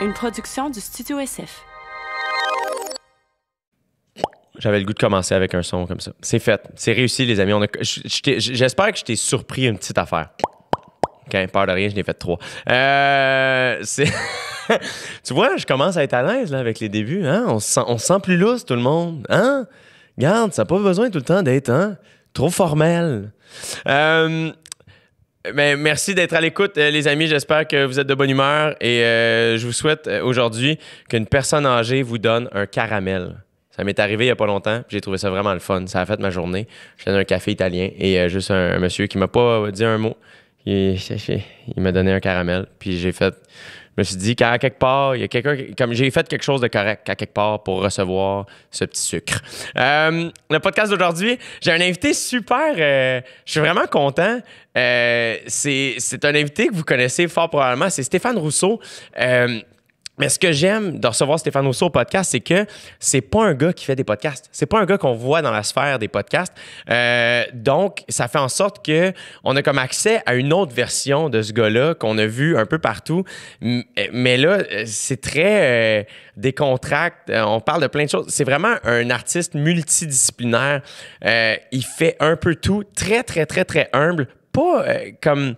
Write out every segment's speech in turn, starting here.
une production du Studio SF. J'avais le goût de commencer avec un son comme ça. C'est fait. C'est réussi, les amis. J'espère que je t'ai surpris une petite affaire. OK, peur de rien, je n'ai fait trois. Euh, tu vois, je commence à être à l'aise là, avec les débuts. Hein. On, se sent, on sent plus lousse, tout le monde. Hein? Garde, ça n'a pas besoin tout le temps d'être hein, trop formel. Euh, ben, merci d'être à l'écoute, euh, les amis. J'espère que vous êtes de bonne humeur et euh, je vous souhaite euh, aujourd'hui qu'une personne âgée vous donne un caramel. Ça m'est arrivé il n'y a pas longtemps, j'ai trouvé ça vraiment le fun. Ça a fait ma journée. Je dans un café italien et juste un, monsieur qui m'a pas dit un mot. Il, il m'a donné un caramel, puis j'ai fait je me suis dit, qu'à quelque part, il y a quelqu'un, comme j'ai fait quelque chose de correct, à quelque part, pour recevoir ce petit sucre. Euh, le podcast d'aujourd'hui, j'ai un invité super, euh, je suis vraiment content. Euh, c'est, un invité que vous connaissez fort probablement, c'est Stéphane Rousseau. Mais ce que j'aime de recevoir Stéphane Rousseau au podcast, c'est que c'est pas un gars qui fait des podcasts. C'est pas un gars qu'on voit dans la sphère des podcasts. Euh, donc, ça fait en sorte que on a comme accès à une autre version de ce gars-là qu'on a vu un peu partout. Mais là, c'est très euh, euh, On parle de plein de choses. C'est vraiment un artiste multidisciplinaire. Euh, il fait un peu tout, très, très, très, très humble. Pas comme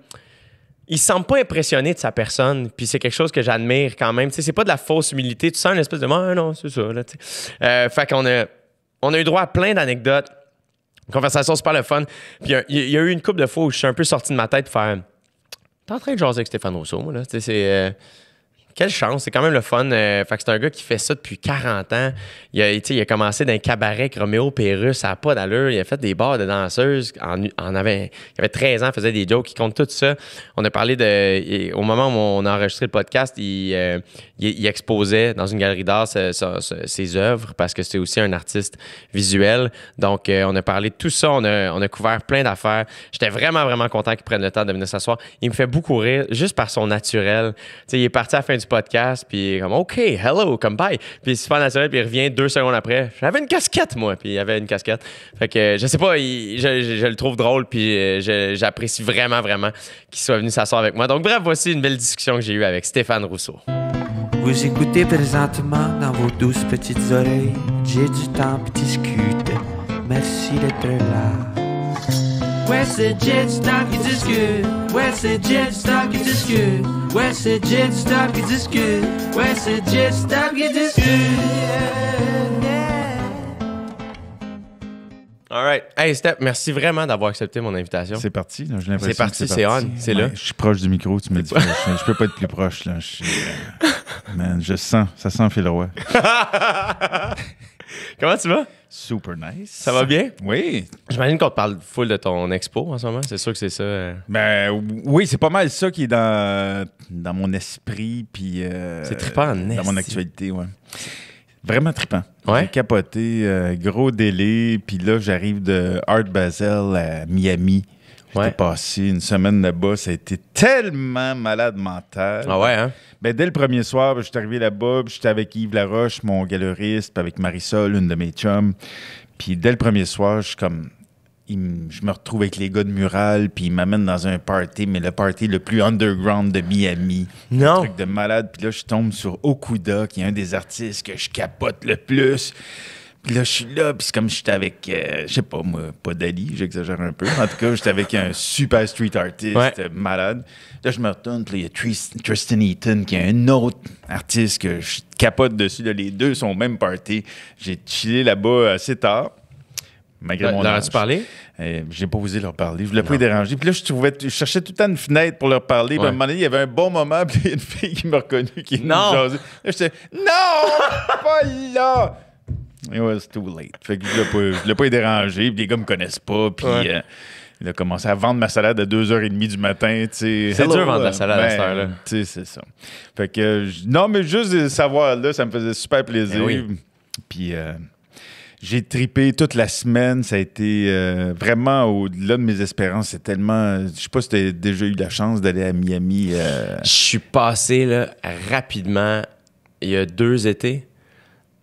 il semble pas impressionné de sa personne, puis c'est quelque chose que j'admire quand même. Tu sais, c'est pas de la fausse humilité, tu sens une espèce de ah, non, c'est ça. Euh, fait qu'on a, on a eu droit à plein d'anecdotes, une conversation super le fun. Puis il y, a eu une couple de fois où je suis un peu sorti de ma tête pour faire T'es en train de jaser avec Stéphane Rousseau, moi, là. c'est. Euh, quelle chance, c'est quand même le fun. Euh, fait c'est un gars qui fait ça depuis 40 ans. Il a, il a commencé d'un cabaret avec Roméo Pérus, ça pas d'allure. Il a fait des bars de danseuses. En, avait, il avait 13 ans, faisait des jokes. Il compte tout ça. On a parlé de. Au moment où on a enregistré le podcast, il, euh, il, exposait dans une galerie d'art ses, ses, œuvres parce que c'est aussi un artiste visuel. Donc, euh, on a parlé de tout ça, on a, couvert plein d'affaires. J'étais vraiment, vraiment content qu'il prenne le temps de venir s'asseoir. Il me fait beaucoup rire juste par son naturel. sais, il est parti à la fin du podcast, puis comme OK, hello, come by. Puis c'est super naturel, puis il revient deux secondes après. J'avais une casquette, moi, puis il avait une casquette. Fait que je sais pas, je, je, le trouve drôle, puis euh, j'apprécie vraiment, vraiment qu'il soit venu s'asseoir avec moi. Donc, bref, voici une belle discussion que j'ai eue avec Stéphane Rousseau. Vous écoutez présentement dans vos douces petites oreilles. J'ai du temps pour discuter. Merci d'être là. Ouais, c'est J'ai du temps qui discute. Ouais, c'est J'ai du temps qui discute. Ouais, c'est J'ai du temps qui discute. Ouais, c'est J'ai du temps qui discute. All right. Hey, Steph, merci vraiment d'avoir accepté mon invitation. C'est parti. J'ai C'est parti, c'est on, c'est là. Je suis proche du micro, tu me dis. Je, ne peux pas être plus proche. Là. Je, euh, je sens, ça sent roi. Comment tu vas? Super nice. Ça va bien? Oui. J'imagine qu'on te parle full de ton expo en ce moment. C'est sûr que c'est ça. Euh. Ben oui, c'est pas mal ça qui est dans, dans mon esprit. Puis, euh, C'est trippant Dans mon actualité, ouais. Vraiment trippant. Ouais. J'ai capoté, euh, gros délai. Puis là, j'arrive de Art Basel à Miami. J'ai passé une semaine là-bas. Ça a été tellement malade mental. Ah ouais, hein? Ben, dès le premier soir, ben, je suis arrivé là-bas. J'étais avec Yves Laroche, mon galeriste, avec Marisol, une de mes chums. Puis dès le premier soir, je suis comme je me retrouve avec les gars de Mural, puis ils m'amènent dans un party, mais le party le plus underground de Miami. Non. Un truc de malade. Puis là, je tombe sur Okuda, qui est un des artistes que je capote le plus. Puis là, je suis là, puis c'est comme j'étais avec, euh, je sais pas moi, pas Dali, j'exagère un peu. En tout cas, j'étais avec un super street artist malade. Là, je me retourne, puis il y a Tristan, Eaton, qui est un autre artiste que je capote dessus. les deux sont au même party. J'ai chillé là-bas assez tard malgré mon leur tu parlé? Euh, j'ai pas osé leur parler. Je voulais pas les déranger. Puis là, je, trouvais, je cherchais tout le temps une fenêtre pour leur parler. Puis à un moment donné, il y avait un bon moment. Puis il y a une fille qui m'a reconnu qui non. me Là, j'étais Non! pas là! It was too late. Fait que je voulais pas, je pas les déranger. Puis les gars me connaissent pas. Puis. Euh, il a commencé à vendre ma salade à 2h30 du matin. C'est dur de vendre la euh, salade à cette ben, heure-là. C'est ça. Fait que, non, mais juste de savoir là, ça me faisait super plaisir. Ben oui. Puis, j'ai tripé toute la semaine. Ça a été euh, vraiment au-delà de mes espérances. C'est tellement. Je sais pas si tu as déjà eu la chance d'aller à Miami. Euh. Je suis passé là, rapidement il y a deux étés.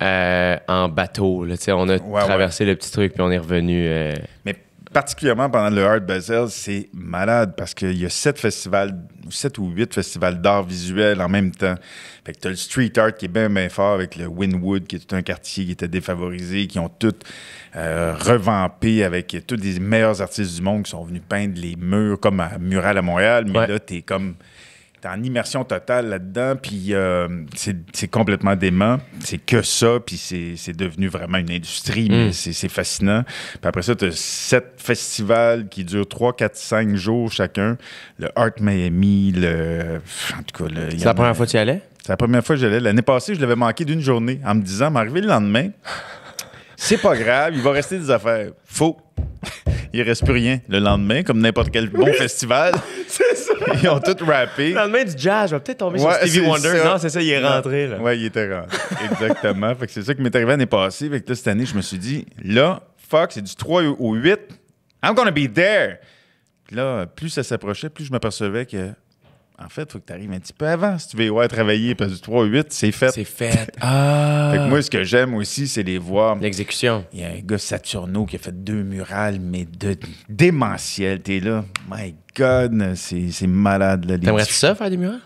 Euh, en bateau. on a traversé le petit truc puis on est revenu. Mais particulièrement pendant le Art Basel, c'est malade parce qu'il y a sept festivals, sept ou huit festivals d'art visuel en même temps. Fait que t'as le street art qui est bien, bien fort avec le Wynwood qui est tout un quartier qui était défavorisé, qui ont tout euh, revampé avec tous les meilleurs artistes du monde qui sont venus peindre les murs comme à Mural à Montréal. Mais là, t'es comme t'es en immersion totale là-dedans, puis euh, c'est complètement dément. C'est que ça, puis c'est devenu vraiment une industrie, mais mm. c'est fascinant. Puis après ça, t'as sept festivals qui durent 3, 4, 5 jours chacun. Le Art Miami, le... En tout cas, C'est la première fois que tu y allais? C'est la première fois que j'allais. L'année passée, je l'avais manqué d'une journée en me disant, m'arriver le lendemain, c'est pas grave, il va rester des affaires. Faux il reste plus rien le lendemain, comme n'importe quel bon festival. c'est ça. Ils ont tout rappé. Le lendemain du jazz, je vais peut-être tomber sur Stevie Wonder. Non, c'est ça, il est rentré. Oui, Ouais, il était rentré. Exactement. fait que c'est ça qui m'est arrivé l'année passée. que cette année, je me suis dit, là, fuck, c'est du 3 au 8. I'm gonna be there. là, plus ça s'approchait, plus je m'apercevais que en fait, il faut que tu arrives un petit peu avant si tu veux ouais, travailler, parce que du 3 8, c'est fait. C'est fait. Ah! fait moi, ce que j'aime aussi, c'est les voir. L'exécution. Il y a un gars, Saturno, qui a fait deux murales, mais de démentiel. T'es là, my God, c'est malade. Là, T'aimerais-tu ça, faire des murales?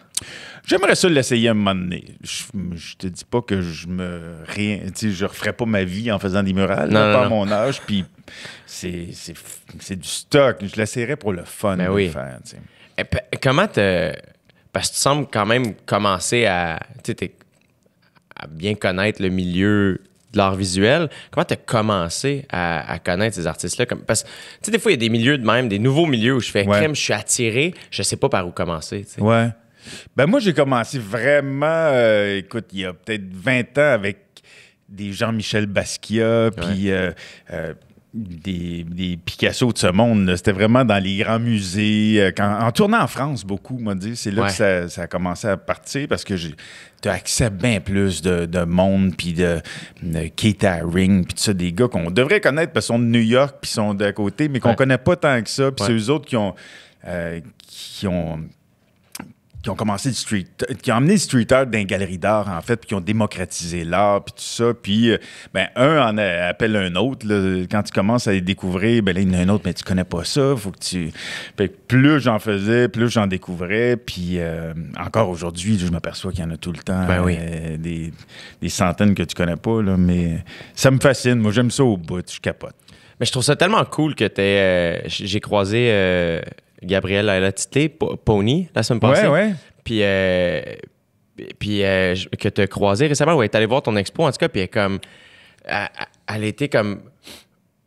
J'aimerais ça l'essayer un moment donné. Je, te dis pas que je me rien, je referais pas ma vie en faisant des murales, non, pas mon âge, puis c'est du stock. Je l'essayerais pour le fun ben de oui. le faire. Eh, comment te. Parce que tu sembles quand même commencer à, à bien connaître le milieu de l'art visuel. Comment tu as commencé à, connaître ces artistes-là? Parce que, tu sais, des fois, il y a des milieux de même, des nouveaux milieux où je fais crème, je suis attiré, je sais pas par où commencer. Ouais. Ben, moi, j'ai commencé vraiment, euh, écoute, il y a peut-être 20 ans avec des Jean-Michel Basquiat, puis euh, euh, des, des, Picasso de ce monde. C'était vraiment dans les grands musées. Euh, en tournant en France beaucoup, m'a dit. C'est là que ça, a commencé à partir parce que tu acceptes accès bien plus de, monde, puis de, de catering, puis ça, des gars qu'on devrait connaître parce qu'ils sont de New York, puis sont d'à côté, mais qu'on connaît pas tant que ça. Puis c'est eux autres qui ont. Euh, qui ont qui ont commencé le street, qui emmené street art dans les galeries d'art, en fait, puis qui ont démocratisé l'art, puis tout ça. Puis, euh, ben, un en appelle un autre. Quand tu commences à les découvrir, ben là, il y en a un autre, mais tu connais pas ça. Faut que tu. plus j'en faisais, plus j'en découvrais. Puis, euh, encore aujourd'hui, je m'aperçois qu'il y en a tout le temps. Ben euh, des, centaines que tu connais pas, là, mais ça me fascine. Moi, j'aime ça au bout. Je capote. Mais je trouve ça tellement cool que tu J'ai croisé Gabriel a titlé Pony, la semaine passée. Oui, Puis, euh, puis euh, que tu as croisé récemment, ou tu allé voir ton expo, en tout cas, puis elle, comme, elle, était comme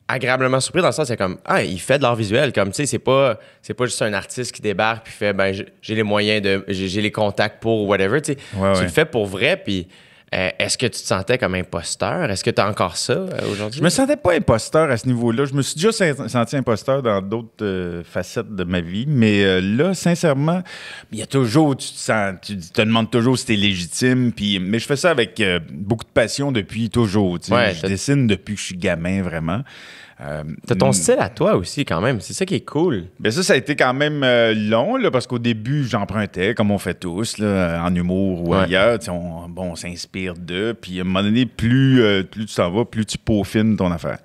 agréablement surpris dans le sens c'est comme ah il fait de l'art visuel comme tu sais c'est pas pas juste un artiste qui débarque puis fait ben j'ai les moyens de j'ai les contacts pour whatever tu le fais pour vrai puis euh, est-ce que tu te sentais comme imposteur? Est-ce que tu as encore ça euh, aujourd'hui? Je me sentais pas imposteur à ce niveau-là. Je me suis déjà senti imposteur dans d'autres euh, facettes de ma vie. Mais là, sincèrement, il y a toujours, tu te demandes toujours si tu es légitime. Puis, mais je fais ça avec beaucoup de passion depuis toujours. je dessine depuis que je suis gamin, vraiment. Euh, T'as ton hmm. style à toi aussi, quand même. C'est ça qui est cool. Ben, ça, ça a été quand même euh, long, parce qu'au début, j'empruntais, comme on fait tous, en humour ou ailleurs. On, bon, s'inspire d'eux. Puis à un moment donné, plus, euh, plus tu s'en vas, plus tu peaufines ton affaire.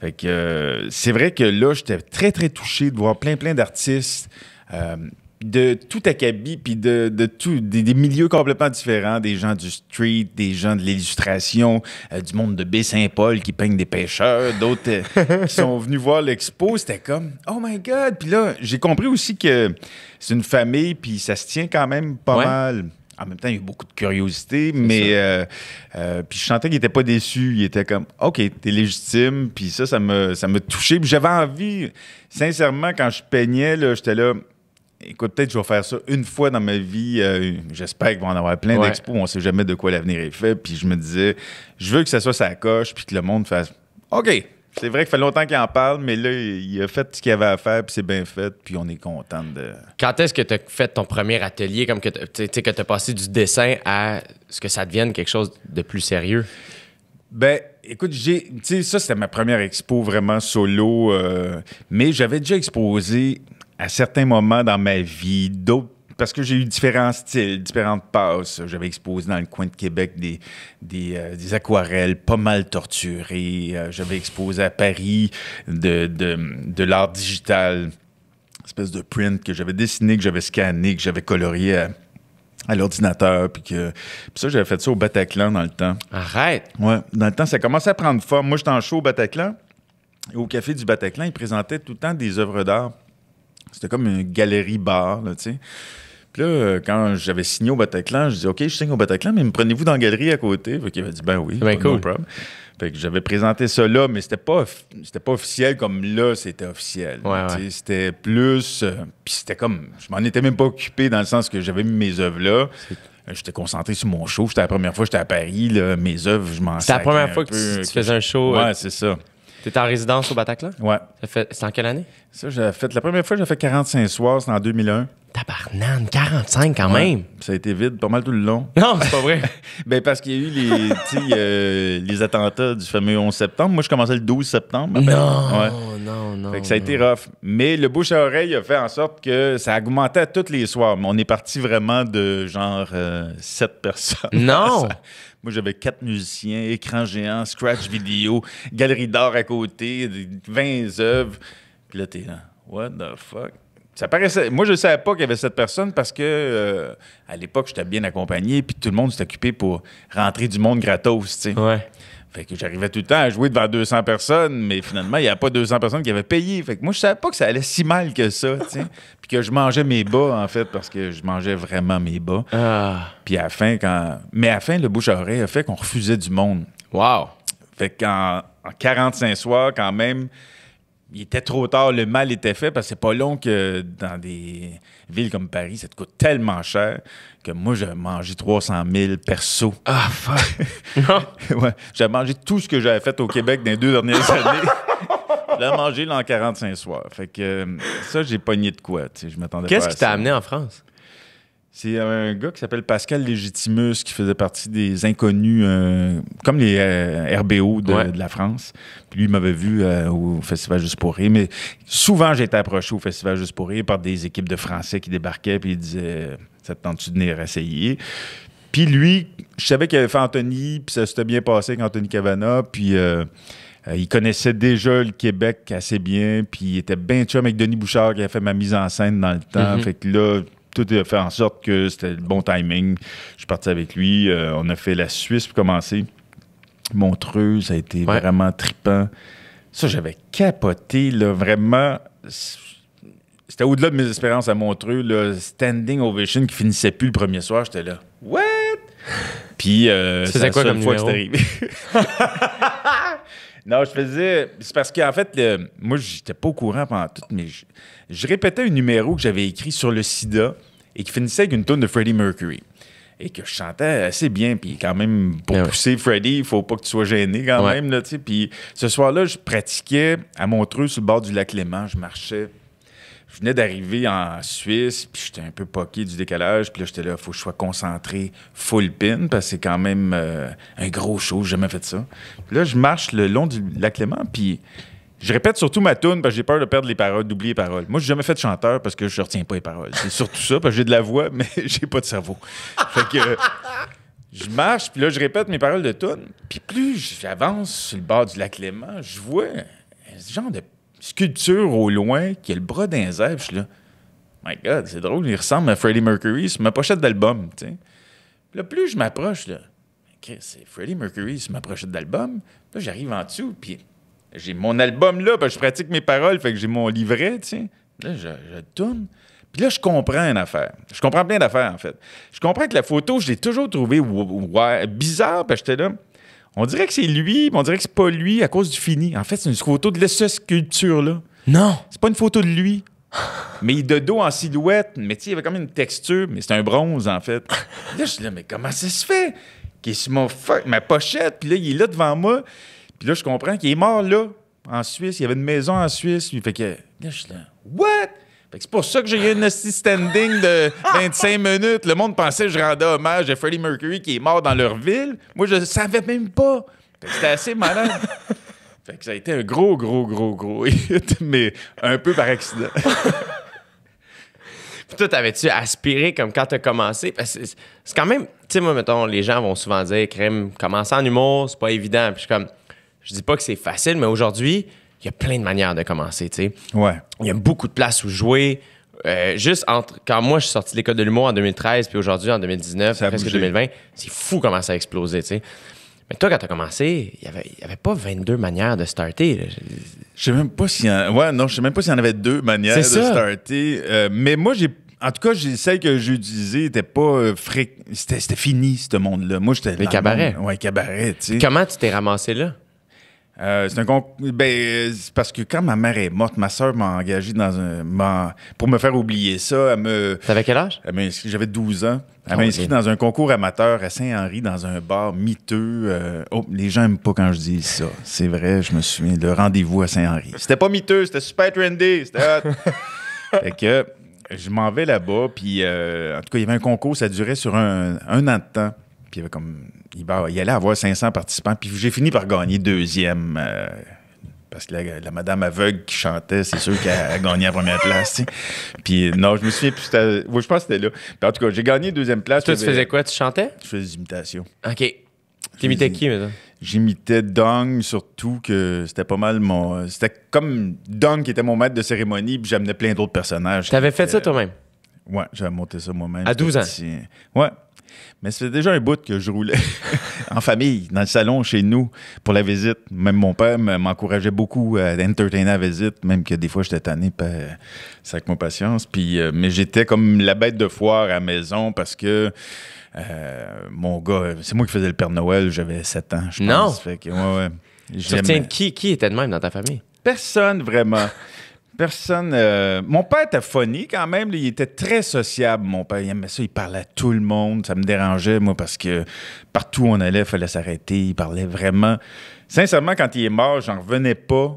Fait que c'est vrai que là, j'étais très, très touché de voir plein, plein d'artistes de tout acabit, puis de, de tout, des, milieux complètement différents, des gens du street, des gens de l'illustration, euh, du monde de B saint paul qui peignent des pêcheurs, d'autres euh, qui sont venus voir l'expo. C'était comme, oh my God! Puis là, j'ai compris aussi que c'est une famille, puis ça se tient quand même pas mal. En même temps, il y a eu beaucoup de curiosité, mais euh, puis je sentais qu'il était pas déçu. Il était comme, ok, t'es légitime. Puis ça, ça me ça me touché. j'avais envie, sincèrement, quand je peignais j'étais là, écoute, peut-être je vais faire ça une fois dans ma vie. Euh, j'espère qu'il va en avoir plein d'expos. On sait jamais de quoi l'avenir est fait. Puis je me disais, je veux que ça soit sa coche, puis que le monde fasse OK. C'est vrai qu'il fait longtemps qu'il en parle, mais là, il a fait ce qu'il avait à faire, puis c'est bien fait, puis on est content de. Quand est-ce que tu as fait ton premier atelier, comme que tu as passé du dessin à ce que ça devienne quelque chose de plus sérieux? Ben, écoute, j'ai, ça, c'était ma première expo vraiment solo, euh, mais j'avais déjà exposé à certains moments dans ma vie, d'autres parce que j'ai eu différents styles, différentes passes. J'avais exposé dans le coin de Québec des, des, euh, aquarelles pas mal torturées. Euh, j'avais exposé à Paris de, l'art digital, espèce de print que j'avais dessiné, que j'avais scanné, que j'avais colorié à, l'ordinateur. Puis, ça, j'avais fait ça au Bataclan dans le temps. Arrête! Ouais, dans le temps, ça commençait à prendre forme. Moi, j'étais en show au Bataclan. Et au Café du Bataclan, ils présentaient tout le temps des œuvres d'art c'était comme une galerie-bar, tu sais. Puis là, euh, quand j'avais signé au Bataclan, je dis OK, je signe au Bataclan, mais me prenez-vous dans la galerie à côté? Fait m'a dit Ben oui, no problem. j'avais présenté ça là, mais c'était pas, c'était pas officiel comme là, c'était officiel. C'était plus. Euh, puis c'était comme. Je m'en étais même pas occupé dans le sens que j'avais mis mes œuvres là. Euh, j'étais concentré sur mon show. C'était la première fois que j'étais à Paris. Là, mes œuvres, je m'en C'était la première fois que tu, faisais un show. Ouais, c'est ça. T'étais en résidence au Bataclan? Ouais. c'est en quelle année? Ça, j'ai fait, la première fois, j'ai fait 45 soirs, c'était en 2001. Tabarnane, 45 quand même! ça a été vide pas mal tout le long. Non, c'est pas vrai! ben, parce qu'il y a eu les, euh, les attentats du fameux 11 septembre. Moi, je commençais le 12 septembre. Non, non, non. Fait ça a été rough. Mais le bouche à oreille a fait en sorte que ça augmentait à tous les soirs. on est parti vraiment de genre 7 euh, personnes. Non! Moi, j'avais quatre musiciens, écran géant, scratch vidéo, galerie d'art à côté, 20 œuvres. Puis là, t'es là, what the fuck? Ça paraissait. Moi, je ne savais pas qu'il y avait cette personne parce que euh, à l'époque, j'étais bien accompagné, puis tout le monde s'est occupé pour rentrer du monde gratos. sais. Ouais. Fait que j'arrivais tout le temps à jouer devant 200 personnes, mais finalement, il n'y a pas 200 personnes qui avaient payé. Fait que moi, je savais pas que ça allait si mal que ça, tu Puis que je mangeais mes bas, en fait, parce que je mangeais vraiment mes bas. Ah. Puis à fin, quand... Mais à la fin, le bouche-oreille a fait qu'on refusait du monde. Wow! Fait qu'en en 45 soirs, quand même, il était trop tard, le mal était fait, parce que c'est pas long que dans des ville comme Paris, ça te coûte tellement cher que moi, j'ai mangé 300 000 perso. Ah, fuck! ouais, j'ai mangé tout ce que j'avais fait au Québec dans les deux dernières années. J'ai mangé l'an en 45 soirs. Fait que euh, ça, j'ai pogné de quoi. Je m'attendais Qu'est-ce qui t'a amené en France? C'est euh, un gars qui s'appelle Pascal Légitimus qui faisait partie des inconnus, euh, comme les euh, RBO de, la France. Puis lui, il m'avait vu au Festival Juste pour Rire. Mais souvent, j'ai été approché au Festival Juste pour Rire par des équipes de Français qui débarquaient puis ils disaient Ça te tente-tu de venir essayer Puis lui, je savais qu'il avait fait Anthony, puis ça s'était bien passé avec Anthony Cavana. Puis il connaissait déjà le Québec assez bien, puis il était bien chum avec Denis Bouchard qui a fait ma mise en scène dans le temps. Mm-hmm. Fait que là, tout a fait en sorte que c'était le bon timing. Je suis parti avec lui. Euh, on a fait la Suisse pour commencer. Montreux, ça a été vraiment tripant. Ça, j'avais capoté, là, vraiment. C'était au-delà de mes espérances à Montreux. Le standing ovation qui finissait plus le premier soir, j'étais là. What? Puis, euh, c'est la seule comme fois que c'est arrivé. Non, je faisais. C'est parce qu'en fait, moi, j'étais pas au courant pendant tout, mais je, répétais un numéro que j'avais écrit sur le sida et qui finissait avec une tonne de Freddie Mercury. Et que je chantais assez bien, puis quand même, pour ah pousser Freddie, il faut pas que tu sois gêné quand même. Là, puis ce soir-là, je pratiquais à Montreux, sur le bord du lac Léman. Je marchais je venais d'arriver en Suisse, puis j'étais un peu poqué du décalage, puis là, j'étais là, faut que je sois concentré full pin, parce que c'est quand même euh, un gros show, j'ai jamais fait ça. Puis là, je marche le long du lac Léman, puis je répète surtout ma tune parce que j'ai peur de perdre les paroles, d'oublier les paroles. Moi, j'ai jamais fait de chanteur parce que je retiens pas les paroles. C'est surtout ça, parce que j'ai de la voix, mais j'ai pas de cerveau. Fait que... je marche, puis là, je répète mes paroles de tune. Puis plus j'avance sur le bord du lac Léman, je vois ce genre de sculpture au loin qui a le bras d'un zèbre. Je là, my God, c'est drôle, il ressemble à Freddie Mercury sur ma pochette d'album. Là, plus je m'approche, là, c'est Freddie Mercury sur ma pochette d'album. Là, j'arrive en dessous, puis j'ai mon album là, parce je pratique mes paroles, fait que j'ai mon livret, tu Là, je, tourne. Puis là, je comprends une affaire. Je comprends plein d'affaires, en fait. Je comprends que la photo, je l'ai toujours trouvée bizarre, parce que j'étais là. On dirait que c'est lui, mais on dirait que c'est pas lui à cause du fini. En fait, c'est une photo de cette sculpture-là. Non. C'est pas une photo de lui. mais il est de dos en silhouette, mais il avait comme une texture, mais c'est un bronze, en fait. là, je suis là, mais comment ça se fait? Qui se sur ma pochette, puis là, il est là devant moi. Puis là, je comprends qu'il est mort là, en Suisse. Il y avait une maison en Suisse. Il fait que, là, je suis là, what? c'est pour ça que j'ai eu une standing de 25 minutes. Le monde pensait que je rendais hommage à Freddie Mercury qui est mort dans leur ville. Moi, je savais même pas. C'était assez malin. Fait que ça a été un gros, gros, gros, gros hit, mais un peu par accident. Puis toi, t'avais-tu aspiré comme quand t'as commencé? c'est quand même, tu sais, moi, mettons, les gens vont souvent dire, crème, commencer en humour, c'est pas évident. Puis je suis comme, je dis pas que c'est facile, mais aujourd'hui, il y a plein de manières de commencer, tu sais. Ouais. Il y a beaucoup de places où jouer. Euh, juste entre quand moi je suis sorti de l'école de l'humour en 2013 puis aujourd'hui en 2019 presque 2020 c'est fou comment ça a explosé tu sais mais toi quand t'as commencé il y avait y avait pas 22 manières de starter je sais même pas si ouais non je sais même pas s'il y en avait deux manières de starter euh, mais moi j'ai en tout cas, celle que j'utilisais était pas euh, fric C'était fini, ce monde-là. Moi, j'étais. Les cabarets. Ouais, cabaret, tu sais. Comment tu t'es ramassé là? Euh, c'est un con... ben, parce que quand ma mère est morte, ma soeur m'a engagé dans un. Pour me faire oublier ça, elle me. T'avais quel âge? J'avais 12 ans. Elle m'a inscrit oh dans un concours amateur à Saint-Henri, dans un bar miteux. Euh, oh, les gens n'aiment pas quand je dis ça. C'est vrai, je me souviens, le rendez-vous à Saint-Henri. C'était pas miteux, c'était super trendy. C'était fait que je m'en vais là-bas, puis euh, en tout cas, il y avait un concours, ça durait sur un, un an de temps. Puis il y avait comme il, allait avoir 500 participants. Puis j'ai fini par gagner deuxième. Euh, parce que la, madame aveugle qui chantait, c'est sûr qu'elle a gagné la première place. Puis non, je me suis, plus. je pense que c'était là. en tout cas, j'ai gagné deuxième place. Toi, tu faisais quoi? Tu chantais? Je faisais des imitations. OK. T'imitais qui, maintenant? J'imitais Dong, surtout que c'était pas mal mon. C'était comme Dong qui était mon maître de cérémonie, puis j'amenais plein d'autres personnages. T'avais fait euh, ça toi-même? Ouais, j'avais monté ça moi-même. À 12 ans? Ouais. Mais c'était déjà un bout que je roulais en famille, dans le salon, chez nous, pour la visite. Même mon père m'encourageait beaucoup euh, à entertainer la visite, même que des fois j'étais tanné, par avec mon patience. Puis, euh, mais j'étais comme la bête de foire à la maison parce que euh, mon gars, c'est moi qui faisais le Père Noël, j'avais 7 ans, je pense. Non! Fait que, ouais, ouais, qui, qui était de même dans ta famille? Personne vraiment. Personne. Euh, mon père était funny quand même. il était très sociable, mon père. Il aimait ça. Il parlait à tout le monde. Ça me dérangeait, moi, parce que partout où on allait, il fallait s'arrêter. Il parlait vraiment. Sincèrement, quand il est mort, j'en revenais pas.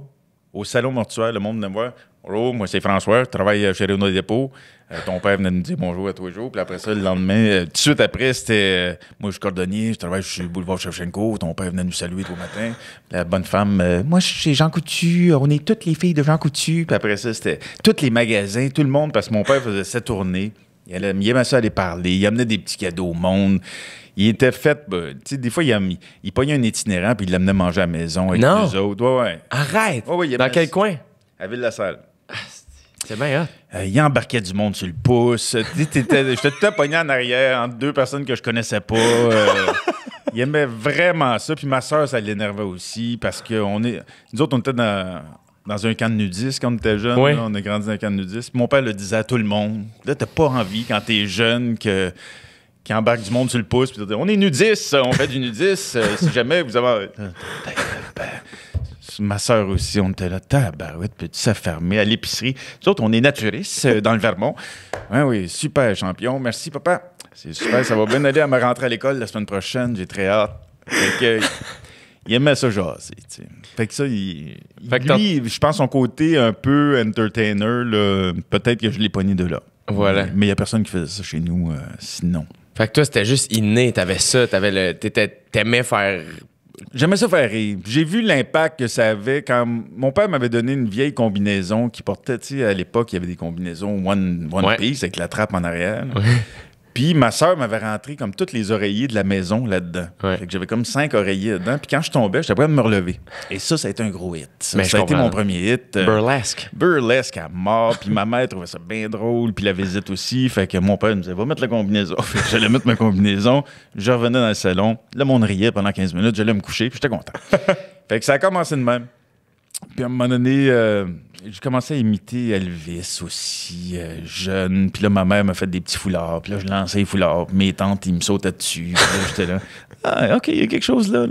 Au salon mortuaire, le monde ne me voir. Bonjour, moi c'est François, je travaille euh, chez Renault Dépôt. Euh, ton père venait nous dire bonjour à tous les jours. Puis après ça, le lendemain, euh, tout de suite après, c'était moi je suis cordonnier, je travaille le Boulevard Chevchenko. Ton père venait nous saluer tout le matin. La bonne femme, moi je suis chez Jean Coutu, on est toutes les filles de Jean Coutu. Puis après ça, c'était tous les magasins, tout le monde, parce que mon père faisait sa tournée. Il, allait, il aimait ça aller parler, il amenait des petits cadeaux au monde. Il était fait. Ben, tu sais, des fois, il, il, il pognait un itinérant puis il l'amenait manger à la maison avec les autres. Ouais, ouais. Arrête! Dans quel coin? À Ville-la-Salle. Ah, c'est bien, hein? Euh, il embarquait du monde sur le pouce. Je tout pogné en arrière entre deux personnes que je connaissais pas. Euh. il aimait vraiment ça. Puis ma soeur, ça l'énervait aussi parce que on est. Nous autres, on était dans, un camp de nudistes quand on était jeune on a grandi dans un camp de nudis. mon père le disait à tout le monde. Là, t'as pas envie quand t'es jeune que qui embarque du monde sur le pouce, on est nudistes, on fait du nudis. Euh, si jamais vous avez. Ah, ma soeur aussi, on était là, tabarouette, puis ça fermé à l'épicerie. Nous autres, on est naturistes euh, dans le Vermont. Oui, oui, super champion. Merci, papa. C'est super, ça va bien aller à me rentrer à l'école la semaine prochaine. J'ai très hâte. il aimait ça jaser, Fait que ça, il, fait que lui, je pense son côté un peu entertainer, peut-être que je l'ai pogné de là. Voilà. Mais il n'y a personne qui faisait ça chez nous, euh, sinon. Fait que toi, c'était juste inné, t'avais ça, t'avais le, t'aimais faire J'aimais ça faire rire. J'ai vu l'impact que ça avait quand mon père m'avait donné une vieille combinaison qui portait, tu sais, à l'époque, il y avait des combinaisons One, Piece avec la trappe en arrière. Puis ma soeur m'avait rentré comme toutes les oreillers de la maison là-dedans. j'avais comme cinq oreillers dedans. Puis quand je tombais, j'étais à me relever. Et ça, ça a été un gros hit. Ça, Mais a été mon premier hit. Euh, burlesque. Burlesque à mort. Puis ma mère trouvait ça bien drôle. Puis la visite aussi. Fait que mon père me disait, va mettre la combinaison. Je j'allais mettre ma combinaison. Je revenais dans le salon. Le monde riait pendant 15 minutes. J'allais me coucher. Puis j'étais content. fait que ça a commencé de même. Puis à un moment donné, euh, je commençais à imiter Elvis aussi, euh, jeune. Puis là, ma mère m'a fait des petits foulards. Puis là, je lançais les foulards. Mes tantes, ils me sautaient dessus. j'étais là, ah, OK, il y a quelque chose là.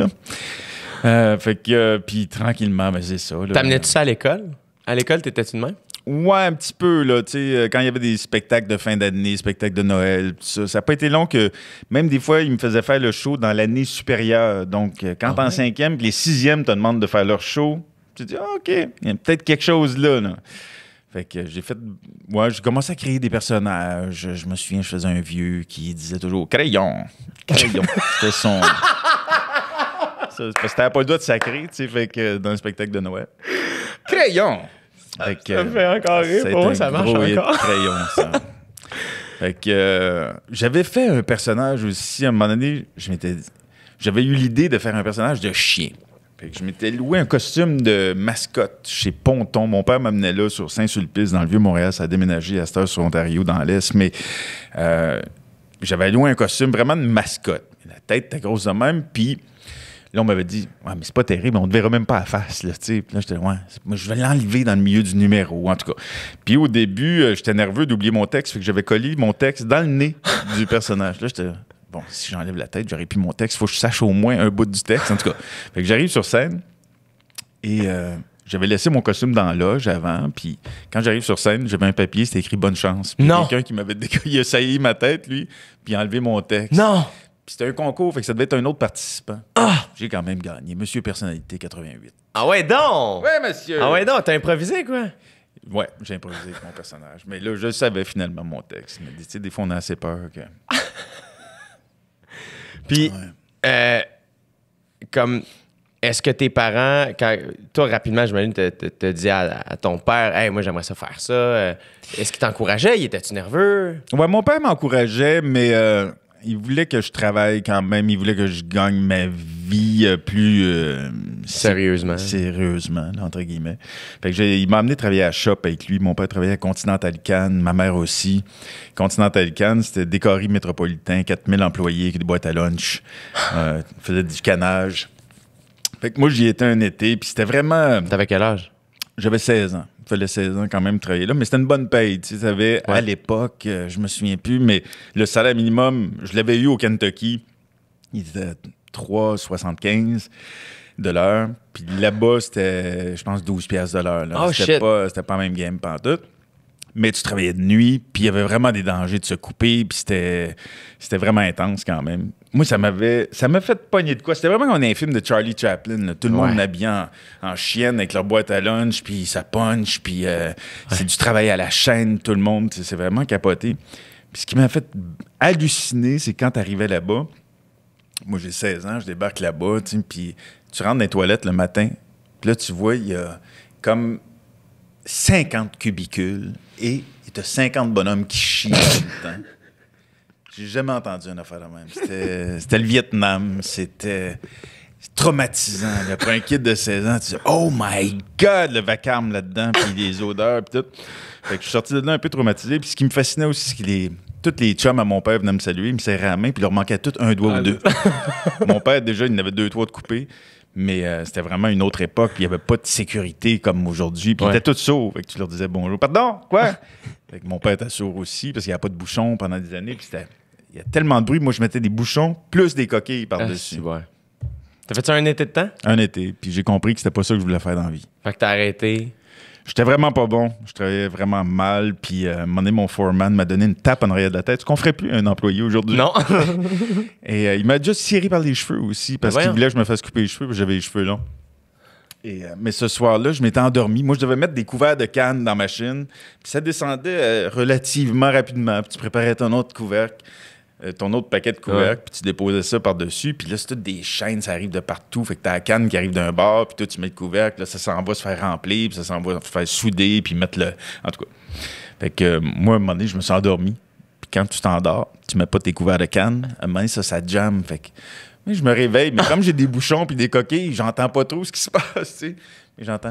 Euh, fait que, euh, puis tranquillement, ben, c'est ça. T'amenais-tu ça à l'école? À l'école, t'étais-tu de même? Ouais, un petit peu, là, tu sais, quand il y avait des spectacles de fin d'année, spectacles de Noël, ça, ça n'a pas été long que, même des fois, ils me faisaient faire le show dans l'année supérieure. Donc, quand ah t'es en cinquième, les sixièmes te demandent de faire leur show, j'ai dit, ah, OK, il y a peut-être quelque chose là. Fait que j'ai fait. moi j'ai commencé à créer des personnages. Je me souviens, je faisais un vieux qui disait toujours crayon. Crayon. C'était son. Ça, parce pas le doigt de tu sais, fait que dans le spectacle de Noël. Crayon! Ah, ça me fait encore rire. Pour moi, ça marche encore. Crayon, ça. fait que euh, j'avais fait un personnage aussi. À un moment donné, je m'étais j'avais eu l'idée de faire un personnage de chien je m'étais loué un costume de mascotte chez Ponton. Mon père m'amenait là sur Saint-Sulpice, dans le Vieux-Montréal. Ça a déménagé à cette heure sur Ontario, dans l'Est. Mais euh, j'avais loué un costume vraiment de mascotte. La tête était grosse de même. Puis là, on m'avait dit ah mais c'est pas terrible, on ne te verra même pas à la face. Là, puis là, j'étais Ouais, je vais l'enlever dans le milieu du numéro, en tout cas. Puis au début, euh, j'étais nerveux d'oublier mon texte. Fait que j'avais collé mon texte dans le nez du personnage. Là, j'étais bon, si j'enlève la tête, j'aurais plus mon texte. Faut que je sache au moins un bout du texte, en tout cas. Fait que j'arrive sur scène et euh, j'avais laissé mon costume dans la loge avant. Puis quand j'arrive sur scène, j'avais un papier, c'était écrit Bonne chance. Puis non. quelqu'un qui m'avait décollé, ma tête, lui, puis enlevé mon texte. Non! Puis c'était un concours, fait que ça devait être un autre participant. Ah! J'ai quand même gagné. Monsieur Personnalité 88. Ah ouais, donc! Ouais, monsieur! Ah ouais, donc, t'as improvisé, quoi? Ouais, j'ai improvisé avec mon personnage. Mais là, je savais finalement mon texte. Mais tu sais, des fois, on a assez peur que. Puis, euh, comme, est-ce que tes parents, quand, toi, rapidement, j'imagine, te, te, te dis à, à, ton père, hey, moi, j'aimerais ça faire ça. Euh, est-ce qu'il t'encourageait? Était-tu nerveux? Ouais, mon père m'encourageait, mais euh, il voulait que je travaille quand même. Il voulait que je gagne ma vie euh, plus euh, sérieusement. Sérieusement, entre guillemets. Fait que il m'a amené travailler à Shop avec lui. Mon père travaillait à Continental Can, ma mère aussi. Continental Cannes, c'était décoré métropolitain, 4000 employés, des boîtes à lunch, euh, faisait du canage. Fait que moi, j'y étais un été, puis c'était vraiment. T'avais quel âge? J'avais 16 ans fallait 16 ans quand même travailler là, mais c'était une bonne paye. Tu à l'époque, je me souviens plus, mais le salaire minimum, je l'avais eu au Kentucky. Il disait... 3,75 de l'heure. Puis là-bas, c'était, je pense, 12 pièces de l'heure. Oh, c'était, pas, c'était pas même game tout. Mais tu travaillais de nuit, puis il y avait vraiment des dangers de se couper, puis c'était, vraiment intense quand même. Moi, ça m'avait, ça m'a fait pogner de quoi. C'était vraiment comme un film de Charlie Chaplin, tout le monde habillé en, en, chienne avec leur boîte à lunch, puis ça punch, puis euh, c'est du travail à la chaîne, tout le monde, c'est vraiment capoté. Puis ce qui m'a fait halluciner, c'est quand tu arrivais là-bas, moi j'ai 16 ans, je débarque là-bas, puis tu rentres dans les toilettes le matin, puis là tu vois, il y a comme 50 cubicules et il y a 50 bonhommes qui chient tout le temps. J'ai jamais entendu une affaire de même. C'était le Vietnam, c'était traumatisant. Après un kid de 16 ans, tu dis Oh my God, le vacarme là-dedans, puis les odeurs, puis tout. Fait que je suis sorti de là un peu traumatisé. Puis ce qui me fascinait aussi, c'est qu'il est tous les chums à mon père venaient me saluer, ils me serraient la main, puis il leur manquait tout un doigt ou ah, deux. mon père, déjà, il en avait deux, doigts de coupés. Mais euh, c'était vraiment une autre époque. Il n'y avait pas de sécurité comme aujourd'hui. Puis ils étaient tous sourds. tu leur disais bonjour. Pardon, quoi? mon père était sourd aussi parce qu'il n'y avait pas de bouchons pendant des années. Puis il y a tellement de bruit. Moi, je mettais des bouchons plus des coquilles ah, par-dessus. T'as fait ça un été de temps? Un été. Puis j'ai compris que c'était pas ça que je voulais faire dans la vie. Fait que t'as arrêté. J'étais vraiment pas bon. Je travaillais vraiment mal. Puis, euh, donné mon foreman m'a donné une tape en arrière de la tête. Ce qu'on ferait plus un employé aujourd'hui. Non. et euh, il m'a juste serré par les cheveux aussi parce qu'il voulait que je me fasse couper les cheveux. Parce j'avais les cheveux longs. Et, euh, mais ce soir-là, je m'étais endormi. Moi, je devais mettre des couverts de canne dans ma machine, Puis ça descendait relativement rapidement. Puis tu préparais ton autre couvercle. Euh, ton autre paquet de couvercle, puis tu déposais ça par-dessus, puis là, c'est toutes des chaînes, ça arrive de partout. Fait que t'as la canne qui arrive d'un bord, puis toi, tu mets le couvercle, là, ça s'en va se faire remplir, puis ça s'en va se faire souder, puis mettre le. En tout cas. Fait que euh, moi, à un moment donné, je me suis endormi. Puis quand tu t'endors, tu mets pas tes couverts de canne, à un moment donné, ça, ça jam. Fait que. Mais je me réveille, mais comme j'ai des bouchons puis des coquilles, j'entends pas trop ce qui se passe, tu sais. Mais j'entends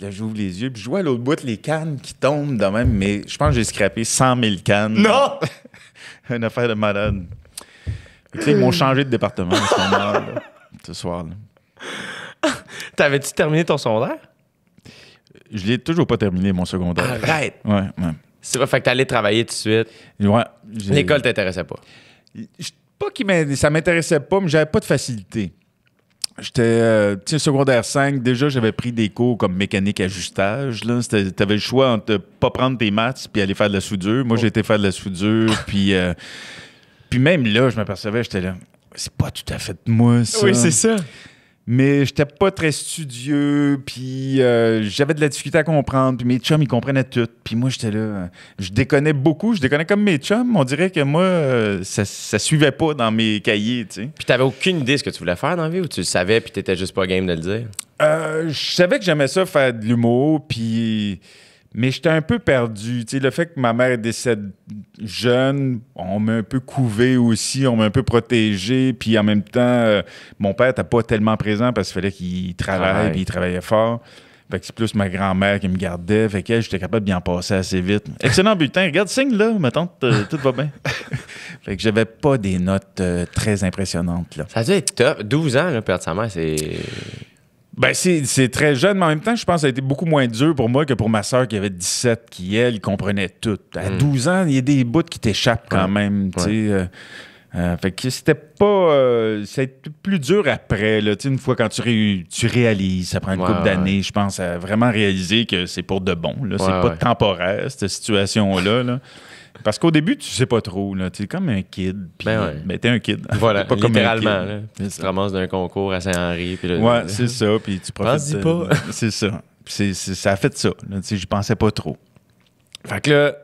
là, j'ouvre les yeux, puis je vois à l'autre bout les cannes qui tombent de même, mais je pense que j'ai scrappé 100 000 cannes. Non! Une affaire de malade. Tu sais, ils m'ont changé de département ce, soir là, soir. T'avais-tu terminé ton secondaire? Je l'ai toujours pas terminé, mon secondaire. Arrête! Ouais, ouais. C'est vrai, fait que t'allais travailler tout de suite. Ouais. L'école t'intéressait pas. Je, pas que ça m'intéressait pas, mais j'avais pas de facilité. J'étais, euh, secondaire 5, déjà, j'avais pris des cours comme mécanique ajustage. Tu avais le choix entre pas prendre tes maths puis aller faire de la soudure. Moi, j'étais j'ai oh. été faire de la soudure, puis, euh, puis même là, je m'apercevais, j'étais là, c'est pas tout à fait moi, ça. Oui, c'est ça mais j'étais pas très studieux, puis euh, j'avais de la difficulté à comprendre, puis mes chums, ils comprenaient tout, puis moi, j'étais là, je déconnais beaucoup, je déconnais comme mes chums, on dirait que moi, euh, ça, suivait pas dans mes cahiers, tu sais. Puis t'avais aucune idée de ce que tu voulais faire dans la vie, ou tu le savais, puis t'étais juste pas game de le dire? Euh, je savais que j'aimais ça, faire de l'humour, puis... Mais j'étais un peu perdu. sais, le fait que ma mère décède jeune, on m'a un peu couvé aussi, on m'a un peu protégé. Puis en même temps, euh, mon père n'était pas tellement présent parce qu'il fallait qu'il travaille, puis il travaillait fort. Fait que c'est plus ma grand-mère qui me gardait. Fait que j'étais capable de bien passer assez vite. Excellent butin. Regarde, signe là, ma tante, tout va bien. fait que j'avais pas des notes euh, très impressionnantes. Là. Ça a être top. 12 ans, perdre sa mère, c'est. Ben, c'est très jeune, mais en même temps, je pense que ça a été beaucoup moins dur pour moi que pour ma sœur qui avait 17, qui, elle, comprenait tout. À 12 mm. ans, il y a des bouts qui t'échappent quand même, tu sais. Euh, euh, fait que c'était pas. Euh, ça plus dur après, là, une fois quand tu, tu réalises, ça prend une couple d'années, je pense, à vraiment réaliser que c'est pour de bon, là. c'est pas temporaire, cette situation-là, là. Parce qu'au début, tu sais pas trop. Tu es comme un kid. Pis, ben, ouais. ben t'es un kid. Voilà, pas comme littéralement. tu te ramasses d'un concours à Saint-Henri. Ouais, c'est ça. Puis tu profites. pas. c'est ça. Puis ça a fait ça. J'y pensais pas trop. Fait que là,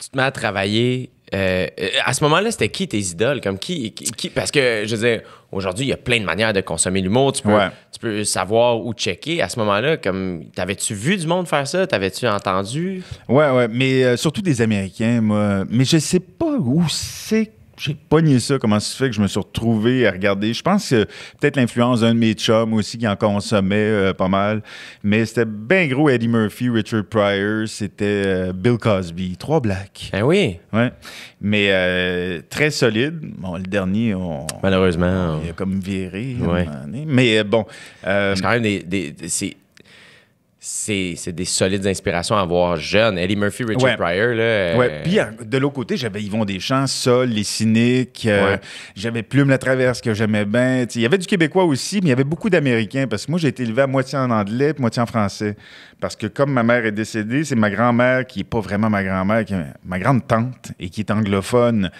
tu te mets à travailler euh, euh, à ce moment-là, c'était qui tes idoles? Comme qui, qui, Parce que, je veux aujourd'hui, il y a plein de manières de consommer l'humour. Tu, peux, tu peux savoir où checker. À ce moment-là, comme t'avais-tu vu du monde faire ça? T'avais-tu entendu? Ouais, ouais, mais euh, surtout des Américains, moi. Mais je sais pas où c'est j'ai pogné ça, comment ça se fait que je me suis retrouvé à regarder. Je pense que peut-être l'influence d'un de mes chums aussi qui en consommait euh, pas mal. Mais c'était bien gros Eddie Murphy, Richard Pryor, c'était euh, Bill Cosby, trois blacks. Ben oui. Ouais. Mais euh, très solide. Bon, le dernier, on, Malheureusement. il a comme viré. Ouais. Mais bon. c'est quand même des, c'est des solides inspirations à voir jeune. Ellie Murphy, Richard Pryor. Là, euh, Puis euh, de l'autre côté, j'avais Yvon Deschamps, Sol, Les Cyniques. Euh, j'avais Plume la Traverse que j'aimais bien. Il y avait du Québécois aussi, mais il y avait beaucoup d'Américains parce que moi, j'ai été élevé à moitié en anglais moitié en français. Parce que comme ma mère est décédée, c'est ma grand-mère qui n'est pas vraiment ma grand-mère, ma grande tante et qui est anglophone,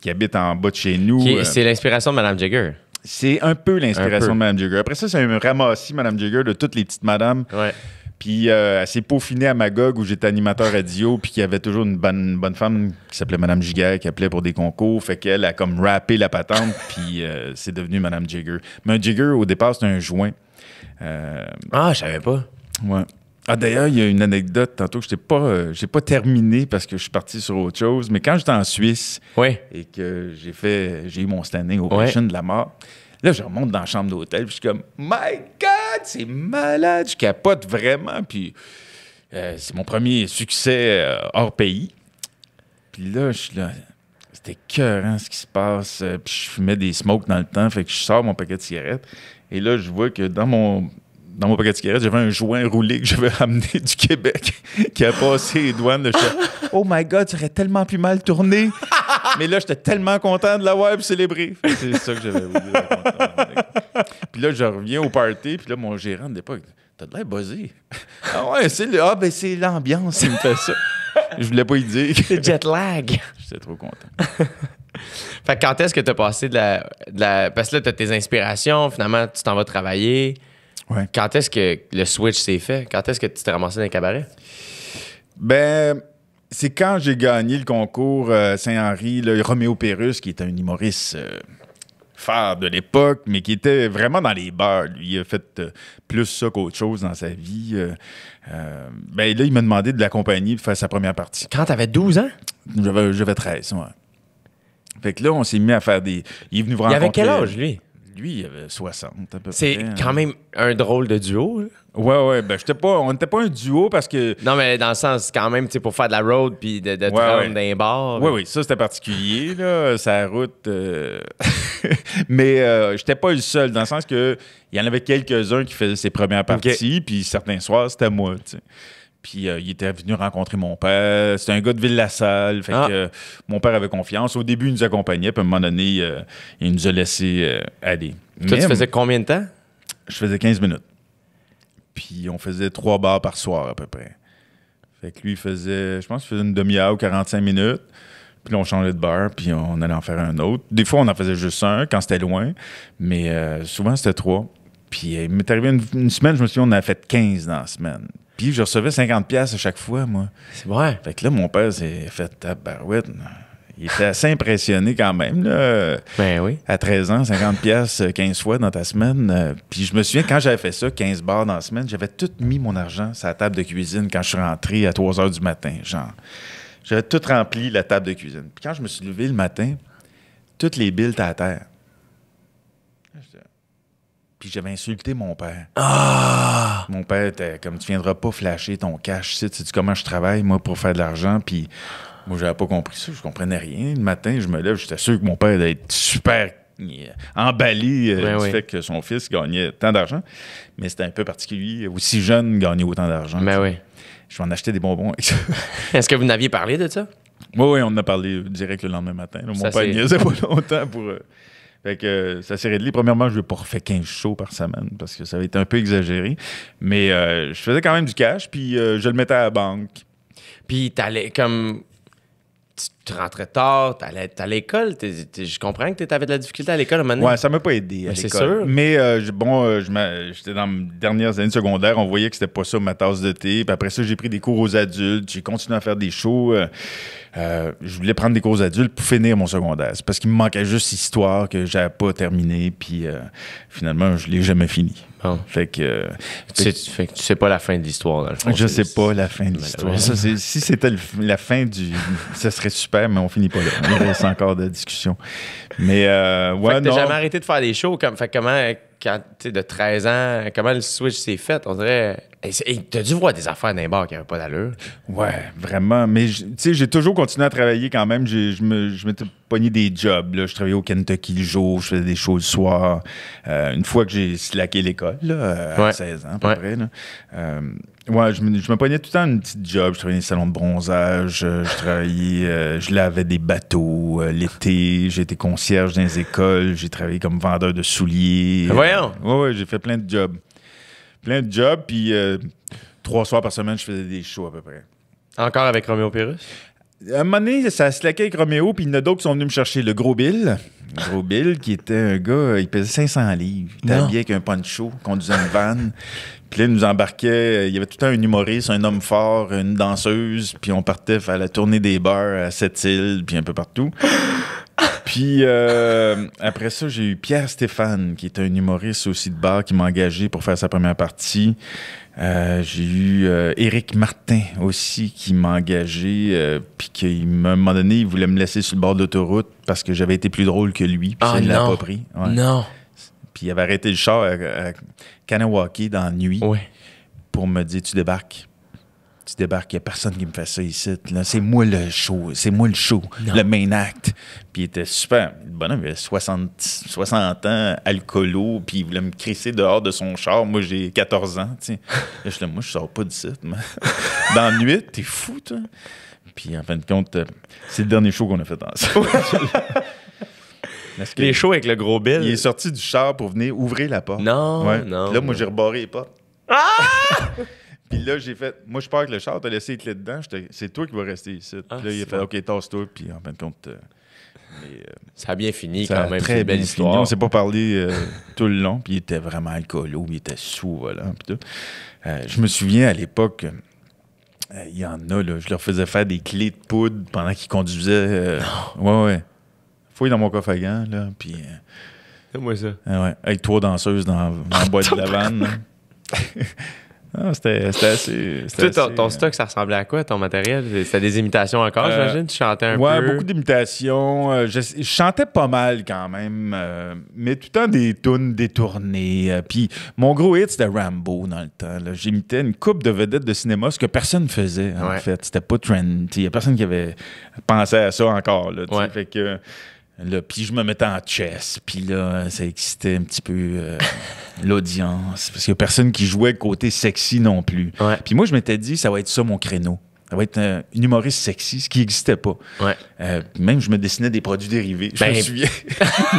qui habite en bas de chez nous. C'est l'inspiration de Mme Jagger. C'est un peu l'inspiration de Mme Jagger. Après ça, c'est un ramassis, Madame Jagger, de toutes les petites madames. Puis assez euh, elle peaufinée à Magog où j'étais animateur radio, puis qu'il y avait toujours une bonne, bonne femme qui s'appelait Madame Jigger qui appelait pour des concours. Fait qu'elle a comme rappé la patente, puis euh, c'est devenu Madame Jigger. Mais un Jigger, au départ, c'était un joint. Euh, ah, je savais pas. Ouais. Ah, d'ailleurs, il y a une anecdote tantôt que je n'ai pas, j'ai pas terminé parce que je suis parti sur autre chose. Mais quand j'étais en Suisse et que j'ai fait j'ai eu mon standing au ouais. de la mort, là, je remonte dans la chambre d'hôtel, puis je suis comme My God! c'est malade. Je capote vraiment. Puis euh, c'est mon premier succès euh, hors pays. Puis là, je là. C'était cœur, ce qui se passe. Euh, puis je fumais des smokes dans le temps, fait que je sors mon paquet de cigarettes. Et là, je vois que dans mon dans mon paquet de cigarettes, j'avais un joint roulé que j'avais ramené du Québec qui a passé les douanes. oh my God, ça aurait tellement pu mal tourner. Mais là, j'étais tellement content de l'avoir web célébrer. C'est ça que j'avais voulu. puis là, je reviens au party, puis là, mon gérant de l'époque, t'as de l'air buzzé. ah ouais, c'est ah, ben, c'est l'ambiance qui me fait ça. je voulais pas y dire. jet lag. J'étais trop content. fait que quand est-ce que t'as passé de la, de la. Parce que là, t'as tes inspirations, finalement, tu t'en vas travailler. Quand est-ce que le switch s'est fait? Quand est-ce que tu t'es ramassé dans un cabaret? Ben, c'est quand j'ai gagné le concours euh, Saint-Henri, Roméo Pérus, qui était un humoriste euh, de l'époque, mais qui était vraiment dans les bars. il a fait euh, plus ça qu'autre chose dans sa vie. Euh, ben là, il m'a demandé de l'accompagner pour faire sa première partie. Quand t'avais 12 ans? J'avais 13, ouais. Fait que là, on s'est mis à faire des. Il est venu rencontrer. Il avait quel âge, lui? Lui, il avait 60 C'est hein. quand même un drôle de duo. Ouais, ouais. Ben, pas, on n'était pas un duo parce que. Non, mais dans le sens, quand même, tu pour faire de la road puis de, de dans les bars. Oui, oui, ça c'était particulier, là, sa route. Euh, mais je euh, j'étais pas le seul, dans le sens que il y en avait quelques-uns qui faisaient ses premières parties, puis certains soirs, c'était moi, tu sais. Puis euh, il était venu rencontrer mon père. C'était un gars de Ville-la-Salle. Fait ah. que euh, mon père avait confiance. Au début, il nous accompagnait. Puis à un moment donné, euh, il nous a laissé aller. Toi, tu faisais combien de temps? Je faisais 15 minutes. Puis on faisait trois bars par soir à peu près. Fait que lui, il faisait, je pense il faisait une demi-heure ou 45 minutes. Puis on changeait de bar, puis on allait en faire un autre. Des fois, on en faisait juste un quand c'était loin. Mais souvent, c'était trois. Puis il m'est arrivé une, semaine, je me suis dit, on a fait 15 dans la semaine je recevais 50 pièces à chaque fois, moi. C'est vrai. Fait que là, mon père s'est fait tabarouette. Il était assez impressionné quand même, Ben oui. À 13 ans, 50 pièces 15 fois dans ta semaine. Puis je me souviens, quand j'avais fait ça, 15 bars dans la semaine, j'avais tout mis mon argent sur la table de cuisine quand je suis rentré à 3 heures du matin, genre. J'avais tout rempli la table de cuisine. Puis quand je me suis levé le matin, toutes les billes étaient à terre puis j'avais insulté mon père. Ah! Mon père était comme tu viendras pas flasher ton cash, tu sais comment je travaille moi pour faire de l'argent puis moi j'avais pas compris ça, je comprenais rien. Le matin, je me lève, j'étais sûr que mon père allait être super euh, emballé euh, du fait que son fils gagnait tant d'argent, mais c'était un peu particulier aussi jeune gagner autant d'argent. Ben oui. Je vais en acheter des bonbons. Est-ce que vous n'aviez parlé de ça? Oui, oui, on en a parlé euh, direct le lendemain matin. Mon père niaisait pas longtemps pour. Fait que euh, ça s'est réglé. Premièrement, je ai pas refait 15 shows par semaine parce que ça avait été un peu exagéré. Mais euh, je faisais quand même du cash, puis euh, je le mettais à la banque. Puis t'allais comme tu rentrais tard, tu t'allais à l'école. Je comprends que tu avais de la difficulté à l'école maintenant. Ouais, ça m'a pas aidé à C'est sûr. Mais euh, bon, euh, j'étais dans mes dernières années secondaires, on voyait que c'était pas ça ma tasse de thé. Puis après ça, j'ai pris des cours aux adultes, j'ai continué à faire des shows. Euh, je voulais prendre des cours aux adultes pour finir mon secondaire. C'est parce qu'il me manquait juste histoire que j'avais pas terminé. Puis finalement, je l'ai jamais fini. Euh, fait, que, tu sais, sais pas la fin de l'histoire. Je sais pas la fin de l'histoire. Si c'était la fin du. ça serait super, mais on finit pas là. On reste encore de discussion. Mais euh, ouais, jamais arrêté de faire des shows. Comme, fait comment de 13 ans, comment le switch s'est fait, on dirait. T'as dû voir des affaires d'un bar qui n'avaient pas d'allure. Ouais, vraiment. Mais tu sais, j'ai toujours continué à travailler quand même. Je m'étais pogné des jobs. Je travaillais au Kentucky le jour, je faisais des choses le soir. Euh, une fois que j'ai slaqué l'école, à 16 ans, à peu près. Euh, Ouais, je me, je tout le temps une petite job. Je travaillais dans les salon de bronzage, euh, je travaillais, euh, je lavais des bateaux euh, l'été, j'étais concierge dans les écoles, j'ai travaillé comme vendeur de souliers. Ben voyons! ouais, ouais, j'ai fait plein de jobs. Plein de jobs, puis trois soirs par semaine, je faisais des shows à peu près. Encore avec Roméo Pérus? À un moment donné, ça a laquait avec Roméo, puis il y en a d'autres qui sont venus me chercher. Le gros Bill, gros Bill, qui était un gars, il pesait 500 livres. Il était habillé avec un poncho, conduisait une vanne. Puis là, il nous embarquait. Euh, il y avait tout le temps un humoriste, un homme fort, une danseuse. Puis on partait faire la tournée des bars à cette îles puis un peu partout. Puis euh, après ça, j'ai eu Pierre Stéphane, qui est un humoriste aussi de bar, qui m'a engagé pour faire sa première partie. Euh, j'ai eu Eric Martin aussi, qui m'a engagé, puis qu'à un moment donné, il voulait me laisser sur le bord d'autoroute parce que j'avais été plus drôle que lui, puis ah ça, il l'a pas pris. Non! Puis il avait arrêté le char dans nuit pour me dire Tu débarques. Tu débarques, il n'y a personne qui me fait ça ici. C'est moi le show, c'est moi le show, le main act. Puis il était super. bonhomme il avait 60, ans, alcoolo, puis il voulait me crisser dehors de son char. Moi, j'ai 14 ans. T'sais. je moi, je sors pas d'ici. dans la nuit, t'es fou, toi. Puis en fin de compte, euh, c'est le dernier show qu'on a fait ensemble. est chaud avec le gros Bill. Il est sorti du char pour venir ouvrir la porte. Non, non. là, moi, j'ai rebarré les portes. Ah! Puis là, j'ai fait, moi, je pars avec le char, t'as laissé les clés dedans, c'est toi qui vas rester ici. Puis ah, là, il a fait, OK, tasse-toi, puis en fin de compte. Euh, euh, ça a bien fini quand même. Très belle histoire. On s'est pas parlé euh, tout le long, puis il était vraiment alcoolo, il était sous, voilà. Puis je me souviens à l'époque. Il y en a, là, je leur faisais faire des clés de poudre pendant qu'ils conduisaient. ouais, ouais. Fouille dans mon coffre à là, puis... Euh, moi ça. Ah ouais, avec trois danseuses dans, dans la boîte de la vanne. Ah, c'était assez. ton, ton, euh, stock, ça ressemblait à quoi, ton matériel C'était des imitations encore, euh, j'imagine Tu chantais un peu Ouais, beaucoup d'imitations. Je, chantais pas mal quand même, mais tout le temps des tunes détournées. Puis mon gros hit, c'était Rambo dans le temps. J'imitais une coupe de vedettes de cinéma, ce que personne faisait en fait. C'était pas trendy. Il y a personne qui avait pensé à ça encore. Là, Fait que Là, puis je me mettais en chess, puis là, ça excitait un petit peu euh, l'audience, parce qu'il n'y a personne qui jouait côté sexy non plus. Puis moi, je m'étais dit, ça va être ça mon créneau. Ça va être euh, un, humoriste sexy, ce qui n'existait pas. Euh, même, je me dessinais des produits dérivés. Je ben, me souviens.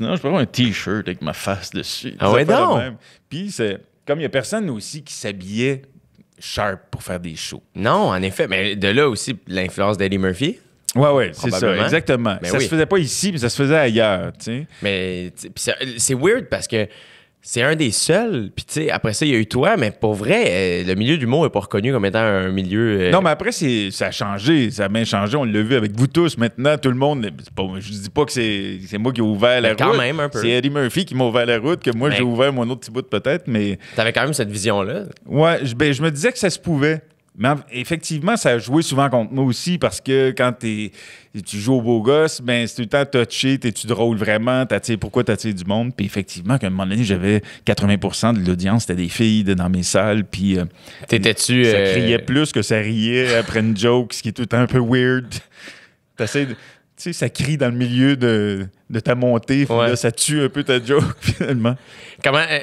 non, je peux avoir un T-shirt avec ma face dessus. Ah ouais, non! Puis, comme il n'y a personne aussi qui s'habillait sharp pour faire des shows. Non, en effet. Mais de là aussi, l'influence d'Eddie Murphy. Ouais, ouais, c'est ça, exactement. Mais ben ça se faisait pas ici, mais ça se faisait ailleurs, tu sais. Mais c'est weird parce que c'est un des seuls. Puis, tu sais, après ça, il y a eu toi, mais pour vrai, euh, le milieu du mot est pas reconnu comme étant un milieu. Euh, non, mais après, ça a changé. Ça a bien changé. On l'a vu avec vous tous. Maintenant, tout le monde. Pas, je dis pas que c'est moi qui ai ouvert la route. même, C'est Eddie Murphy qui m'a ouvert la route, que moi, j'ai ben. ouvert mon autre petit bout peut-être, mais. avais quand même cette vision-là. Ouais, ben, je me disais que ça se pouvait. Mais effectivement, ça a joué souvent contre moi aussi parce que quand tu joues au beau gosse, ben, c'est tout le temps touché, t'es-tu drôle vraiment, t'attires, pourquoi t'attires du monde? Puis effectivement, à un moment donné, j'avais 80 de l'audience, c'était des filles dans mes salles, puis. Euh, T'étais-tu. Ça euh, criait plus que ça riait après une joke, ce qui est tout le temps un peu weird. tu sais, ça crie dans le milieu de, ta montée. ça tue un peu ta joke, finalement. Comment. Euh,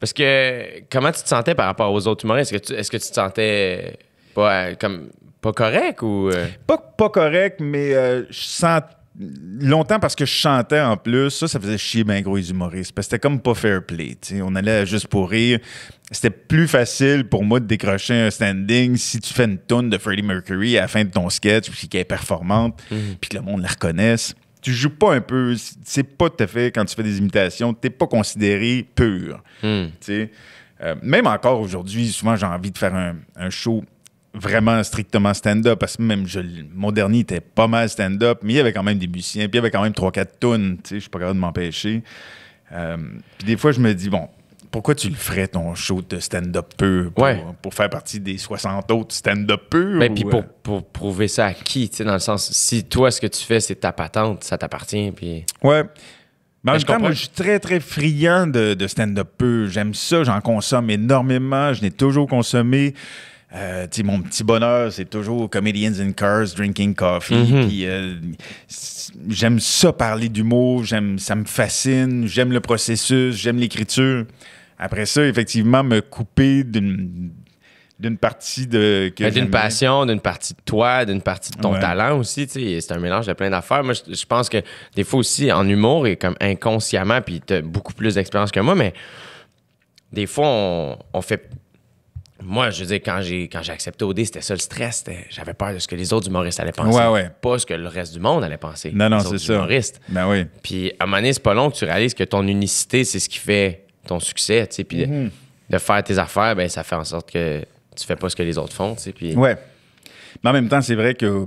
parce que. Comment tu te sentais par rapport aux autres humoristes? Est-ce que, est-ce que tu te sentais pas euh, comme pas correct ou euh? pas pas correct, mais euh, je sens longtemps parce que je chantais en plus. Ça, ça faisait chier ben gros les humoristes parce que c'était comme pas fair play. sais. On allait juste pour rire. C'était plus facile pour moi de décrocher un standing si tu fais une tonne de Freddie Mercury à la fin de ton sketch puis qu'elle est performante et mhm. puis que le monde la reconnaisse tu joues pas un peu, c'est pas tout à fait quand tu fais des imitations, t'es pas considéré pur. Hmm. même encore aujourd'hui, souvent j'ai envie de faire un, un show vraiment strictement stand-up, parce que même mon dernier était pas mal stand-up, mais il y avait quand même des musiciens, puis il y avait quand même 3-4 tonnes, tu sais, je suis pas capable de m'empêcher. Euh, puis des fois, je me dis, bon, pourquoi tu le ferais ton show de stand-up peu pour, faire partie des 60 autres stand-up pur? Ben, puis euh? pour, prouver ça à qui, tu sais, dans le sens, si toi, ce que tu fais, c'est ta patente, ça t'appartient, puis... Ouais. en ben, moi, je suis très, très friand de, stand-up pur. J'aime ça, j'en consomme énormément, je l'ai toujours consommé. Euh, mon petit bonheur, c'est toujours Comedians in Cars, Drinking Coffee. Mhm. Euh, j'aime ça parler d'humour, j'aime, ça me fascine, j'aime le processus, j'aime l'écriture. Après ça, effectivement, me couper d'une d'une partie de d'une passion d'une partie de toi d'une partie de ton talent aussi c'est un mélange de plein d'affaires je, pense que des fois aussi en humour et comme inconsciemment puis as beaucoup plus d'expérience que moi mais des fois on, on fait moi, je veux dire, quand j'ai, quand j'ai accepté OD, c'était ça le stress. j'avais peur de ce que les autres humoristes allaient penser. Pas ce que le reste du monde allait penser. Non, non, c'est ça. Humoristes. Ben oui. Puis à un moment donné, c'est pas long que tu réalises que ton unicité, c'est ce qui fait ton succès. Tu puis mhm. de, faire tes affaires, ben, ça fait en sorte que tu fais pas ce que les autres font. Tu Ouais. Mais en même temps, c'est vrai que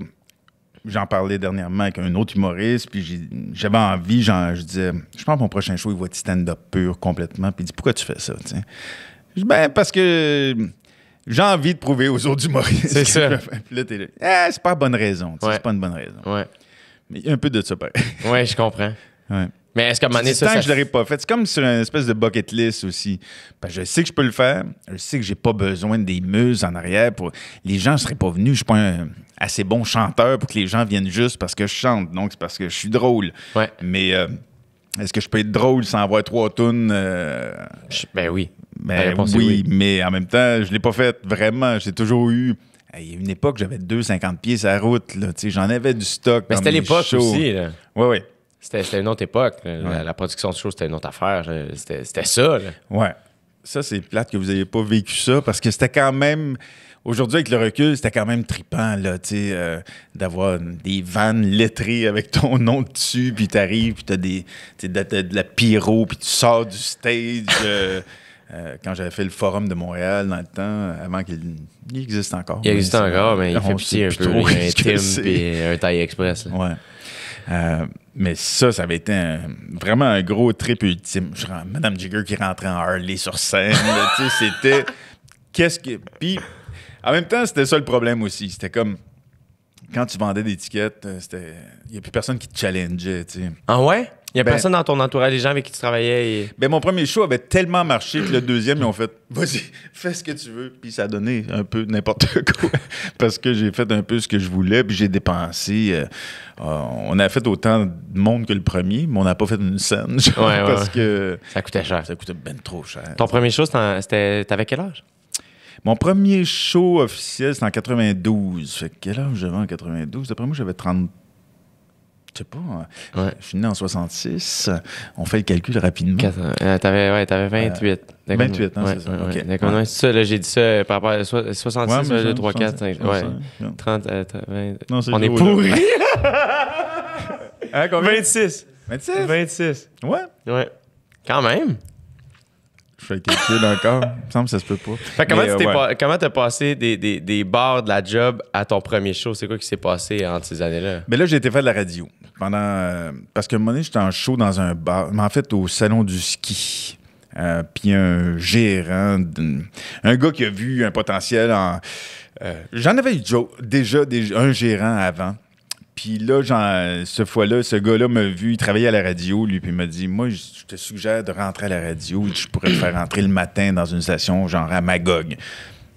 j'en parlais dernièrement avec un autre humoriste, puis j'avais envie, genre, je disais, je pense que mon prochain show, il va être stand-up pur complètement. Puis il dit, pourquoi tu fais ça? Ben, parce que j'ai envie de prouver aux autres humoristes. C'est ça. là, t'es là. c'est pas une bonne raison. C'est pas une bonne raison. Ouais. Mais il y a un peu de ça, pareil. Ouais, je comprends. Ouais. Mais est-ce qu'à un moment donné, ça. je l'aurais pas fait. C'est comme sur une espèce de bucket list aussi. Parce ben, je sais que je peux le faire. Je sais que j'ai pas besoin des muses en arrière. Pour... Les gens seraient pas venus. Je suis pas un assez bon chanteur pour que les gens viennent juste parce que je chante. Donc, c'est parce que je suis drôle. Ouais. Mais. Euh, est-ce que je peux être drôle sans avoir trois tonnes? Euh, ben oui. Ben, oui, mais en même temps, je l'ai pas fait vraiment. J'ai toujours eu. Il y a une époque, j'avais 2,50 pieds sur la route. J'en avais du stock. Mais ben, c'était l'époque aussi. Là. Oui, oui. C'était une autre époque. La, production de shows, c'était une autre affaire. C'était ça. Là. Ouais. Ça, c'est plate que vous n'ayez pas vécu ça parce que c'était quand même. Aujourd'hui, avec le recul, c'était quand même tripant, là, tu euh, d'avoir des vannes lettrées avec ton nom dessus, puis t'arrives, puis t'as des, t'sais, de, la pyro, puis tu sors du stage. Euh, euh, quand j'avais fait le forum de Montréal dans le temps, avant qu'il existe encore. Il existe encore, mais il fait pitié un peu. un Tim et un Taille Express. Là. Ouais. mais ça, ça avait été vraiment un gros trip ultime. Madame Jigger qui rentrait en Harley sur scène, tu sais, c'était... Qu'est-ce que... Puis en même temps, c'était ça le problème aussi. C'était comme quand tu vendais des tickets, euh, c'était il n'y a plus personne qui te challengeait. sais. Ah ouais? Il n'y a ben- personne dans ton entourage, les gens avec qui tu travaillais. Ben, mon premier show avait tellement marché que le deuxième, ils ont fait vas-y, fais ce que tu veux. Puis ça a donné un peu n'importe quoi. parce que j'ai fait un peu ce que je voulais, puis j'ai dépensé. Euh, on a fait autant de monde que le premier, mais on n'a pas fait une scène. parce que. Ça coûtait cher. Ça coûtait bien trop cher. Ton premier show, c'était. T'avais quel âge? Mon premier show officiel, c'était en 92. Fait que, quel âge j'avais en 92? D'après moi, j'avais 30... Je sais pas. Hein. Ouais. suis né en 66. On fait le calcul rapidement. Euh, t'avais 28. 28, euh, hein, non, c'est ça. OK. J'ai dit ça euh, par rapport à 66, 2, 3, 4, 5, 6, 5, 6, 5, 6, 5, 6, 5, 6, 5, 6, 5, 6, 5, 6, 5, 6, 5, 6, 5, 6, 5, 6, 5, 6, 5, 6, 5, 6, 5, 6, 5, 6, 5, 6, 5, 6, 5, 5, 6, 5, 6, 5, 6, 5, 6, 5, 6, 5, 6, 5, 6, 5, 6, je fais le d'un encore. Il me semble que ça se peut pas. comment t'es comment passé des, bars de la job à ton premier show? C'est quoi qui s'est passé entre ces années-là? Mais ben là, j'ai été faire de la radio. pendant euh, Parce que un moment donné, j'étais en show dans un bar, mais en fait, au salon du ski. Euh, puis un gérant, un gars qui a vu un potentiel en. Euh, j'en avais eu Joe, déjà, déjà un gérant avant. Puis là, genre, ce fois-là, ce gars-là m'a vu, il à la radio, lui, puis il m'a dit Moi, je te suggère de rentrer à la radio, je pourrais te faire rentrer le matin dans une station, genre à Magog.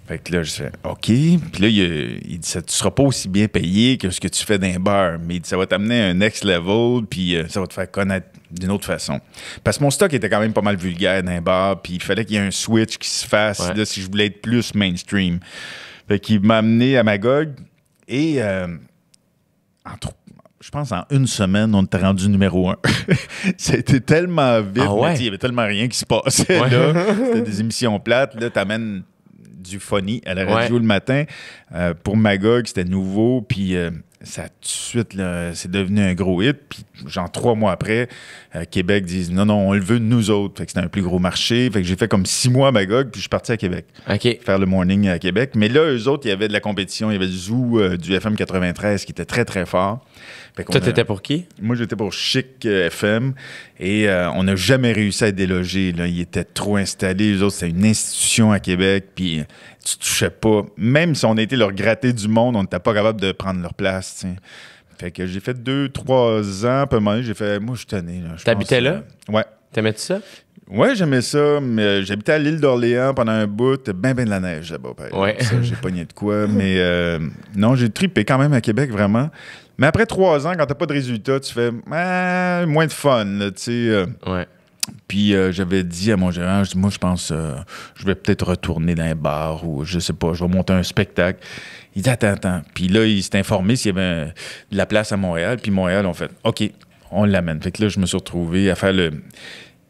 Fait que là, je fais OK. Puis là, il, dit ça, Tu seras pas aussi bien payé que ce que tu fais d'un bar, mais ça va t'amener à un next level, puis euh, ça va te faire connaître d'une autre façon. Parce que mon stock était quand même pas mal vulgaire d'un bar, puis il fallait qu'il y ait un switch qui se fasse si je voulais être plus mainstream. Fait qu'il m'a amené à Magog et. Euh, je pense en une semaine, on était rendu numéro un. C'était tellement vite, ah il y avait tellement rien qui se passait. C'était des émissions plates. Là, t'amènes du funny à la radio le matin. Euh, pour Magog, c'était nouveau. Puis euh, ça tout de suite, c'est devenu un gros hit. Puis, genre, trois mois après, euh, Québec disent non, non, on le veut nous autres. Fait que c'était un plus gros marché. Fait que j'ai fait comme six mois à Magog, puis je suis parti à Québec. OK. Faire le morning à Québec. Mais là, eux autres, il y avait de la compétition. Il y avait du Zoo, euh, du FM 93 qui était très, très fort. Fait Toi, t'étais pour qui? Moi, j'étais pour Chic euh, FM. Et on n'a jamais réussi à déloger. Là. Ils étaient trop installés. Eux autres, c'est une institution à Québec. Puis tu touchais pas. Même si on était leur gratter du monde, on n'était pas capable de prendre leur place. Fait que j'ai fait deux, trois ans, peu moins, j'ai fait, moi, je tenais. T'habitais là? Ouais. T'aimais-tu ça? Ouais, j'aimais ça, mais euh, j'habitais à l'île d'Orléans pendant un bout, ben bien de la neige là-bas. Ouais. J'ai pogné de quoi, mais euh, non, j'ai tripé quand même à Québec, vraiment. Mais après trois ans, quand t'as pas de résultats, tu fais ah, moins de fun, tu euh. ouais. Puis euh, j'avais dit à mon gérant, je moi, je pense, euh, je vais peut-être retourner dans un bar ou je sais pas, je vais monter un spectacle. Il dit, attends, attends. Puis là, il s'est informé s'il y avait de la place à Montréal. Puis Montréal, en fait, OK, on l'amène. Fait que là, je me suis retrouvé à faire le,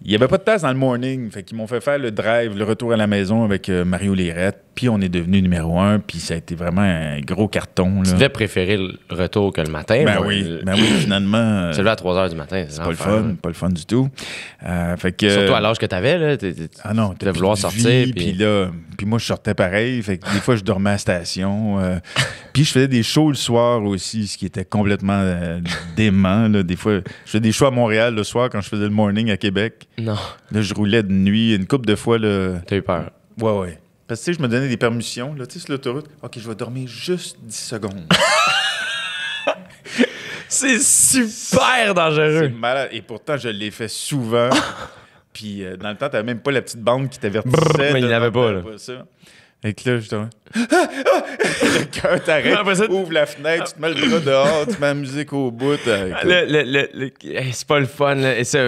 il n'y avait pas de place dans le morning. Fait qu'ils m'ont fait faire le drive, le retour à la maison avec euh, Mario Lirette. Puis on est devenu numéro un. Puis ça a été vraiment un gros carton. Là. Tu devais préférer le retour que le matin. Ben, ben oui, finalement. Euh, c'est là à 3 h du matin. C'est pas le fun. Pas le fun du tout. Euh, Surtout à l'âge que tu avais. ah non, tu devais vouloir sortir. puis là, puis moi, je sortais pareil. Fait que des fois, je dormais à station. Euh. puis je faisais des shows le soir aussi, ce qui était complètement euh, dément. Des fois, je faisais des shows à Montréal le soir quand je faisais le morning à Québec. Non. Là, je roulais de nuit une couple de fois. T'as eu peur? Ouais, ouais. Parce que, tu sais, je me donnais des permissions. Là, tu sais, sur l'autoroute, OK, je vais dormir juste 10 secondes. c'est super dangereux. C'est malade. Et pourtant, je l'ai fait souvent. Puis euh, dans le temps, t'avais même pas la petite bande qui t'avertissait. Mais il n'y avait pas, là. que là, justement, le cœur t'arrête, tu ouvre la fenêtre, tu te mets dehors, tu mets la musique au bout. Euh, c'est pas le fun.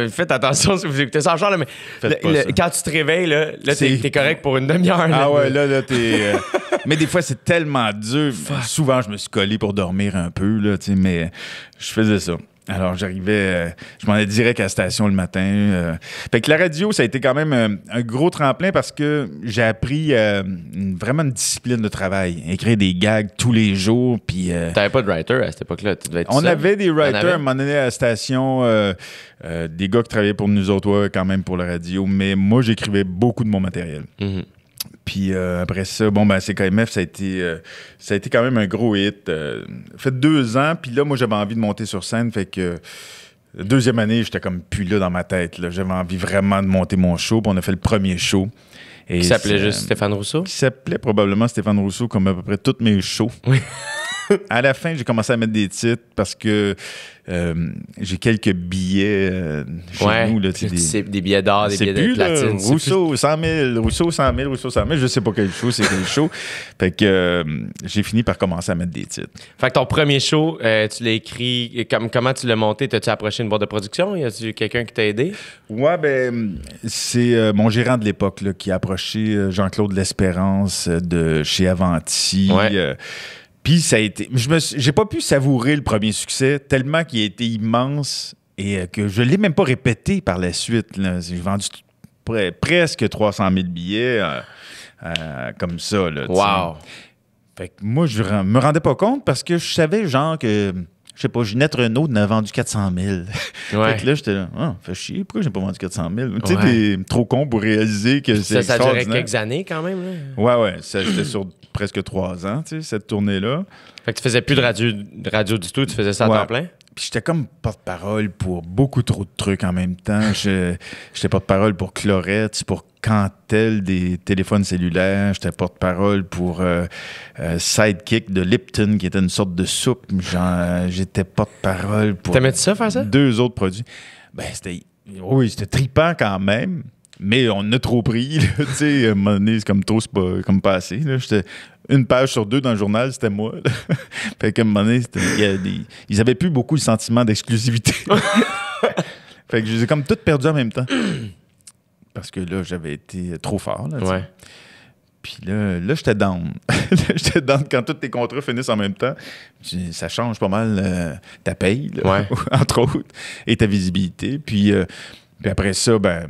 Faites attention si vous écoutez ça en chant, là, mais quand tu te réveilles, là, là t'es correct pour une demi-heure. Ah ouais, là, là, t'es... Euh, mais des fois, c'est tellement dur. Souvent, je me suis collé pour dormir un peu, là, mais je faisais ça. Alors, j'arrivais, euh, je m'en allais direct à la station le matin. Euh. Fait que la radio, ça a été quand même euh, un gros tremplin parce que j'ai appris vraiment une discipline de travail. Écrire des gags tous les jours, puis... T'avais pas de writer à cette époque-là, On avait des writers, à un moment à la station, des gars qui travaillaient pour nous autres, quand même, pour la radio. Mais moi, j'écrivais beaucoup de mon matériel. Mm-hmm. Puis euh, après ça, bon, ben, CKMF, ça a été, euh, ça a été quand même un gros hit. Euh. fait deux ans, puis là, moi, j'avais envie de monter sur scène. Fait que deuxième année, j'étais comme plus là dans ma tête. J'avais envie vraiment de monter mon show. Puis on a fait le premier show. Et qui s'appelait juste Stéphane Rousseau? Qui s'appelait probablement Stéphane Rousseau, comme à peu près tous mes shows. Oui. à la fin, j'ai commencé à mettre des titres parce que euh, j'ai quelques billets euh, chez nous. Là, des, billets d'or, des billets de platine. Rousseau, 100 000, Rousseau, 100 000, Rousseau, 100 000. Je sais pas quel show, c'est quel show. Fait que euh, j'ai fini par commencer à mettre des titres. Fait que ton premier show, tu l'as écrit, comment tu l'as monté? T'as-tu approché une boîte de production? Y a-tu quelqu'un qui t'a aidé? Ouais, ben, c'est mon gérant de l'époque qui a approché Jean-Claude L'Espérance de chez Avanti. Puis ça a été. Je j'ai pas pu savourer le premier succès tellement qu'il a été immense et euh, que je l'ai même pas répété par la suite. J'ai vendu presque 300 000 billets euh, euh, comme ça. wow. Fait moi, je me rendais pas compte parce que je savais genre que je sais pas, Ginette Renault n'a vendu 400 000. fait que là, j'étais là, ah, oh, fait chier, pourquoi j'ai pas vendu 400 000? Tu sais, t'es trop con pour réaliser que c'est. Ça, ça durait quelques années quand même. Là. Ouais, ouais, j'étais sur presque trois ans, tu sais, cette tournée-là. Fait que tu faisais plus de radio, du tout, tu faisais ça à temps plein? j'étais comme porte-parole pour beaucoup trop de trucs en même temps. J'étais porte-parole pour Clorette, pour Cantel des téléphones cellulaires. J'étais porte-parole pour euh, euh, Sidekick de Lipton, qui était une sorte de soupe. Euh, j'étais porte-parole pour. ça, faire ça? Deux autres produits. Ben, c'était. Oui, c'était tripant quand même. Mais on a trop pris, tu sais, à un moment donné, c'est comme trop, c'est pas, comme pas assez. Une page sur deux dans le journal, c'était moi. Là. fait un moment donné, ils avaient plus beaucoup le sentiment d'exclusivité. fait que ai comme tout perdu en même temps. Parce que là, j'avais été trop fort. Là, Puis là, là j'étais down. j'étais down quand tous tes contrats finissent en même temps. Ça change pas mal euh, ta paye, entre autres, et ta visibilité. Puis, euh, puis après ça, ben,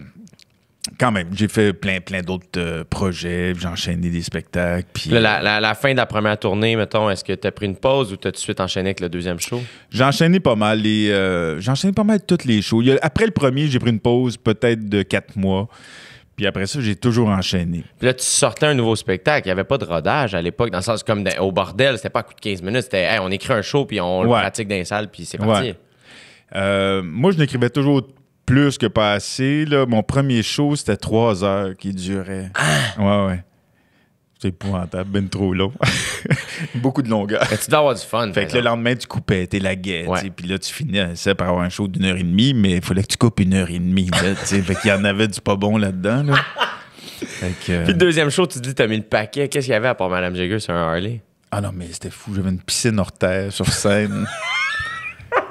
quand même, j'ai fait plein, plein d'autres euh, projets, j'ai enchaîné des spectacles. Puis euh, la, fin de la première tournée, mettons, est-ce que tu as pris une pause ou tu as tout de suite enchaîné avec le deuxième show? J'ai pas mal. Euh, J'enchaînais pas mal toutes les shows. après le premier, j'ai pris une pause peut-être de quatre mois. Puis après ça, j'ai toujours enchaîné. Puis là, tu sortais un nouveau spectacle. Il n'y avait pas de rodage à l'époque, dans le sens comme au bordel, c'était pas à coup de 15 minutes. C'était, hey, on écrit un show, puis on le pratique dans les salles, puis c'est parti. moi, je n'écrivais toujours plus que pas assez. Là. Mon premier show, c'était trois heures qui durait. Ah! Ouais, ouais. C'est épouvantable, ben trop long. Beaucoup de longueur. tu dois avoir du fun. Fait que le lendemain, tu coupais, t'es la guette. Puis là, tu finissais par avoir un show d'une heure et demie, mais il fallait que tu coupes une heure et demie. Là, fait qu'il y en avait du pas bon là-dedans. Euh, Puis le deuxième show, tu te dis, t'as mis le paquet. Qu'est-ce qu'il y avait à part Madame Jagger sur un Harley? Ah non, mais c'était fou. J'avais une piscine hors terre sur scène.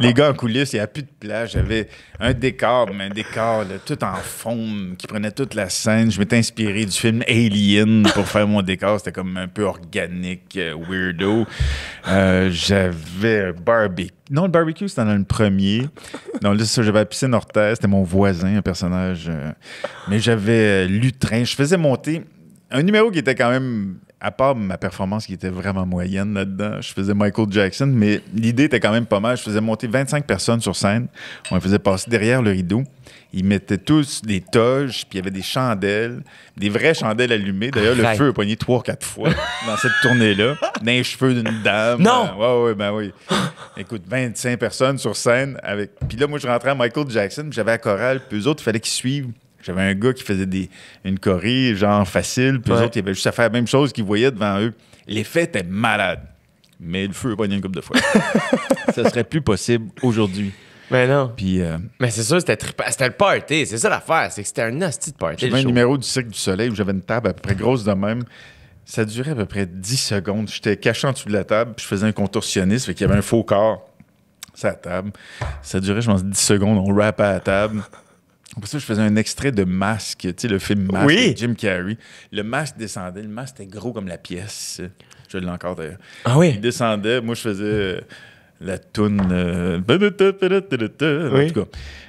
les gars en coulisses, il n'y a plus de place. J'avais un décor, mais un décor tout en fond qui prenait toute la scène. Je m'étais inspiré du film Alien pour faire mon décor. C'était comme un peu organique, euh, weirdo. Euh, j'avais barbecue. Non, le barbecue, c'était dans le premier. Non, là, ça, j'avais la piscine est C'était mon voisin, un personnage. Euh. mais j'avais Lutrin. Je faisais monter un numéro qui était quand même à part ma performance qui était vraiment moyenne là-dedans, je faisais Michael Jackson, mais l'idée était quand même pas mal. Je faisais monter 25 personnes sur scène. On les faisait passer derrière le rideau. Ils mettaient tous des toges, puis il y avait des chandelles, des vraies chandelles allumées. D'ailleurs, le feu a poigné trois, quatre fois dans cette tournée-là, dans cheveu cheveux d'une dame. Non! oui, ouais, ouais, ben oui. Écoute, 25 personnes sur scène avec. Puis là, moi, je rentrais à Michael Jackson, j'avais la chorale, puis eux autres, il fallait qu'ils suivent j'avais un gars qui faisait des, une corée, genre facile, puis les autres, ils avaient juste à faire la même chose qu'ils voyaient devant eux. L'effet était malade. Mais le feu a pogné une coupe de fois. ça serait plus possible aujourd'hui. Mais ben non. Euh, mais c'est ça c'était C'était le party. C'est ça l'affaire. C'est que c'était un nasty de party. J'avais un numéro du Cirque du Soleil où j'avais une table à peu près grosse de même. Ça durait à peu près 10 secondes. J'étais caché en dessous de la table, puis je faisais un contorsionniste, fait qu'il y avait un faux corps la table. Ça durait, je pense, 10 secondes. On rap à la table. Pour ça, je faisais un extrait de Masque, tu sais, le film Masque de Jim Carrey. Le masque descendait, le masque était gros comme la pièce. Je l'ai encore d'ailleurs. Ah oui? Il descendait, moi je faisais euh, la toune. Euh, en tout cas,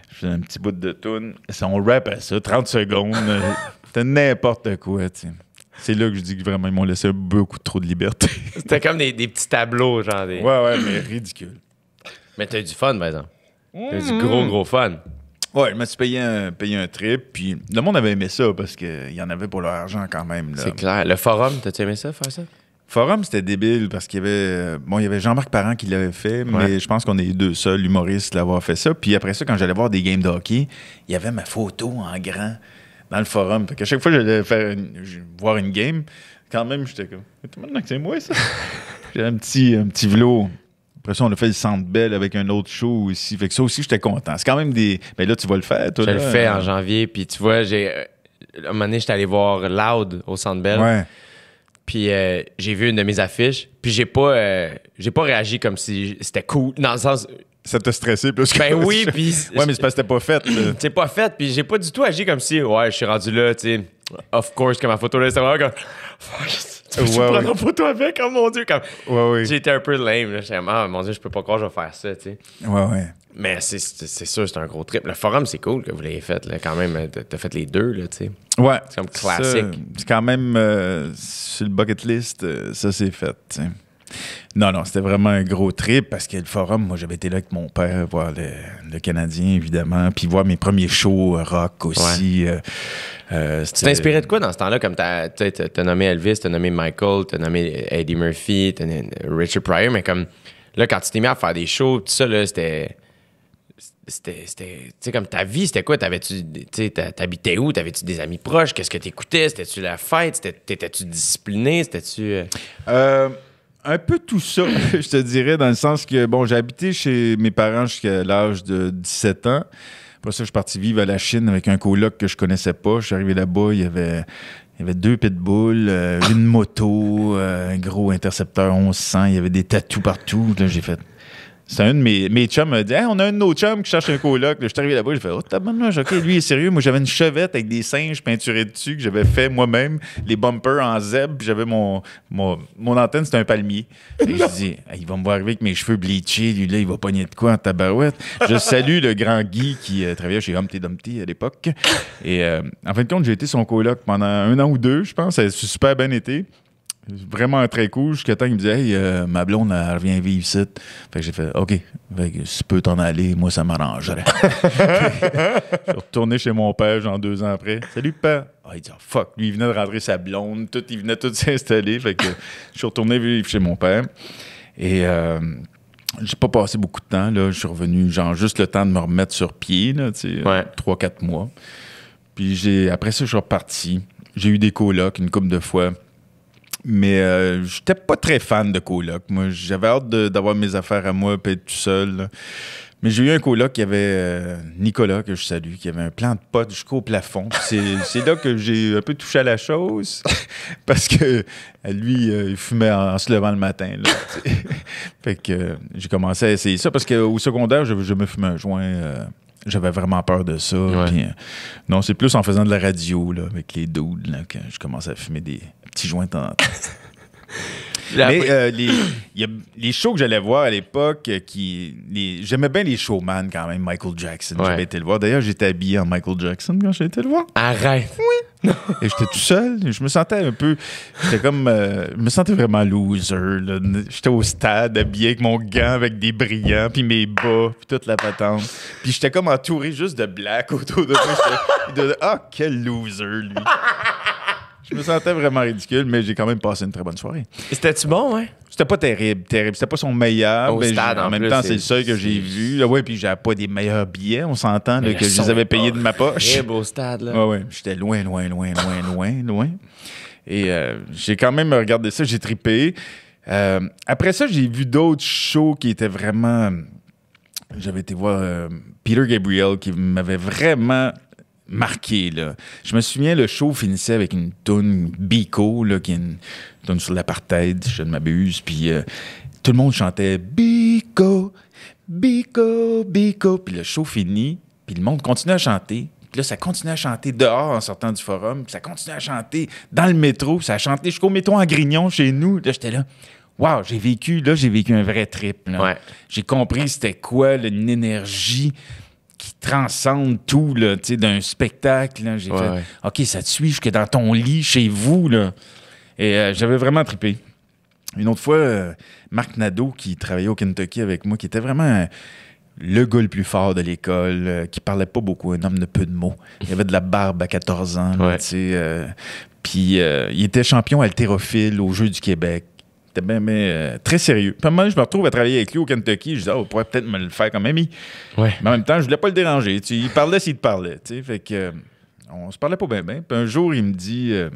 je faisais un petit bout de toune. on rap à ça, 30 secondes. Euh, c'était n'importe quoi, tu sais. C'est là que je dis que vraiment, ils m'ont laissé beaucoup trop de liberté. C'était comme des, petits tableaux, genre des. Ouais, ouais, mais ridicule. Mais t'as eu du fun, par exemple. T'as eu du mm-hmm. gros, gros fun. Ouais, je me suis payé un, payé un trip, puis le monde avait aimé ça parce qu'il y en avait pour leur argent quand même. C'est clair. Le forum, t'as-tu aimé ça, faire ça? Forum, c'était débile parce qu'il y avait bon, il y avait Jean-Marc Parent qui l'avait fait, mais je pense qu'on est les deux seuls humoristes à l'avoir fait ça. Puis après ça, quand j'allais voir des games de hockey, il y avait ma photo en grand dans le forum. Fait chaque fois que j'allais faire voir une game, quand même, j'étais comme, c'est moi ça. J'ai un petit, un petit vélo on a fait le Centre Bell avec un autre show aussi Fait que ça aussi, j'étais content. C'est quand même des. Mais ben là, tu vas le faire, toi. Je le fais en janvier. Puis tu vois, j'ai. À euh, un moment donné, j'étais allé voir Loud au Centre Bell. Ouais. Puis euh, j'ai vu une de mes affiches. Puis j'ai pas, euh, j'ai pas réagi comme si c'était cool. Dans le sens. Ça t'a stressé plus que. Ben oui, Ouais, mais c'est parce que c'était pas fait. c'est pas fait. Puis j'ai pas du tout agi comme si, ouais, je suis rendu là, tu sais. Of course, que ma photo là, c'est vraiment comme. « Tu suis ouais, prendre photo avec, oh mon Dieu. Comme... Ouais, J'étais un peu lame. Là. J'étais ah, mon Dieu, je peux pas croire que je vais faire ça, tu sais. Ouais, ouais. Mais c'est, sûr, c'est un gros trip. Le forum, c'est cool que vous l'ayez fait, là, quand même. T'as fait les deux, là, tu sais. Ouais. C'est comme classique. c'est quand même euh, sur le bucket list, euh, ça, c'est fait, tu sais. Non, non, c'était vraiment un gros trip parce que le forum, moi, j'avais été là avec mon père voir le, Canadien, évidemment, puis voir mes premiers shows euh, rock aussi. Euh, euh de quoi dans ce temps-là? Comme t'as as, nommé Elvis, t'as nommé Michael, t'as nommé Eddie Murphy, t'as nommé Richard Pryor, mais comme là, quand tu t'es mis à faire des shows, tout ça, là, c'était c'était tu sais comme ta vie c'était quoi t'avais tu t'habitais où t'avais tu des amis proches qu'est-ce que t'écoutais c'était tu la fête t'étais tu discipliné c'était tu euh? un peu tout ça, je te dirais, dans le sens que, bon, j'ai habité chez mes parents jusqu'à l'âge de 17 ans. Après ça, je suis parti vivre à la Chine avec un coloc que je connaissais pas. Je suis arrivé là-bas, il y avait il y avait deux pitbulls, euh, une moto, euh, un gros intercepteur 1100, il y avait des tatous partout. Là, j'ai fait c'est un de mes, mes chums m'a dit on a un de nos chums qui cherche un coloc. Je suis arrivé là-bas, j'ai fait Oh, tabarnouche, OK, lui, est sérieux. Moi, j'avais une chevette avec des singes peinturés dessus que j'avais fait moi-même, les bumpers en zeb. j'avais mon, mon, antenne, c'était un palmier. Et je dis Il va me voir arriver avec mes cheveux bleachés, lui, là, il va pogner de quoi en tabarouette. Je salue le grand Guy qui euh, travaillait chez Humpty Dumpty à l'époque. Et euh, en fin de compte, j'ai été son coloc pendant un an ou deux, je pense. C'est super bien été. Vraiment un très cool. Jusqu'à temps il me disait Hey, euh, ma blonde, elle revient vivre ici. Fait que j'ai fait OK. si tu peux t'en aller, moi, ça m'arrangerait. je suis retourné chez mon père, genre deux ans après. Salut, père. Ah, il dit oh, Fuck. Lui, il venait de rentrer sa blonde. Tout, il venait tout s'installer. Fait que je suis retourné vivre chez mon père. Et. Euh, j'ai pas passé beaucoup de temps. Là. Je suis revenu, genre, juste le temps de me remettre sur pied, là, tu sais, Trois, 3 mois. Puis j'ai, après ça, je suis reparti. J'ai eu des colocs une couple de fois. Mais euh, j'étais pas très fan de coloc. Moi, j'avais hâte d'avoir mes affaires à moi et être tout seul. Mais j'ai eu un coloc qui avait euh, Nicolas, que je salue, qui avait un plan de potes jusqu'au plafond. C'est là que j'ai un peu touché à la chose parce que euh, lui, il fumait en, se levant le matin. fait que j'ai commencé à essayer ça parce qu'au secondaire, je, je, me fumais un joint. j'avais vraiment peur de ça. non, c'est plus en faisant de la radio avec les doudes que je commence à fumer des, Mais euh, les, shows que j'allais voir à l'époque, euh, qui j'aimais bien les showman quand même, Michael Jackson. J'avais été le voir. D'ailleurs, j'étais habillé en Michael Jackson quand j'ai le voir. Arrête. Oui. Et j'étais tout seul. Je me sentais un peu. J'étais comme. Euh, je me sentais vraiment loser. J'étais au stade habillé avec mon gant, avec des brillants, puis mes bas, puis toute la patente. Puis j'étais comme entouré juste de black autour de de, ah, quel loser, lui. Je me sentais vraiment ridicule, mais j'ai quand même passé une très bonne soirée. C'était-tu bon, ouais? Hein? C'était pas terrible, terrible. C'était pas son meilleur. Au stade, en, même temps, c'est le seul que j'ai vu. Ah oui, puis j'avais pas des meilleurs billets, on s'entend, que je les avais payés de ma poche. beau stade, là. Ouais, ah ouais. J'étais loin, loin, loin, loin, loin, loin. Et euh, j'ai quand même regardé ça, j'ai tripé. Euh, après ça, j'ai vu d'autres shows qui étaient vraiment. J'avais été voir euh, Peter Gabriel qui m'avait vraiment marqué. Là. Je me souviens, le show finissait avec une toune Bico, qui est une sur l'apartheid, je ne m'abuse. Puis euh, tout le monde chantait Bico, Bico, Bico. Puis le show finit, puis le monde continue à chanter. Puis là, ça continue à chanter dehors en sortant du forum, puis ça continue à chanter dans le métro, ça a chanté jusqu'au métro en Grignon chez nous. Là, j'étais là. waouh j'ai vécu, là, j'ai vécu un vrai trip. J'ai compris c'était quoi, une énergie transcende tout, là, tu d'un spectacle. J'ai fait, OK, ça te suit jusque dans ton lit, chez vous, là. Et euh, j'avais vraiment trippé. Une autre fois, euh, Marc Nadeau, qui travaillait au Kentucky avec moi, qui était vraiment euh, le gars le plus fort de l'école, qui parlait pas beaucoup, un homme de peu de mots. Il avait de la barbe à 14 ans, tu sais. puis il était champion haltérophile aux Jeux du Québec mais euh, très sérieux. Puis moi, je me retrouve à travailler avec lui au Kentucky. Je disais, Ah, on pourrait peut-être me le faire comme ami. Ouais. Mais en même temps, je voulais pas le déranger. il parlait s'il te parlait. Tu fait que, euh, on se parlait pas bien, bien. Puis un jour, il me dit, euh,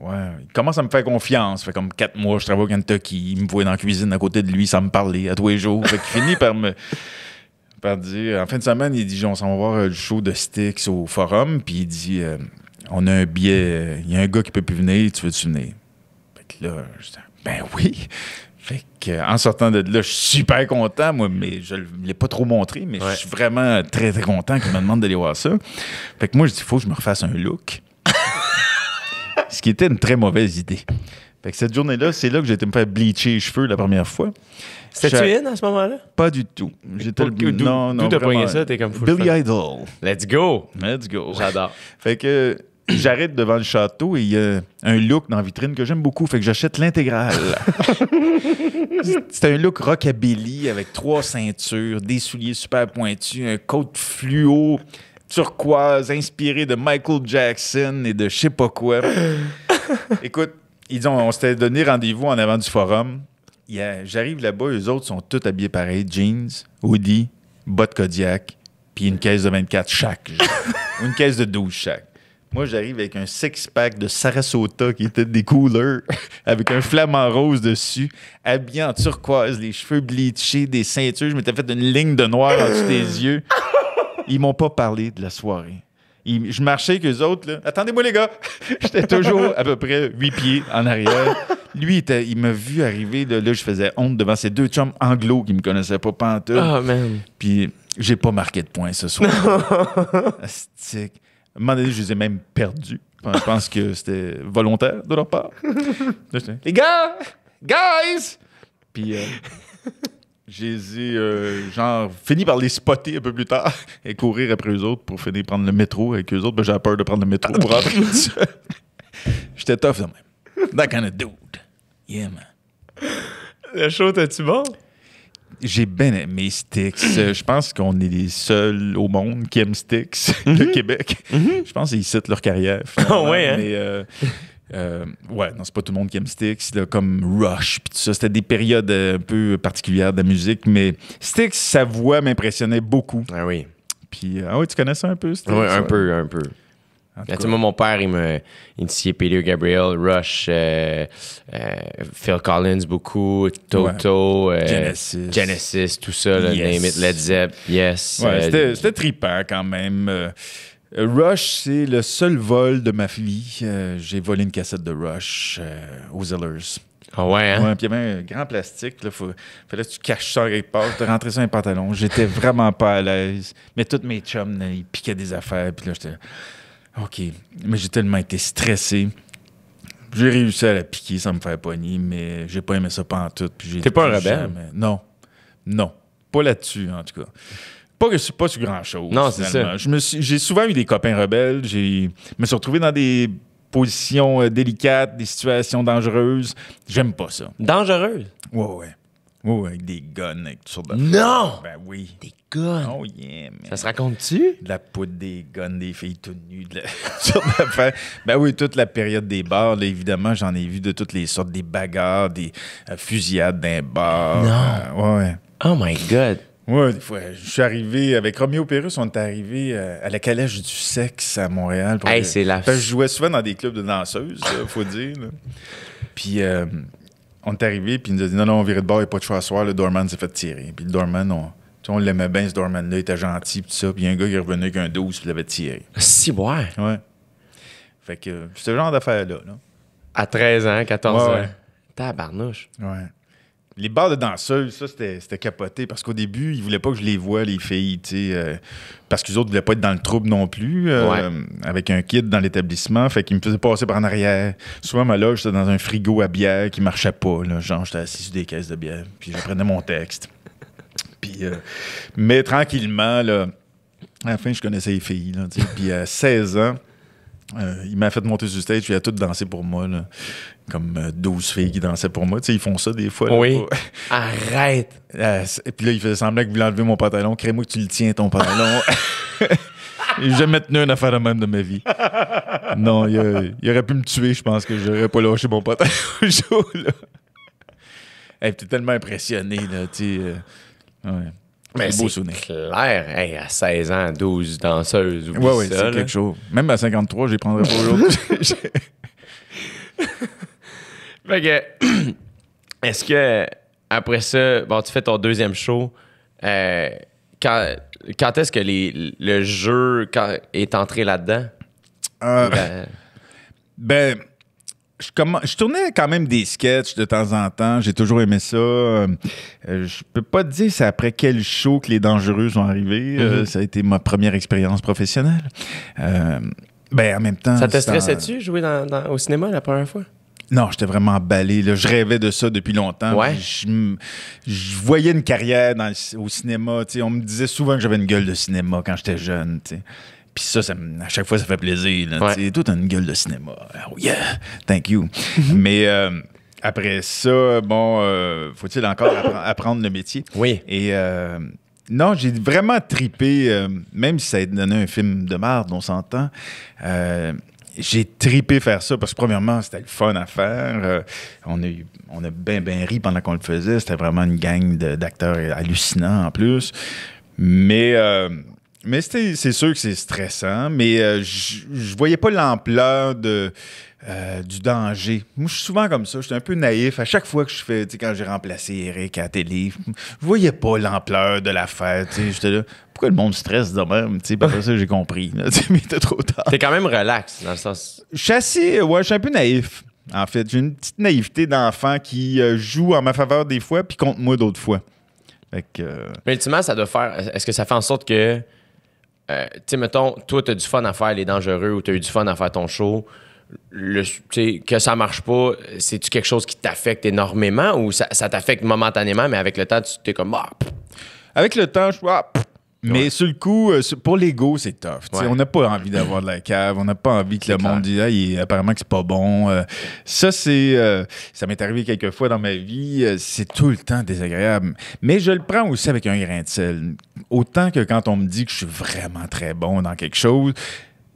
ouais, il commence à me faire confiance. Ça fait comme quatre mois, je travaille au Kentucky. Il me voit dans la cuisine à côté de lui sans me parler à tous les jours. Fait qu'il finit par me. Par dire, en fin de semaine, il dit On s'en va voir le show de sticks au forum. Puis il dit On a un billet, il y a un gars qui peut plus venir, tu veux-tu venir Fait là, ben oui. Fait que, euh, en sortant de là, je suis super content, moi, mais je ne l'ai pas trop montré, mais je suis vraiment très, très content qu'on me demande d'aller voir ça. Fait que moi, je dis, il faut que je me refasse un look. Ce qui était une très mauvaise idée. Fait que cette journée-là, c'est là que j'ai été me faire bleacher les cheveux la première fois. C'était-tu in à ce moment-là? Pas du tout. J'étais le... Non, non, D'où t'as pogné ça? T'es comme fou. Billy Idol. Let's go! Let's go. J'adore. Fait que j'arrête devant le château et il y a un look dans la vitrine que j'aime beaucoup. Fait que j'achète l'intégrale. C'était un look rockabilly avec trois ceintures, des souliers super pointus, un coat fluo turquoise inspiré de Michael Jackson et de je sais pas quoi. Écoute, ils ont, on s'était donné rendez-vous en avant du forum. J'arrive là-bas, les autres sont tous habillés pareil jeans, hoodie, bottes Kodiak, puis une caisse de 24 chaque. une caisse de 12 chaque. Moi, j'arrive avec un six-pack de Sarasota qui était des couleurs, avec un flamant rose dessus, habillé en turquoise, les cheveux bleachés, des ceintures. Je m'étais fait une ligne de noir en dessous des yeux. Ils m'ont pas parlé de la soirée. je marchais avec eux autres. Attendez-moi, les gars! J'étais toujours à peu près huit pieds en arrière. Lui, il m'a vu arriver. Là, je faisais honte devant ces deux chums anglo qui me connaissaient pas pantoute. Ah, Puis j'ai pas marqué de points ce soir. Astique un moment donné, je les ai même perdus. je pense que c'était volontaire de leur part. les gars! Guys! Puis, euh, j'ai euh, genre, fini par les spotter un peu plus tard et courir après eux autres pour finir prendre le métro avec eux autres. Ben, j'avais peur de prendre le métro pour rentrer J'étais tough, quand même. That kind of dude. Yeah, man. La show, t'es-tu bon? J'ai bien aimé Styx. Euh, je pense qu'on est les seuls au monde qui aiment Styx, le mm-hmm. Québec. Mm-hmm. Je pense qu'ils citent leur carrière. ouais, hein? Mais euh, euh, ouais, non, c'est pas tout le monde qui aime Styx, là, comme Rush, tout ça. C'était des périodes un peu particulières de la musique, mais Styx, sa voix m'impressionnait beaucoup. Ah oui. Puis, ah oui, tu connais ça un peu, Styx? Ouais, un peu, un peu moi, mon père, il m'a initié Peter Gabriel, Rush, euh, euh, Phil Collins beaucoup, Toto, euh, Genesis. Genesis. tout ça, name it, Led Zepp, yes. c'était trippant quand même. Rush, c'est le seul vol de ma vie. J'ai volé une cassette de Rush aux Zellers. Ah ouais, hein? puis il y avait un grand plastique. Il fallait que tu caches ça quelque part, tu rentrais ça dans les pantalons. J'étais vraiment pas à l'aise. Mais tous mes chums, ils piquaient des affaires. Puis là, j'étais OK, mais j'ai tellement été stressé. J'ai réussi à la piquer sans me faire pogner, mais j'ai pas aimé ça en tout. T'es pas un rebelle? Non. Non. Pas là-dessus, en tout cas. Pas que je suis pas sur grand-chose. Non, c'est ça. J'ai souvent eu des copains rebelles. Je me suis retrouvé dans des positions euh, délicates, des situations dangereuses. J'aime pas ça. Dangereuse? Ouais, ouais. Oui, avec des guns, avec toutes sortes de. Non! Ben oui. Des guns? Oh yeah, Ça se raconte-tu? De la poudre, des guns, des filles toutes nues, de la... ben oui, toute la période des bars, évidemment, j'en ai vu de toutes les sortes, des bagarres, des euh, fusillades d'un bar. Non! Euh, oh my God! Oui, des fois, je suis arrivé avec Romeo Pérus, on est arrivé euh, à la calèche du sexe à Montréal. c'est je jouais souvent dans des clubs de danseuses, faut dire. Puis on est arrivé, puis il nous a dit non, non, on virait de bord, il n'y a pas de choix à soir, le doorman s'est fait tirer. Puis le doorman, on, l'aimait bien, ce doorman-là, il était gentil, puis ça. Puis un gars qui est revenu avec un 12, puis l'avait tiré. Si, ouais. Ouais. Fait que ce genre daffaire là Là. À 13 ans, 14 ouais, ans. Ouais. barnouche. Ouais. Les bars de danseuses, ça, c'était capoté parce qu'au début, ils voulaient pas que je les vois, les filles, tu euh, parce qu'ils autres voulaient pas être dans le trouble non plus, euh, avec un kit dans l'établissement. Fait qu'ils me faisaient passer par en arrière. Souvent, ma loge, c'était dans un frigo à bière qui marchait pas, là. Genre, j'étais assis sur des caisses de bière, puis prenais mon texte. Puis, euh, mais tranquillement, là, à la fin, je connaissais les filles, là, Puis à 16 ans, euh, il m'a fait monter sur stage, puis il a tout dansé pour moi. Comme 12 euh, filles qui dansaient pour moi. ils font ça des fois. Arrête! et euh, puis là, il faisait semblant qu'il voulait enlever mon pantalon. Crée-moi que tu le tiens, ton pantalon. J'ai jamais tenu une affaire de même de ma vie. Non, il, aurait pu me tuer, je pense que j'aurais pas lâché mon pantalon j'étais tellement impressionné, là, mais c'est clair, à 16 ans, 12 danseuses, ou Oui, c'est quelque chose. Même à 53, les prendrais pas aujourd'hui. fait que, est-ce que après ça, tu fais ton deuxième show, euh, quand, est-ce que le jeu est entré là-dedans? Euh, ben, ben je, tournais quand même des sketchs de temps en temps. J'ai toujours aimé ça. Je euh, je peux pas te dire c'est après quel show que les dangereux sont arrivés. Euh, mm-hmm. ça a été ma première expérience professionnelle. Euh, ben, en même temps. Ça te stressait-tu jouer au cinéma la première fois? Non, j'étais vraiment emballé. Je rêvais de ça depuis longtemps. Je, voyais une carrière au cinéma. On me disait souvent que j'avais une gueule de cinéma quand j'étais jeune. Puis ça, à chaque fois, ça fait plaisir. C'est Tout une gueule de cinéma. Oh yeah, thank you. Mais euh, après ça, bon, euh, faut-il encore apprendre le métier? Oui. Et euh, non, j'ai vraiment tripé, même si ça a donné un film de marde, on s'entend. j'ai tripé faire ça parce que, premièrement, c'était le fun à faire. on a on a bien, bien ri pendant qu'on le faisait. C'était vraiment une gang d'acteurs hallucinants en plus. Mais mais c'est sûr que c'est stressant, mais euh, je voyais pas l'ampleur de, euh, du danger. Moi, je suis souvent comme ça, je suis un peu naïf. À chaque fois que je fais, tu sais, quand j'ai remplacé Eric à la télé, je voyais pas l'ampleur de l'affaire. Tu sais, j'étais là, pourquoi le monde stresse de même? Tu sais, ça, j'ai compris. mais t'es trop tard. T'es quand même relax, dans le sens. Je suis ouais, je suis un peu naïf. En fait, j'ai une petite naïveté d'enfant qui euh, joue en ma faveur des fois, puis contre moi d'autres fois. Fait que... Mais ultimement, ça doit faire. Est-ce que ça fait en sorte que euh, tu sais, mettons, toi, t'as du fun à faire Les Dangereux ou t'as eu du fun à faire ton show. Le, que ça marche pas, c'est-tu quelque chose qui t'affecte énormément ou ça, t'affecte momentanément, mais avec le temps, tu t'es comme. Ah, avec le temps, je suis. Ah, mais sur le coup, euh, pour l'ego, c'est tough. On n'a pas envie d'avoir de la cave, on n'a pas envie que le monde dise ah, apparemment que c'est pas bon. Euh. ça, c'est. Euh, ça m'est arrivé quelques fois dans ma vie. c'est tout le temps désagréable. Mais je le prends aussi avec un grain de sel. Autant que quand on me dit que je suis vraiment très bon dans quelque chose.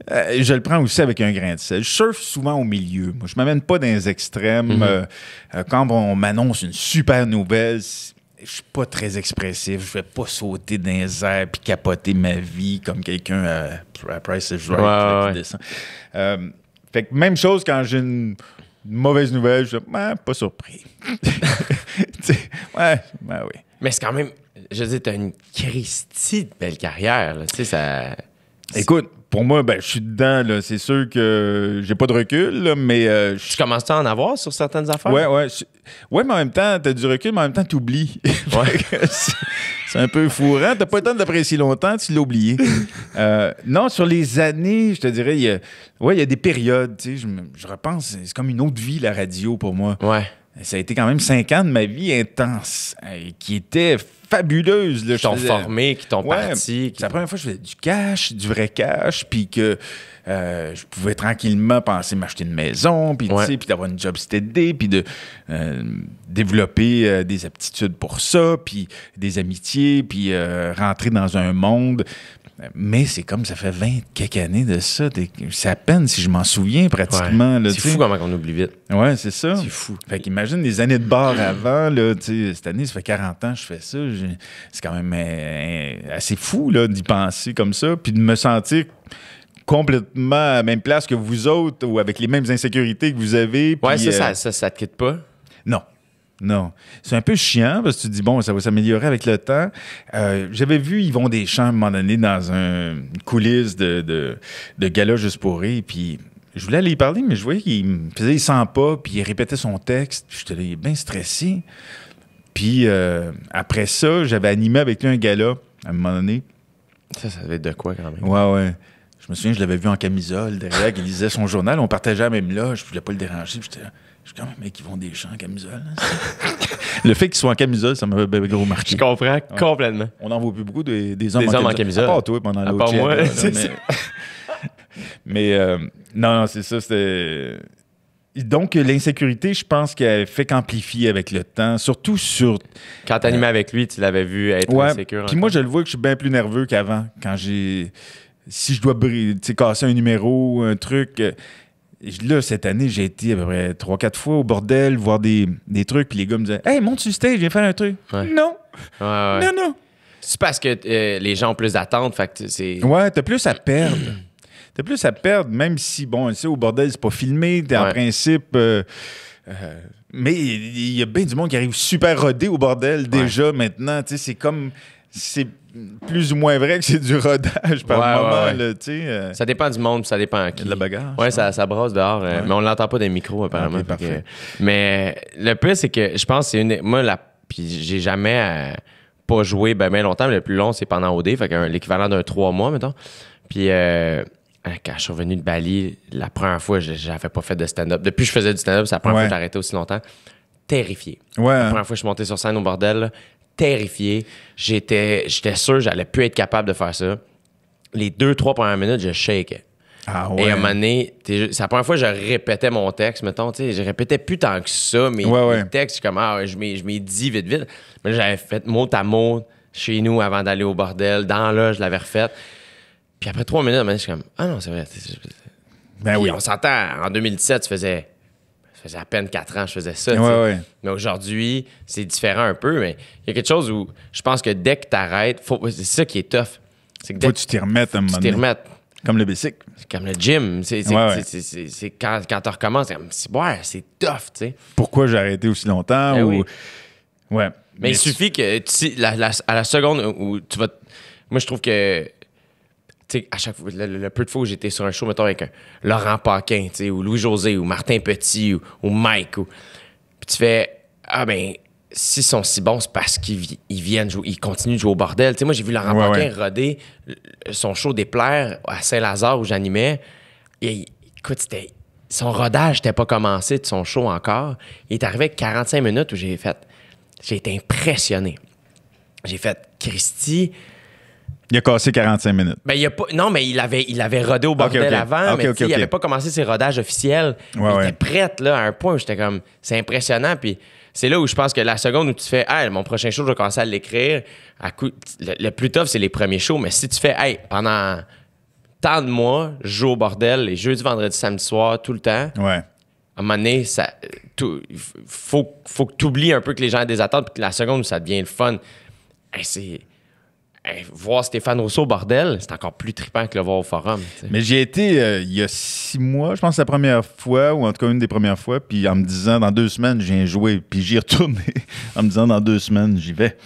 je le prends aussi avec un grain de sel. Je surfe souvent au milieu. Moi, je m'amène pas dans les extrêmes. Mm-hmm. quand on m'annonce une super nouvelle, je suis pas très expressif. Je vais pas sauter dans les airs puis capoter ma vie comme quelqu'un à, Price descend. fait même chose quand j'ai une mauvaise nouvelle, je suis pas surpris. ouais, ben oui. Mais c'est quand même, je veux dire, t'as une Christie de belle carrière. ça. Écoute, pour moi, ben, je suis dedans. Là. C'est sûr que j'ai pas de recul, mais. Euh, je... Tu commences à en avoir sur certaines affaires? Ouais, ouais. Ouais, mais en même temps, t'as du recul, mais en même temps, t'oublies. Ouais. c'est un peu fourrant. Hein? T'as pas le temps d'apprécier longtemps, tu l'as oublié. Euh, non, sur les années, je te dirais, il y a, ouais, il y a des périodes. je, je repense, c'est comme une autre vie, la radio, pour moi. Ouais ça a été quand même cinq ans de ma vie intense, euh, qui était fabuleuse. qui t'ont formé, qui t'ont parti. La première fois, je faisais du cash, du vrai cash, puis que euh, je pouvais tranquillement penser m'acheter une maison, puis d'avoir une job steady, puis de euh, développer des aptitudes pour ça, puis des amitiés, puis rentrer dans un monde. Mais c'est comme ça fait 20 quelques années de ça. C'est à peine si je m'en souviens pratiquement. C'est fou comment on oublie vite. Ouais, c'est ça. C'est fou. Fait qu'imagine les années de bord avant. cette année, ça fait 40 ans que je fais ça. C'est quand même euh, assez fou d'y penser comme ça. Puis de me sentir complètement à la même place que vous autres ou avec les mêmes insécurités que vous avez. ouais, ça, ça, euh, ça, ça, te quitte pas. Non. Non. C'est un peu chiant parce que tu te dis, bon, ça va s'améliorer avec le temps. Euh, j'avais vu Yvon Deschamps à un moment donné dans un, une coulisse de, de, gala juste pour puis je voulais aller y parler, mais je voyais qu'il faisait sent pas, puis il répétait son texte. J'étais bien stressé. Puis euh, après ça, j'avais animé avec lui un gala à un moment donné. Ça, ça devait être de quoi quand même? Ouais, ouais. Je me souviens, je l'avais vu en camisole derrière, il lisait son journal, on partageait même là, je voulais pas le déranger. J'étais je suis comme, mec, qui vont des champs en camisole. le fait qu'ils soient en camisole, ça m'a gros marqué. Je comprends complètement. On n'en voit plus beaucoup des, des hommes, des en, hommes camisole. en, camisole. À toi pendant à part moi, mais, non, c'est ça, c'était... Donc, l'insécurité, je pense qu'elle fait qu'amplifier avec le temps, surtout sur. Quand t'animais animé euh, avec lui, tu l'avais vu être ouais, insécure. Puis moi, je le vois que je suis bien plus nerveux qu'avant. Quand j'ai. Si je dois casser un numéro, un truc. Euh, là, cette année, j'ai été à peu près 3-4 fois au bordel, voir des, des trucs, puis les gars me disaient Hey, monte sur le stage, viens faire un truc. Non. Non, non. C'est parce que euh, les gens ont plus d'attentes, fait que c'est. Ouais, t'as plus à perdre. t'as plus à perdre, même si, bon, tu sais, au bordel, c'est pas filmé, t'es en principe. Euh, euh, mais il y a bien du monde qui arrive super rodé au bordel déjà maintenant. Tu sais, c'est comme c'est plus ou moins vrai que c'est du rodage par moment. Euh, ça dépend du monde, ça dépend de qui. De la bagarre. Oui, ça, ça dehors, euh, mais on l'entend pas des micros ah, apparemment. mais le plus, c'est que je pense que c'est une. Moi, la... puis j'ai jamais euh, pas joué bien ben longtemps, mais le plus long, c'est pendant OD, fait l'équivalent d'un trois mois, mettons. Puis quand je suis revenu de Bali, la première fois, j'avais pas fait de stand-up. Depuis que je faisais du stand-up, c'est la première fois que j'ai aussi longtemps terrifié. La hein. première fois que je suis monté sur scène au bordel, terrifié. J'étais, j'étais sûr que j'allais plus être capable de faire ça. Les deux, trois premières minutes, je shake. Ah Et à un moment donné, c'est la première fois que je répétais mon texte, mettons, tu sais, je répétais plus tant que ça, mais le texte, ah, je m'ai dit vite, vite. Mais j'avais fait mot à mot chez nous avant d'aller au bordel, dans là, je l'avais refait. Puis après trois minutes, je suis comme, ah non, c'est vrai. Ben oui. On s'entend, en 2017, tu faisais ça faisait à peine 4 ans que je faisais ça. Mais aujourd'hui, c'est différent un peu. Mais il y a quelque chose où je pense que dès que tu arrêtes, c'est ça qui est tough. C'est que dès faut que tu t'y remettes un moment. Tu t'y remettes. Comme le bicycle. Comme le gym. C'est quand, quand tu recommences, c'est c'est tough. sais Pourquoi j'ai arrêté aussi longtemps? Ben ou... Ouais. Mais, il suffit que à la seconde où tu vas. Moi, je trouve que à chaque fois, le, peu de fois où j'étais sur un show, mettons, avec Laurent Paquin, ou Louis-José, ou Martin Petit, ou, Mike, ou... puis tu fais, ah ben, s'ils sont si bons, c'est parce qu'ils viennent jouer, ils continuent de jouer au bordel. Tu moi, j'ai vu Laurent Paquin roder son show des plaires à Saint-Lazare où j'animais. Et, écoute, son rodage n'était pas commencé de son show encore. Il est arrivé avec 45 minutes où j'ai fait, j'ai été impressionné. J'ai fait, Christy, il a cassé 45 minutes. Ben, non, mais il avait, il avait rodé au bordel avant, mais il n'avait pas commencé ses rodages officiels. il était prêt là, à un point où j'étais comme, c'est impressionnant. Puis c'est là où je pense que la seconde où tu fais, hey, mon prochain show, je vais commencer à l'écrire. le, plus tough, c'est les premiers shows, mais si tu fais, hey, pendant tant de mois, je joue au bordel les jeudis, vendredis, samedi soir, tout le temps. À un moment donné, ça, faut, que tu oublies un peu que les gens ont des attentes, puis que la seconde où ça devient le fun, c'est voir Stéphane Rousseau, bordel, c'est encore plus trippant que le voir au forum. Mais j'y ai été euh, il y a six mois, je pense la première fois, ou en tout cas une des premières fois, puis en me disant dans deux semaines, j'ai joué, puis j'y retourné en me disant dans deux semaines, j'y vais.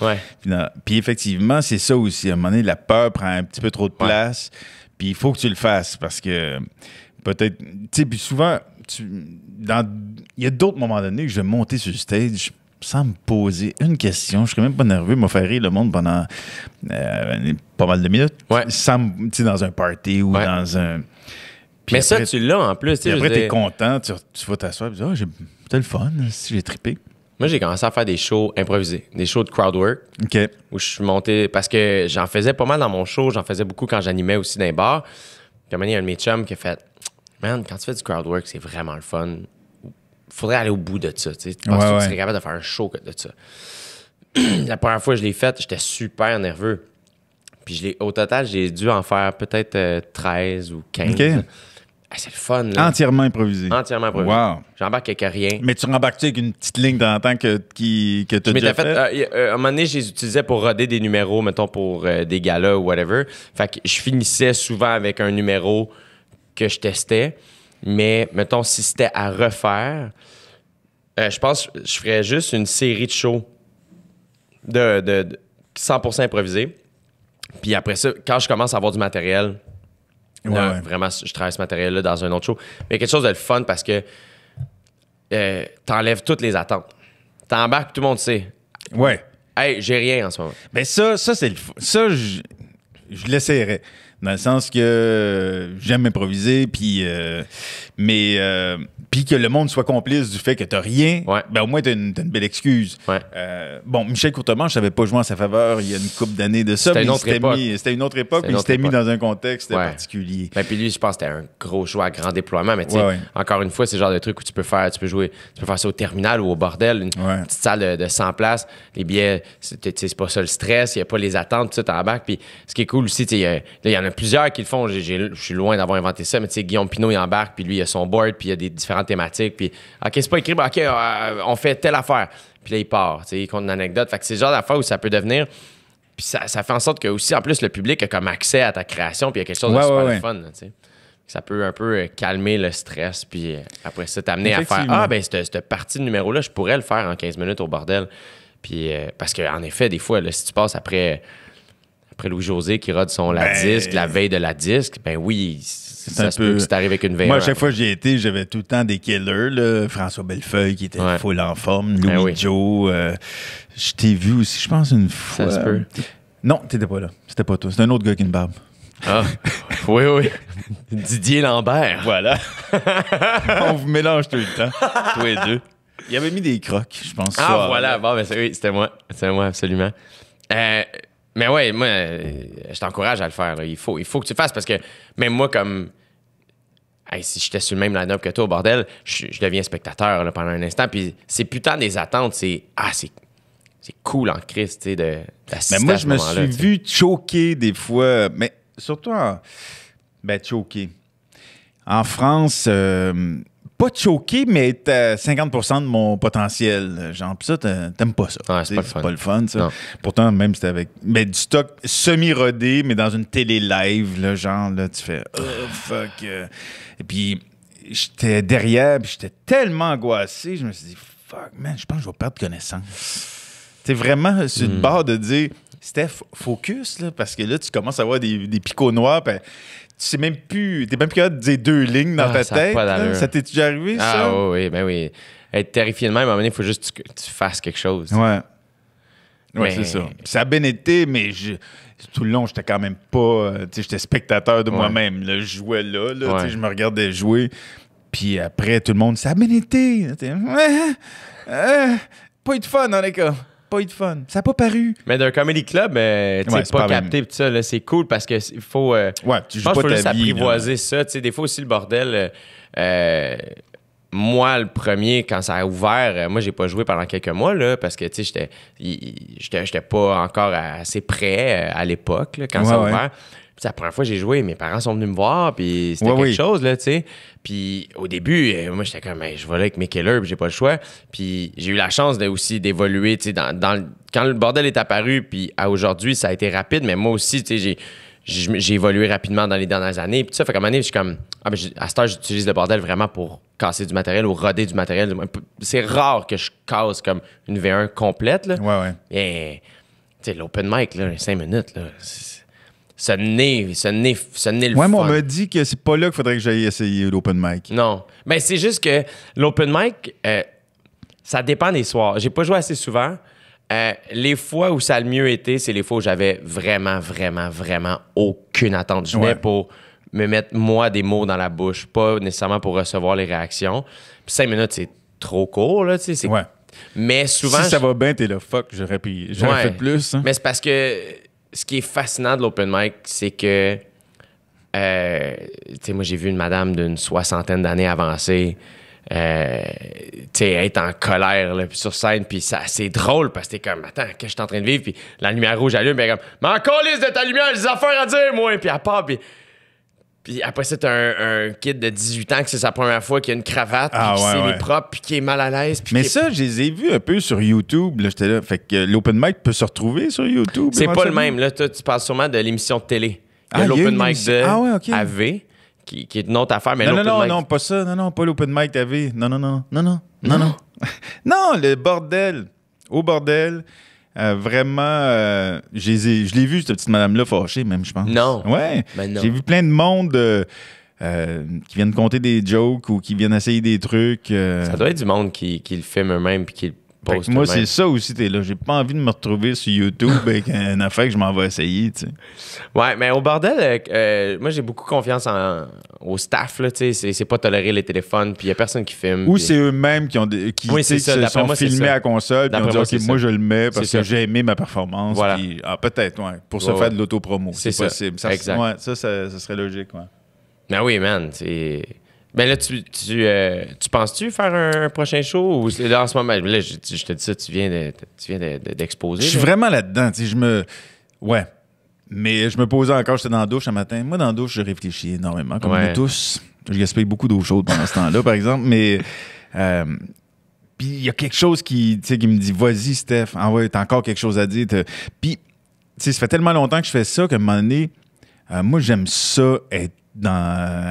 Puis, effectivement, c'est ça aussi. À un moment donné, la peur prend un petit peu trop de place, puis il faut que tu le fasses parce que peut-être. Tu sais, puis souvent, dans, il y a d'autres moments donnés que je vais monter sur le stage, sans me poser une question. Je serais même pas nerveux. m'a fait rire le monde pendant euh, pas mal de minutes. Ouais. Sans, tu sais, dans un party ou dans un. mais ça, tu l'as en plus. après, t'es es content, tu, vas t'asseoir et tu dis oh, j'ai le fun, si j'ai trippé. Moi, j'ai commencé à faire des shows improvisés, des shows de crowd work. OK. Où je suis monté, parce que j'en faisais pas mal dans mon show, j'en faisais beaucoup quand j'animais aussi dans les bars. Puis à un moment, il y a un de mes chums qui a fait Man, quand tu fais du crowd work, c'est vraiment le fun faudrait aller au bout de ça. Tu, sais. que tu serais capable de faire un show de ça. la première fois que je l'ai faite, j'étais super nerveux. Puis je au total, j'ai dû en faire peut-être 13 euh, ou 15. Ah, c'est le fun. Entièrement improvisé. Entièrement improvisé. Wow. J'embarque avec rien. Mais tu rembarques avec une petite ligne dans le temps que, que tu as déjà fait? Euh, euh, à un moment donné, je les utilisais pour roder des numéros, mettons, pour des galas ou whatever. Fait que je finissais souvent avec un numéro que je testais. Mais mettons, si c'était à refaire, euh, je pense que je ferais juste une série de shows de, 100% improvisé. Puis après ça, quand je commence à avoir du matériel, vraiment, je travaille ce matériel-là dans un autre show. Mais quelque chose de fun parce que euh, t'enlèves toutes les attentes. T'embarques, tout le monde sait. Ouais. Hey, j'ai rien en ce moment. Mais ben ça, ça c'est le. Ça, je l'essayerais. Dans le sens que euh, j'aime improviser, puis. Euh, mais euh, puis que le monde soit complice du fait que t'as rien, ben, au moins t'as une, une, belle excuse. Euh, bon, Michel Courtemanche, je savais pas joué en sa faveur il y a une couple d'années de ça, c'était une époque. c'était une autre époque, mais il s'était mis dans un contexte particulier. Ben, puis lui, je pense que c'était un gros choix à grand déploiement, mais encore une fois, c'est le genre de truc où tu peux faire, tu peux jouer, tu faire ça au terminal ou au bordel, une petite salle de, 100 places, les billets, c'est, pas ça le stress, il y a pas les attentes, tout ça, bac. Puis ce qui est cool aussi, il y, en a plusieurs qui le font, je suis loin d'avoir inventé ça, mais tu sais, Guillaume Pinot, il embarque, puis lui, il a son board, puis il y a des différents thématique, Puis, OK, c'est pas écrit, OK, euh, euh, on fait telle affaire. Puis là, il part, tu il compte une anecdote. Fait que c'est le genre d'affaire où ça peut devenir. Puis ça, fait en sorte que aussi, en plus, le public a comme accès à ta création, puis il y a quelque chose de super fun, tu ça peut un peu euh, calmer le stress, puis après ça, t'amener à faire Ah, ben, cette, partie de numéro-là, je pourrais le faire en 15 minutes au bordel. Puis, parce qu'en effet, des fois, si tu passes après, après Louis-José qui rôde son la ben, disque, la veille de la disque, ben oui, c'est un peu... c'est arrivé avec une Moi, à chaque fois que j'y étais, j'avais tout le temps des killers. Là. François Bellefeuille qui était ouais. full en forme, Louis ben Joe. Euh, je t'ai vu aussi, je pense, une fois. Non, t'étais pas là. C'était pas toi. C'était un autre gars qui une barbe. Ah, oui, oui. Didier Lambert. Voilà. On vous mélange tout le temps, Toi et deux. Il avait mis des crocs, je pense. Ah, voilà. Bon, ben, oui, c'était moi. C'était moi, absolument. Euh, mais ouais, moi, euh, je t'encourage à le faire. Il, faut, il faut que tu le fasses parce que mais moi, comme. si j'étais sur le même line-up que toi, au bordel, je, deviens spectateur là, pendant un instant. Puis c'est tant des attentes, c'est. Ah, c'est cool en Christ, tu sais, de, Mais moi, je me suis vu choquer des fois, mais surtout en... Ben, choquer. En France, euh, pas choqué, mais t'as 50 de mon potentiel. Euh, genre, pis ça, t'aimes pas ça. c'est pas, le fun, ça. Pourtant, même c'était avec mais du stock semi-rodé, mais dans une télé live, là, genre, là, tu fais oh, fuck. Euh. Et puis, j'étais derrière, puis j'étais tellement angoissé, je me suis dit fuck, man, je pense que je vais perdre connaissance. T'es vraiment sur le hmm. bord de dire Steph, focus, là, parce que là, tu commences à avoir des, des picots noirs. Pis, tu même plus, t'es même plus capable de dire deux lignes dans ah, ta ça tête. ça t'est déjà arrivé, ah, ça? oui, ben oui. Être terrifié de même, à un moment donné, il faut juste que tu, fasses quelque chose. Ouais. Oui, c'est ça. Ça a bien été, mais je, tout le long, j'étais quand même pas. Euh, j'étais spectateur de moi-même. Je jouais là, je me regardais jouer. Puis après, tout le monde, ça a bien été. Ah, pas eu de fun dans cas de fun. Ça n'a pas paru. Mais d'un comedy club, euh, tu pas, capté ça, c'est cool parce que faut. Euh, ouais, tu je pas qu'il faut juste apprivoiser ça. des fois aussi, le bordel. Euh, moi, le premier, quand ça a ouvert, moi, j'ai pas joué pendant quelques mois, là, parce que, tu sais, j'étais pas encore assez prêt à l'époque, quand ça a ouvert. Puis, la première fois que j'ai joué, mes parents sont venus me voir, puis c'était quelque chose, là, tu sais. Puis au début, euh, moi, j'étais comme, je vais avec mes killers, puis j'ai pas le choix. Puis j'ai eu la chance aussi d'évoluer, tu sais, dans, quand le bordel est apparu, puis à aujourd'hui, ça a été rapide, mais moi aussi, tu sais, j'ai évolué rapidement dans les dernières années. Puis ça, fait moment donné je suis comme, ah, ben, à cette heure, j'utilise le bordel vraiment pour casser du matériel ou roder du matériel. C'est rare que je casse comme une V1 complète. Là. Ouais, ouais. Et, tu sais, l'open mic, là, cinq minutes, là, ça n'est, n'est, le ouais, mais on me dit que c'est pas là qu'il faudrait que j'aille essayer l'open mic. Non. Mais ben, c'est juste que l'open mic, euh, ça dépend des soirs. J'ai pas joué assez souvent. Euh, les fois où ça a le mieux été, c'est les fois où j'avais vraiment, vraiment, vraiment aucune attente. Je pour me mettre, moi, des mots dans la bouche, pas nécessairement pour recevoir les réactions. Puis cinq minutes, c'est trop court, là, tu Ouais. Mais souvent. Si ça va bien, t'es le fuck, j'aurais, pu... j'aurais fait plus. Hein. Mais c'est parce que ce qui est fascinant de l'open mic, c'est que. Euh, tu sais, moi, j'ai vu une madame d'une soixantaine d'années avancée. Euh, tu sais, être en colère sur scène, puis ça, c'est drôle parce que t'es comme, attends, qu'est-ce que je suis en train de vivre? Puis la lumière rouge allume, mais comme, mais encore liste de ta lumière, j'ai des affaires à dire, moi, puis à part, puis puis après, c'est un, un, kid de 18 ans que c'est sa première fois qu'il a une cravate, ah, puis ouais, c'est ouais. puis qui est mal à l'aise. Mais ça, je les ai vus un peu sur YouTube. Là, j'étais là. Fait que euh, l'open mic peut se retrouver sur YouTube. C'est pas le même. Là, toi, tu parles sûrement de l'émission de télé. Il l'open mic de AV, qui, qui, est une autre affaire. Mais non, non, non, non, pas ça. Non, non, pas l'open mic AV non, non, non, non, non, non. non, le bordel. Au bordel. Euh, vraiment, euh, je l'ai vu, cette petite madame-là fâchée, même, je pense. Non. Ouais. Ben J'ai vu plein de monde euh, qui viennent compter des jokes ou qui viennent essayer des trucs. Ça doit être du monde qui, qui le fait eux-mêmes puis qui moi, c'est ça aussi, t'es là. J'ai pas envie de me retrouver sur YouTube avec une affaire que je m'en vais essayer, tu Ouais, mais au bordel, euh, euh, moi, j'ai beaucoup confiance au staff, là, tu sais. C'est pas tolérer les téléphones, puis il y a personne qui filme. Ou c'est eux-mêmes qui, ont qui, se sont filmés à console, puis ont dit, moi, OK, moi, je le mets parce que j'ai aimé ma performance. Ah, peut-être, ouais, pour se faire de l'autopromo. C'est possible. Ça, ça, ça, serait logique, ouais. Ben oui, man, c'est mais ben là, tu, euh, tu, penses-tu faire un, prochain show ou en ce moment, je, te dis ça, tu viens, d'exposer. je suis vraiment là-dedans. Je me. Ouais. Mais je me posais encore, j'étais dans la douche un matin. Moi, dans la douche, je réfléchis énormément, comme nous tous. Je gaspille beaucoup d'eau choses pendant ce temps-là, par exemple. Mais. Euh, puis il y a quelque chose qui, qui me dit Vas-y, Steph, ah t'as encore quelque chose à dire. Puis, ça fait tellement longtemps que je fais ça qu'à un moment donné, euh, moi, j'aime ça être dans,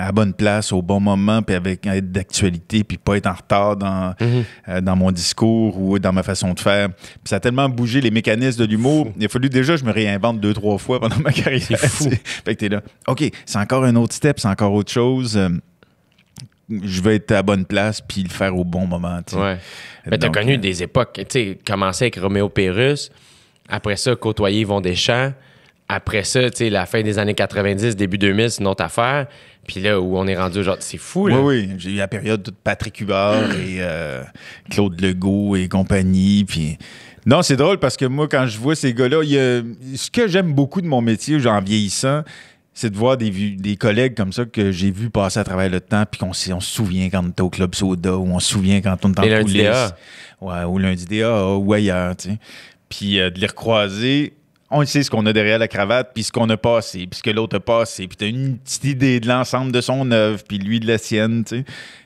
à bonne place au bon moment, puis avec être d'actualité, puis pas être en retard mhm. euh, dans, mon discours ou dans ma façon de faire. ça a tellement bougé les mécanismes de l'humour. Il a fallu déjà je me réinvente deux, trois fois pendant ma carrière. C'est fou. fait que t'es là. OK, c'est encore un autre step, c'est encore autre chose. Euh, je vais être à bonne place puis le faire au bon moment. T'sais. Ouais. Mais t'as connu euh, des époques. Tu sais, commencer avec Roméo Pérus, après ça, côtoyer Yvon Deschamps après ça, tu sais, la fin des années 90, début 2000, c'est une affaire. Puis là, où on est rendu, genre, c'est fou, là. Oui, oui. J'ai eu la période de Patrick Hubert et euh, Claude Legault et compagnie. Puis. Non, c'est drôle parce que moi, quand je vois ces gars-là, ce que j'aime beaucoup de mon métier, genre, en vieillissant, c'est de voir des, des, collègues comme ça que j'ai vu passer à travers le temps, puis qu'on se souvient quand on était au Club Soda, ou on se souvient quand on était en coulisses. ou lundi DA, ou ailleurs, tu sais. Puis euh, de les recroiser, on sait ce qu'on a derrière la cravate, puis ce qu'on a passé, puis ce que l'autre a passé, puis t'as une petite idée de l'ensemble de son œuvre, puis lui de la sienne, tu sais.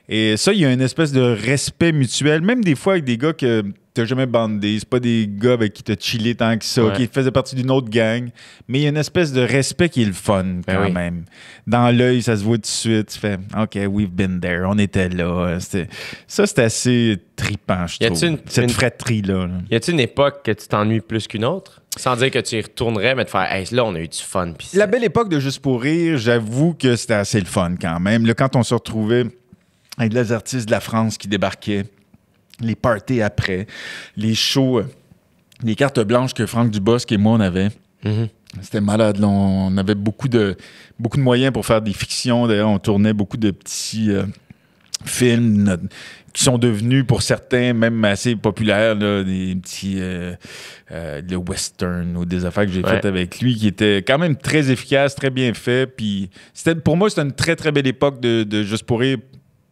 Et ça, il y a une espèce de respect mutuel, même des fois avec des gars que t'as jamais bandé, c'est pas des gars avec qui t'as chillé tant que ça, qui faisaient partie d'une autre gang, mais il y a une espèce de respect qui est le fun ben quand même. Dans l'œil, ça se voit tout de suite, tu fais « OK, we've been there, on était là. » Ça, c'est assez tripant, je trouve, cette fratrie-là. Là. Y a-t-il une époque que tu t'ennuies plus qu'une autre? Sans dire que tu y retournerais, mais de faire, là, on a eu du fun. la belle époque de Juste pour rire, j'avoue que c'était assez le fun quand même. Le quand on se retrouvait avec les artistes de la France qui débarquaient, les parties après, les shows, euh, les cartes blanches que Franck Dubosc et moi, on avait. Mm-hmm. C'était malade. on avait beaucoup de, beaucoup de moyens pour faire des fictions. D'ailleurs, on tournait beaucoup de petits euh, films qui sont devenus pour certains même assez populaires, des petits euh, euh, le western ou des affaires que j'ai faites avec lui, qui étaient quand même très efficaces, très bien fait. Puis c'était pour moi c'était une très très belle époque de, de juste pour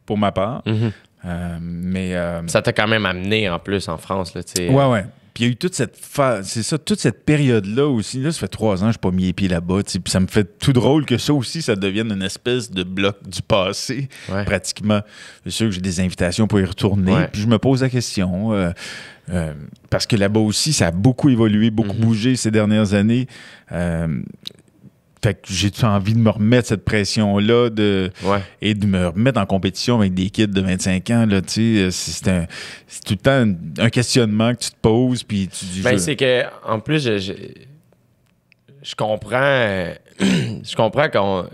pour ma part. Mhm. Euh, mais euh, ça t'a quand même amené en plus en France là, tu Ouais ouais. Puis il y a eu toute cette phase, c'est ça, toute cette période-là aussi. Là, ça fait trois ans que je n'ai pas mis les pieds là-bas. Puis ça me fait tout drôle que ça aussi, ça devienne une espèce de bloc du passé, pratiquement. C'est sûr que j'ai des invitations pour y retourner. Puis je me pose la question. Euh, euh, parce que là-bas aussi, ça a beaucoup évolué, beaucoup mm-hmm. bougé ces dernières années. Euh, fait que j'ai envie de me remettre cette pression-là de, et de me remettre en compétition avec des kids de 25 ans. Là, tu sais? Euh, c'est, un, tout le temps un, questionnement que tu te poses. Puis tu Ben, c'est que, en plus, je, je comprends. je comprends qu'on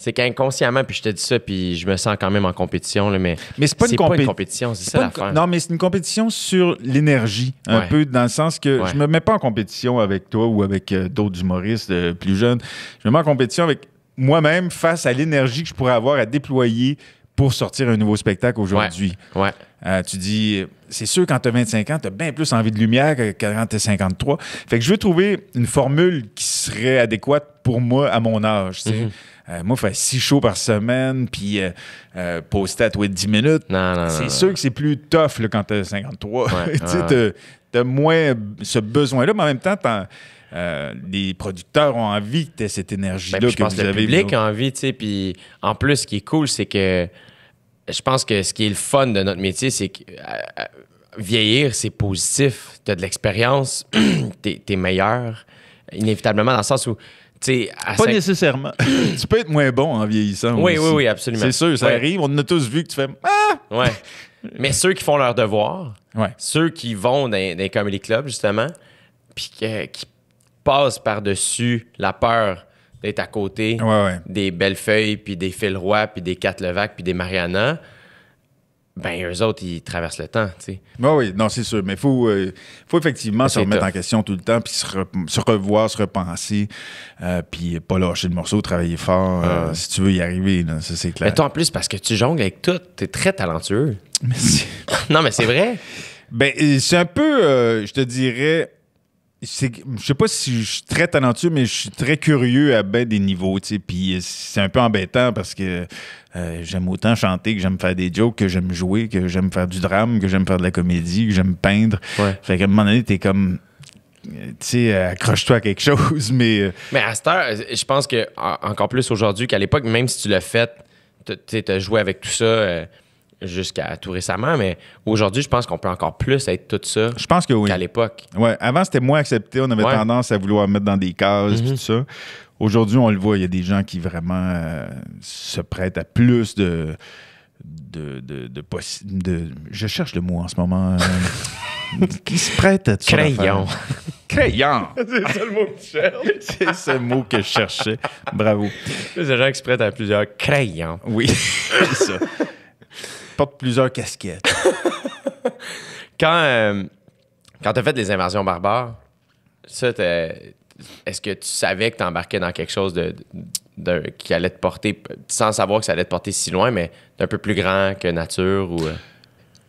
c'est qu'inconsciemment, puis je te dis ça, puis je me sens quand même en compétition, mais, mais c'est pas, une, compétition, c'est ça l'affaire. Non, mais c'est une compétition sur l'énergie, un peu, dans le sens que je je me mets pas en compétition avec toi ou avec euh, d'autres humoristes euh, plus jeunes. Je me mets en compétition avec moi-même face à l'énergie que je pourrais avoir à déployer pour sortir un nouveau spectacle aujourd'hui. Ouais. Euh, tu dis, c'est sûr, quand tu as 25 ans, tu as bien plus envie de lumière que quand tu as 53. Fait que je veux trouver une formule qui serait adéquate pour moi à mon âge. Mm-hmm. Euh, moi, faire six shows par semaine, puis euh, euh, poster à toi 10 minutes. C'est sûr que c'est plus tough là, quand t'as 53. tu as t'as moins ce besoin-là, mais en même temps, les producteurs ont envie que tu cette énergie-là. Ben, je pense que le public a envie, tu sais. Puis en plus, ce qui est cool, c'est que je pense que ce qui est le fun de notre métier, c'est que vieillir, c'est positif. Tu as de l'expérience, tu meilleur, inévitablement, dans le sens où pas nécessairement. tu peux être moins bon en vieillissant. Oui, aussi. oui, oui, absolument. C'est sûr, ça arrive. On a tous vu que tu fais Ah! Mais ceux qui font leur devoir, ceux qui vont dans, les comedy clubs, justement, puis qui passent par-dessus la peur d'être à côté des belles feuilles, puis des filrois puis des quatre Levac, puis des Marianas ben eux autres, ils traversent le temps, tu sais. Ben oui, non, c'est sûr. Mais il faut, euh, faut effectivement ben, se remettre en question tout le temps, puis se, revoir, se repenser, euh, puis pas lâcher le morceau, travailler fort euh, si tu veux y arriver, ça c'est clair. Mais toi, en plus, parce que tu jongles avec tout, es très talentueux. non, mais c'est vrai. ben, euh, c'est un peu, je te dirais je sais pas si je suis très talentueux, mais je suis très curieux à bien des niveaux, tu sais. Puis euh, c'est un peu embêtant parce que euh, j'aime autant chanter que j'aime faire des jokes, que j'aime jouer, que j'aime faire du drame, que j'aime faire de la comédie, que j'aime peindre. Ouais. Fait un moment donné, t'es comme, tu sais, euh, accroche-toi à quelque chose, mais. Mais à cette heure, je pense que encore plus aujourd'hui qu'à l'époque, même si tu l'as fait, tu as joué avec tout ça jusqu'à tout récemment, mais aujourd'hui, je pense qu'on peut encore plus être tout ça je pense que oui. qu'à l'époque. Ouais, avant, c'était moins accepté. On avait tendance à vouloir mettre dans des cases mhm. tout ça. Aujourd'hui, on le voit, il y a des gens qui vraiment euh, se prêtent à plus de de, de, de, Je cherche le mot en ce moment. Euh, qui se prête à tout Crayon. Crayon. C'est ça le mot que tu cherches? C'est ce mot que je cherchais. Bravo. C'est des gens qui se prêtent à plusieurs crayons. Oui, c'est ça porte plusieurs casquettes. quand euh, quand t'as fait les invasions barbares, ça, est-ce que tu savais que t'embarquais dans quelque chose de, qui allait te porter, sans savoir que ça allait te porter si loin, mais d'un peu plus grand que nature ou. Euh?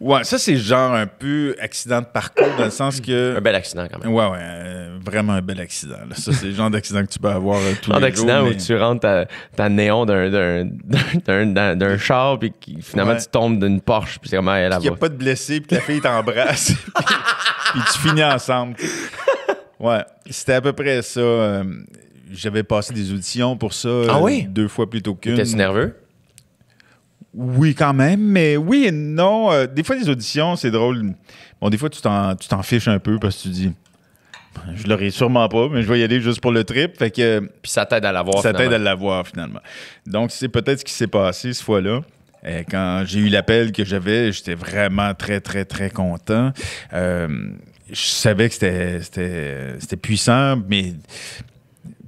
Ouais, ça, c'est genre un peu accident de parcours dans le sens que. Un bel accident, quand même. Ouais, ouais, euh, vraiment un bel accident. Ça, c'est le genre d'accident que tu peux avoir euh, tous les jours. Un accident où tu rentres ta, ta néon d'un char, puis finalement, tu tombes d'une Porsche, puis c'est vraiment elle Il n'y a pas de blessé, puis la fille t'embrasse, puis, tu finis ensemble. Ouais, c'était à peu près ça. Euh, j'avais passé des auditions pour ça ah deux fois plutôt qu'une. étais nerveux? Oui, quand même, mais oui et non. Euh, des fois, les auditions, c'est drôle. Bon, des fois, tu t'en, fiches un peu parce que tu dis. Je l'aurais sûrement pas, mais je vais y aller juste pour le trip. Fait que, Puis ça t'aide à l'avoir. Ça t'aide à l'avoir, finalement. Donc, c'est peut-être ce qui s'est passé cette fois-là. Euh, quand j'ai eu l'appel que j'avais, j'étais vraiment très, très, très content. Euh, je savais que c'était puissant, mais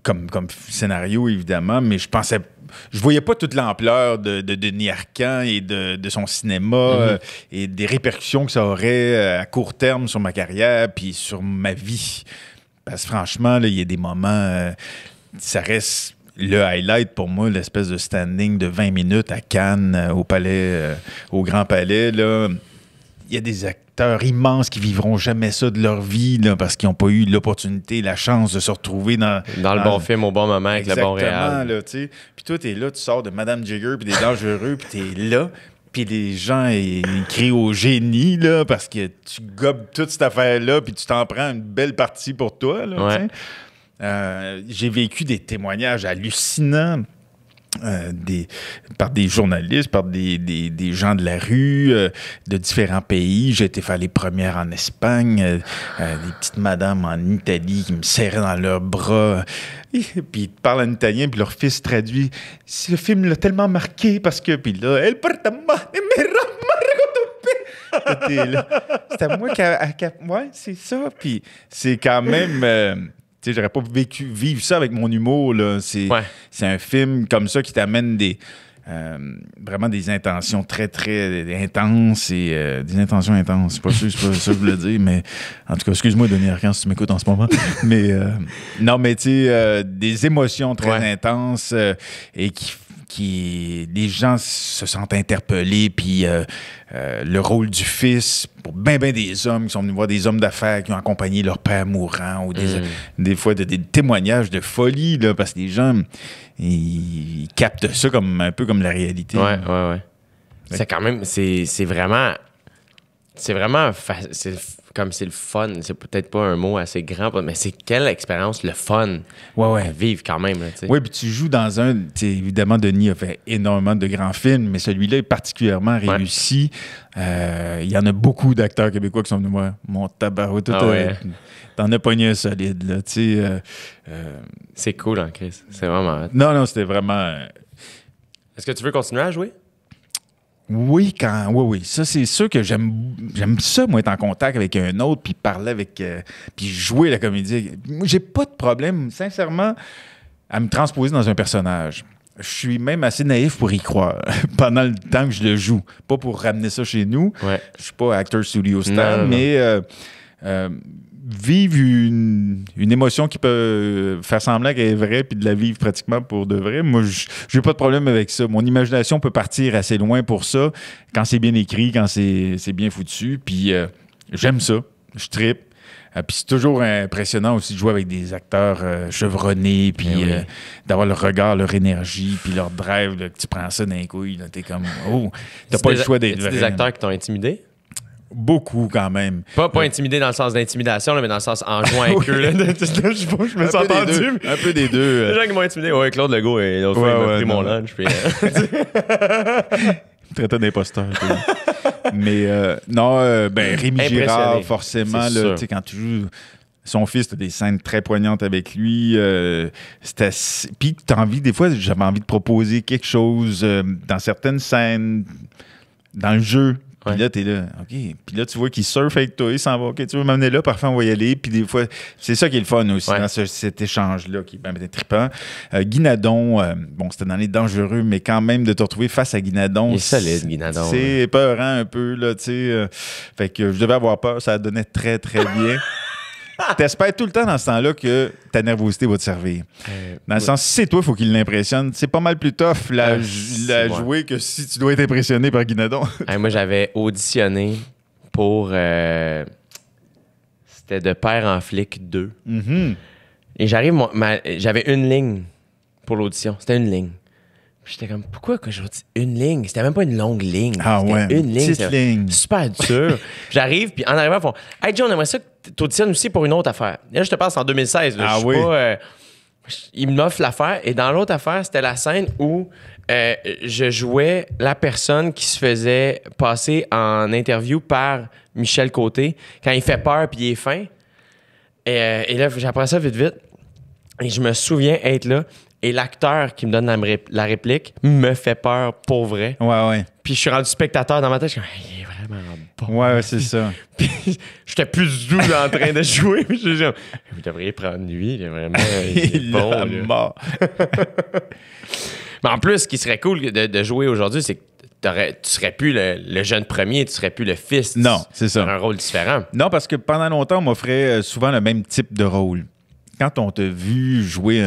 comme, comme scénario, évidemment, mais je pensais je voyais pas toute l'ampleur de, de, de et de, son cinéma mhm. euh, et des répercussions que ça aurait euh, à court terme sur ma carrière puis sur ma vie. Parce que franchement, il y a des moments, euh, ça reste le highlight pour moi, l'espèce de standing de 20 minutes à Cannes, au palais, au Grand Palais, il y a des, acteurs immenses qui vivront jamais ça de leur vie parce qu'ils n'ont pas eu l'opportunité, la chance de se retrouver dans... Dans le bon film, au bon moment, avec le bon réel. puis toi, tu es là, tu sors de Madame Jigger puis des dangereux, puis tu es là puis les gens crient au génie là parce que tu gobes toute cette affaire là puis tu t'en prends une belle partie pour toi euh, j'ai vécu des témoignages hallucinants euh, des, par des journalistes, par des, des, gens de la rue, euh, de différents pays. J'ai été faire les premières en Espagne, euh, des petites madames en Italie qui me serraient dans leurs bras. Et, puis ils parlent en italien, puis leur fils traduit. Ce le film l'a tellement marqué parce que. Puis là, El C'était moi qui. ouais, c'est ça. Puis c'est quand même tu j'aurais pas vécu vivre ça avec mon humour. C'est un film comme ça qui t'amène des. Euh, vraiment des intentions très, très intenses et euh, des intentions intenses. C'est pas sûr, c'est pas je dire, mais en tout cas, excuse-moi, Denis Arcan, si tu m'écoutes en ce moment. mais euh, non, mais tu sais, des émotions très intenses et qui qui les gens se sentent interpellés, puis euh, euh, le rôle du fils pour bien, ben des hommes qui sont venus voir des hommes d'affaires qui ont accompagné leur père mourant ou des, mm. fois des, témoignages de folie là, parce que les gens ils, captent ça comme un peu comme la réalité. Ouais, ouais, ouais. C'est quand même c'est vraiment c'est vraiment comme c'est le fun, c'est peut-être pas un mot assez grand, mais c'est quelle expérience le fun ouais, à vivre quand même. Oui, puis tu joues dans un. Évidemment, Denis a fait énormément de grands films, mais celui-là est particulièrement réussi. Euh, il y en a beaucoup d'acteurs québécois qui sont venus voir mon tabarou, tout à ah T'en as pogné un solide, là. Euh, euh, c'est cool, en hein, Chris. C'est vraiment. Non, non, c'était vraiment. Euh, Est-ce que tu veux continuer à jouer? Oui, quand, oui, oui. Ça, c'est sûr que j'aime, j'aime ça, moi, être en contact avec un autre, puis parler avec, euh, puis jouer la comédie. Moi, j'ai pas de problème, sincèrement, à me transposer dans un personnage. Je suis même assez naïf pour y croire pendant le temps que je le joue. Pas pour ramener ça chez nous. Ouais. Je suis pas acteur studio star, mais euh, euh, vivre une, émotion qui peut faire semblant qu'elle est vraie, puis de la vivre pratiquement pour de vrai, moi, je n'ai pas de problème avec ça. Mon imagination peut partir assez loin pour ça, quand c'est bien écrit, quand c'est bien foutu, puis euh, j'aime ça, je tripe. Euh, puis c'est toujours impressionnant aussi de jouer avec des acteurs euh, chevronnés, puis ben d'avoir leur regard, leur énergie, puis leur drive. que tu prends ça d'un coup, t'es comme, oh, t'as pas le choix d'être. des acteurs qui t'ont intimidé? beaucoup quand même. Pas, pas euh, intimidé dans le sens d'intimidation, mais dans le sens en un queue. je, je, me sens tendu. Un peu des deux. Les euh. gens qui m'ont intimidé, ouais, Claude Legault, et l'autre fois, il m'a pris mon lunch. Puis, euh. tôt d'imposteur. mais non, ben, Rémi Girard, forcément, sais quand tu joues son fils, t'as des scènes très poignantes avec lui. Euh, c'était assez... t'as envie, des fois, j'avais envie de proposer quelque chose dans certaines scènes, dans le jeu. Puis là, t'es là, OK. Puis là, tu vois qu'il surfe avec toi, il s'en va, OK, tu veux m'amener là, parfois on va y aller. Puis des fois, c'est ça qui est le fun aussi, dans cet échange-là qui ben, est trippant. Euh, Guinadon, euh, bon, c'était dans les dangereux, mais quand même de te retrouver face à Guinadon. solide, Guinadon. C'est épeurant un peu, là, tu sais. Euh. fait que je devais avoir peur, ça donnait très, très bien. t'espères tout le temps dans ce temps-là que ta nervosité va te servir. Euh, dans le sens, si c'est toi, il faut qu'il l'impressionne. C'est pas mal plus tough la, euh, jouer que si tu dois être impressionné par Guinadon. moi, j'avais auditionné pour. Euh, c'était de Père en flic 2. Mm-hmm. Et j'arrive, j'avais une ligne pour l'audition. C'était une ligne. J'étais comme, pourquoi que je une ligne? C'était même pas une longue ligne. Ah ouais. Une ligne. Petite ligne. Super dur. J'arrive, puis en arrivant, ils font, Hey John, on aimerait ça que t'auditionnes aussi pour une autre affaire. là, je te passe en 2016. ah je oui. Pas, euh, il l'affaire. Et dans l'autre affaire, c'était la scène où euh, je jouais la personne qui se faisait passer en interview par Michel Côté quand il fait peur puis il est fin. Et, euh, là, j'apprends ça vite, vite. Et je me souviens être là. Et l'acteur qui me donne la, réplique me fait peur pour vrai. Ouais, ouais. Puis je suis rendu spectateur dans ma tête. Je suis comme, Ouais, c'est ça. j'étais plus doux en train de jouer. vous devriez prendre lui, il est vraiment bon. Mais en plus, ce qui serait cool de, jouer aujourd'hui, c'est que tu serais plus le, le, jeune premier, tu serais plus le fils. Non, c'est ça. un rôle différent. Non, parce que pendant longtemps, on m'offrait euh, souvent le même type de rôle quand on t'a vu jouer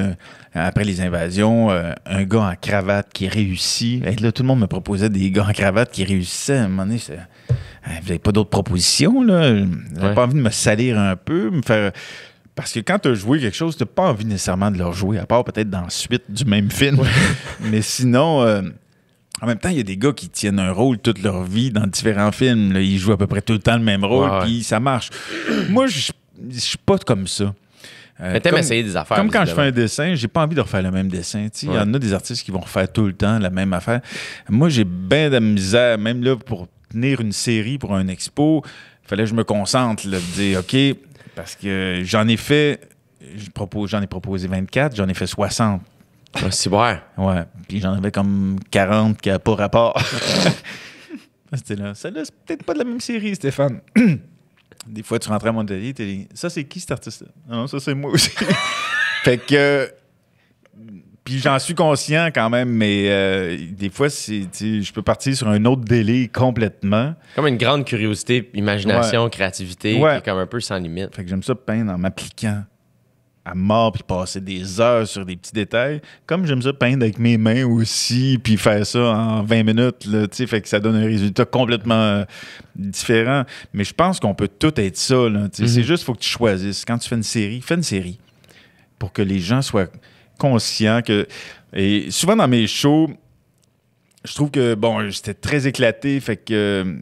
après les invasions, euh, un gars en cravate qui réussit, là, tout le monde me proposait des gars en cravate qui réussissaient. À un moment donné, euh, vous n'avez pas d'autres propositions, là. J'avais pas envie de me salir un peu, me faire. Parce que quand tu as joué quelque chose, tu pas envie nécessairement de le rejouer, à part peut-être dans la suite du même film. Mais sinon, euh, en même temps, il y a des gars qui tiennent un rôle toute leur vie dans différents films. Ils jouent à peu près tout le temps le même rôle, puis ça marche. Moi, je suis pas comme ça. Euh, essayer des affaires. Comme quand je fais un dessin, j'ai pas envie de refaire le même dessin. Il y en a des artistes qui vont refaire tout le temps la même affaire. Moi, j'ai bien de la misère, même là, pour tenir une série pour un expo, fallait que je me concentre, le de dire, OK, parce que j'en ai fait, j'en ai proposé 24, j'en ai fait 60. c'est vrai. Ouais. Puis j'en avais comme 40 qui n'avaient pas rapport. C'était là. Celle-là, c'est peut-être pas de la même série, Stéphane. Des fois, tu rentrais à tu t'es ça, c'est qui cet artiste-là? Non, ça, c'est moi aussi. fait que. Puis j'en suis conscient quand même, mais euh, des fois, je peux partir sur un autre délai complètement. Comme une grande curiosité, imagination, créativité, comme un peu sans limite. Fait que j'aime ça peindre en m'appliquant à mort puis passer des heures sur des petits détails. Comme j'aime ça peindre avec mes mains aussi puis faire ça en 20 minutes, là, fait que ça donne un résultat complètement euh, différent. Mais je pense qu'on peut tout être ça. Mm-hmm. C'est juste faut que tu choisisses. Quand tu fais une série, fais une série pour que les gens soient conscients que... Et souvent dans mes shows, je trouve que, bon, j'étais très éclaté, fait que...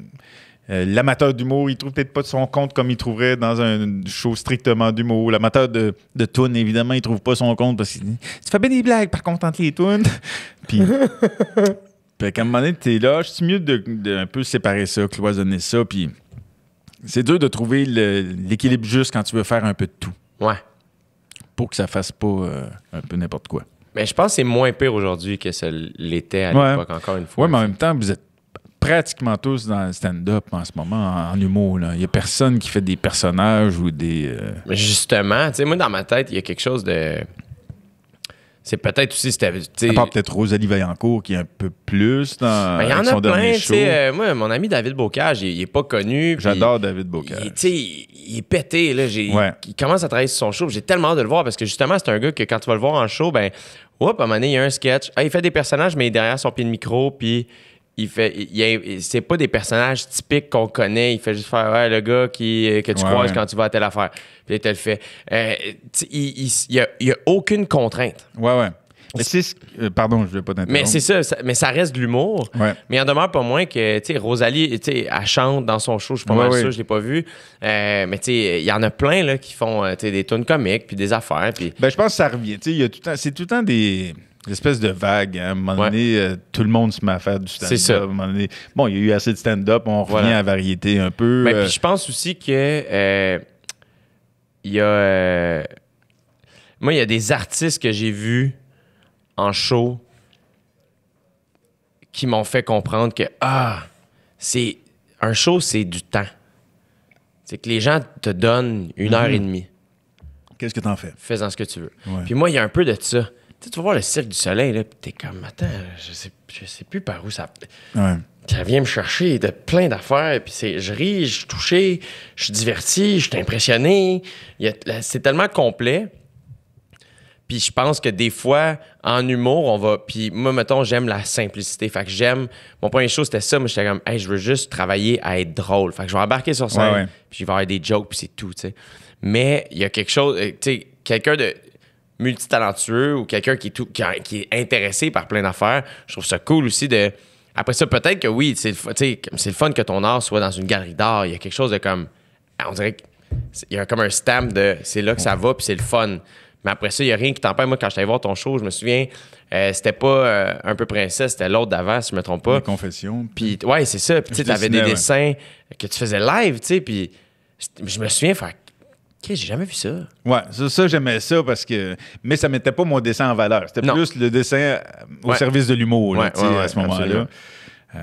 Euh, l'amateur d'humour, il trouve peut-être pas de son compte comme il trouverait dans un show strictement d'humour. L'amateur de, de tunes, évidemment, il trouve pas son compte parce qu'il dit « tu fais bien des blagues, par contre, entre les tunes. Puis, puis à un moment donné, t'es là, ah, suis mieux de, un peu séparer ça, cloisonner ça. Puis c'est dur de trouver l'équilibre juste quand tu veux faire un peu de tout. Ouais. Pour que ça fasse pas euh, un peu n'importe quoi. Mais je pense que c'est moins pire aujourd'hui que ça l'était à l'époque, encore une fois. Oui, mais en même temps, vous êtes pratiquement tous dans le stand-up en ce moment, en, humour. Il n'y a personne qui fait des personnages ou des. Euh, justement, tu sais, moi, dans ma tête, il y a quelque chose de. C'est peut-être aussi. À part peut-être Rosalie Vaillancourt qui est un peu plus dans. Ben, il y en a plein. Euh, moi, mon ami David Bocage, il, n'est est pas connu. J'adore David Bocage. Il, est pété. Là, Il commence à travailler sur son show. J'ai tellement hâte de le voir parce que justement, c'est un gars que quand tu vas le voir en show, ben, hop, à un moment donné, il y a un sketch. Ah, il fait des personnages, mais derrière son pied de micro, puis il fait il, c'est pas des personnages typiques qu'on connaît il fait juste faire ouais, le gars qui euh, que tu croises quand tu vas à telle affaire fait il, y a, aucune contrainte ouais ouais euh, pardon je vais pas t'interrompre mais c'est ça, mais ça reste de l'humour mais il en demeure pas moins que tu sais Rosalie tu sais elle chante dans son show je suis pas mal sûr je l'ai pas vu euh, mais tu sais il y en a plein là qui font des tunes comiques puis des affaires puis ben je pense que ça revient tu sais c'est tout le temps des L'espèce de vague. Hein. À un moment donné, euh, tout le monde se met à faire du stand-up. bon, il y a eu assez de stand-up, on revient à variété un peu. Mais ben, euh. puis je pense aussi que euh, il y a. Moi, il y a des artistes que j'ai vus en show qui m'ont fait comprendre que ah c'est un show c'est du temps c'est que les gens te donnent une heure mhm. et demie qu'est-ce que t'en fais fais-en ce que tu veux puis moi il y a un peu de ça tu, vas voir le cirque du soleil, là, t'es comme, attends, je sais, je sais plus par où ça. Ouais. Ça vient me chercher de plein d'affaires, puis c'est, je ris, je suis touché, je suis diverti, je suis impressionné. C'est tellement complet. Puis je pense que des fois, en humour, on va. Puis moi, mettons, j'aime la simplicité. Fait que j'aime. Mon premier show, c'était ça. Moi, j'étais comme, hey, je veux juste travailler à être drôle. Fait que je vais embarquer sur ça puis il Puis y avoir des jokes, puis c'est tout, tu sais. Mais il y a quelque chose. Euh, tu sais, quelqu'un de multitalentueux ou quelqu'un qui, qui, qui, est intéressé par plein d'affaires, je trouve ça cool aussi de. Après ça, peut-être que oui, c'est le, fun que ton art soit dans une galerie d'art. Il y a quelque chose de comme. On dirait qu'il y a comme un stamp de c'est là que ça va, puis c'est le fun. Mais après ça, il n'y a rien qui t'empêche. Moi, quand j'étais voir ton show, je me souviens, euh, c'était pas euh, un peu princesse, c'était l'autre d'avant, si je me trompe pas. Les confessions. Puis, ouais, c'est ça. Puis, tu avais des dessins que tu faisais live, tu sais. Puis, je me souviens faire j'ai jamais vu ça. Ouais, ça, ça j'aimais ça parce que. Mais ça mettait pas mon dessin en valeur. C'était plus le dessin au service de l'humour, à ce moment-là. Euh,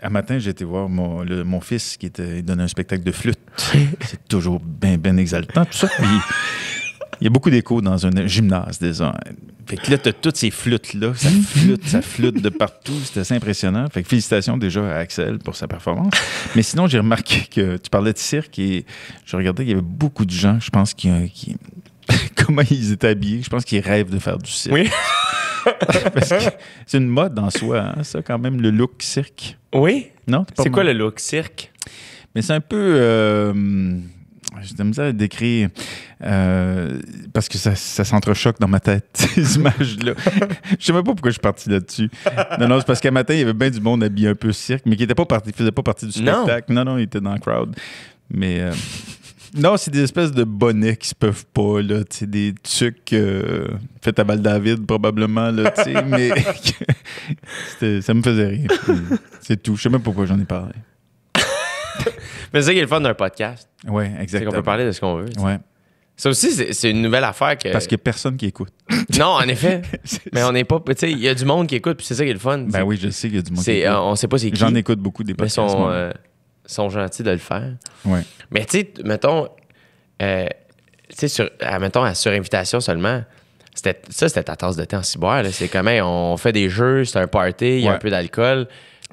un matin, j'ai été voir mon, fils qui était, donnait un spectacle de flûte. C'est toujours bien, bien exaltant, tout ça. Il y a beaucoup d'écho dans un gymnase, déjà. Fait que là, tu toutes ces flûtes-là. Ça mhm. flûte, ça flûte de partout. C'était assez impressionnant. Fait que félicitations déjà à Axel pour sa performance. Mais sinon, j'ai remarqué que tu parlais de cirque et je regardais qu'il y avait beaucoup de gens, je pense, qui. Euh, qui comment ils étaient habillés. Je pense qu'ils rêvent de faire du cirque. Oui. c'est une mode en soi, hein, ça, quand même, le look cirque. Oui. Non? C'est quoi le look cirque? Mais c'est un peu. Euh, j'ai de la misère décrire euh, parce que ça, s'entrechoque dans ma tête, ces images-là. je sais même pas pourquoi je suis parti là-dessus. Non, non, c'est parce qu'à matin, il y avait bien du monde habillé un peu cirque, mais qui était pas parti, faisait pas partie du spectacle. Non, non, il était dans le crowd. Mais. Euh, non, c'est des espèces de bonnets qui se peuvent pas, là. des trucs euh, faits à Val-David, probablement, là, mais ça me faisait rire. C'est tout. Je sais même pas pourquoi j'en ai parlé. Mais c'est ça qui est le fun d'un podcast. Oui, exactement. C'est qu'on peut parler de ce qu'on veut. Oui. Ça aussi, c'est une nouvelle affaire que. Parce qu'il n'y a personne qui écoute. non, en effet. mais on n'est pas. Tu sais, il y a du monde qui écoute, puis c'est ça qui est le fun. Ben oui, je sais qu'il y a du monde qui écoute. On sait pas c'est qui. J'en écoute beaucoup des podcasts. Ils euh, sont, gentils de le faire. Oui. Mais tu sais, mettons. Euh, tu sais, mettons, à sur invitation seulement. Ça, c'était ta tasse de thé en ciboire. C'est comme, même on fait des jeux, c'est un party, il y a un peu d'alcool.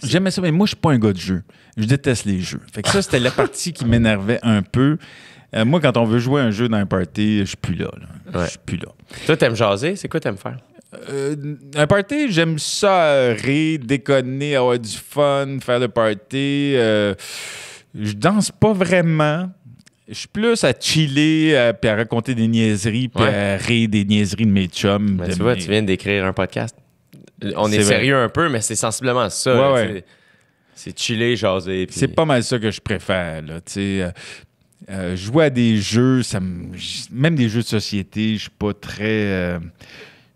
J'aimais ça, mais moi, je suis pas un gars de jeu. Je déteste les jeux. Fait que ça, c'était la partie qui m'énervait un peu. Euh, moi, quand on veut jouer un jeu dans un party, je suis plus là. Je suis plus là. Toi, t'aimes jaser? C'est quoi t'aimes faire? Euh, un party, j'aime ça rire, déconner, avoir du fun, faire le party. Euh, je danse pas vraiment. Je suis plus à chiller, puis à raconter des niaiseries, puis à rire des niaiseries de mes chums. Ben, tu vois, tu viens d'écrire un podcast. On est, sérieux un peu, mais c'est sensiblement ça. C'est chillé jaser. C'est pas mal ça que je préfère. Là, euh, euh, jouer à des jeux, ça même des jeux de société, je suis pas très. Euh,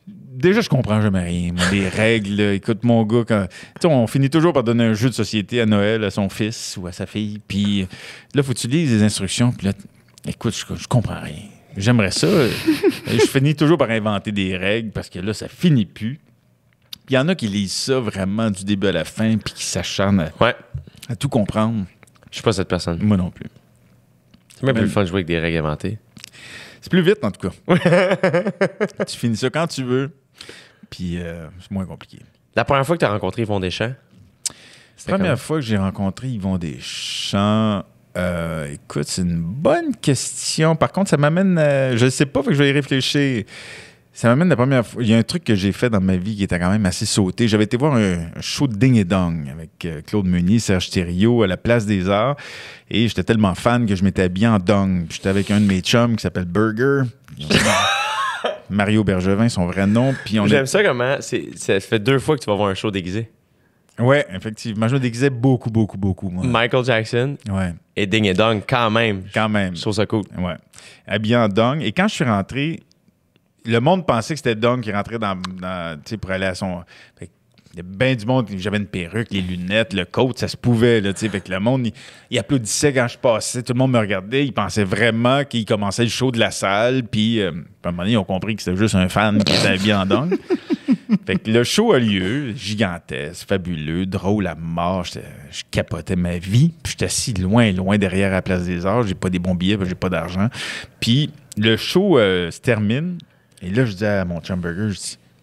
déjà, je comprends jamais rien. les règles, écoute, mon gars, quand... on finit toujours par donner un jeu de société à Noël, à son fils ou à sa fille. Puis là, faut que tu lises les instructions. Puis là, écoute, je, je comprends rien. J'aimerais ça. je finis toujours par inventer des règles parce que là, ça finit plus. Il y en a qui lisent ça vraiment du début à la fin puis qui s'acharnent à, à tout comprendre. Je suis pas cette personne. Moi non plus. C'est même, plus fun de jouer avec des règles inventées. C'est plus vite, en tout cas. tu finis ça quand tu veux, puis euh, c'est moins compliqué. La première fois que tu as rencontré Yvon Deschamps? La première fois que j'ai rencontré Yvon Deschamps, euh, écoute, c'est une bonne question. Par contre, ça m'amène. À... Je ne sais pas, faut que je vais y réfléchir. Ça m'amène la première fois. Il y a un truc que j'ai fait dans ma vie qui était quand même assez sauté. J'avais été voir un show de Ding et Dong avec euh, Claude Meunier, Serge Thériault à la Place des Arts. Et j'étais tellement fan que je m'étais habillé en Dong. J'étais avec un de mes chums qui s'appelle Burger. Mario Bergevin, son vrai nom. J'aime ça comment. Ça fait deux fois que tu vas voir un show déguisé. Ouais, effectivement. Je me déguisais beaucoup, beaucoup, beaucoup. Michael Jackson. Ouais. Et Ding et Dong, quand même. Quand même. Je ça Ouais. Habillé en Dong. Et quand je suis rentré, le monde pensait que c'était Don qui rentrait dans, pour aller à son. il y a bien du monde. J'avais une perruque, les lunettes, le coat, ça se pouvait. Là, fait le monde, il, applaudissait quand je passais. Tout le monde me regardait. Ils pensaient vraiment qu'il commençait le show de la salle. Puis, euh, à un moment donné, ils ont compris que c'était juste un fan qui était habillé en Don. fait que le show a lieu, gigantesque, fabuleux, drôle à mort. Je capotais ma vie. Puis j'étais assis loin, loin derrière à la Place des Arts. J'ai pas des bons billets, j'ai pas d'argent. Puis le show euh, se termine. Et là, je dis à mon chum Burger,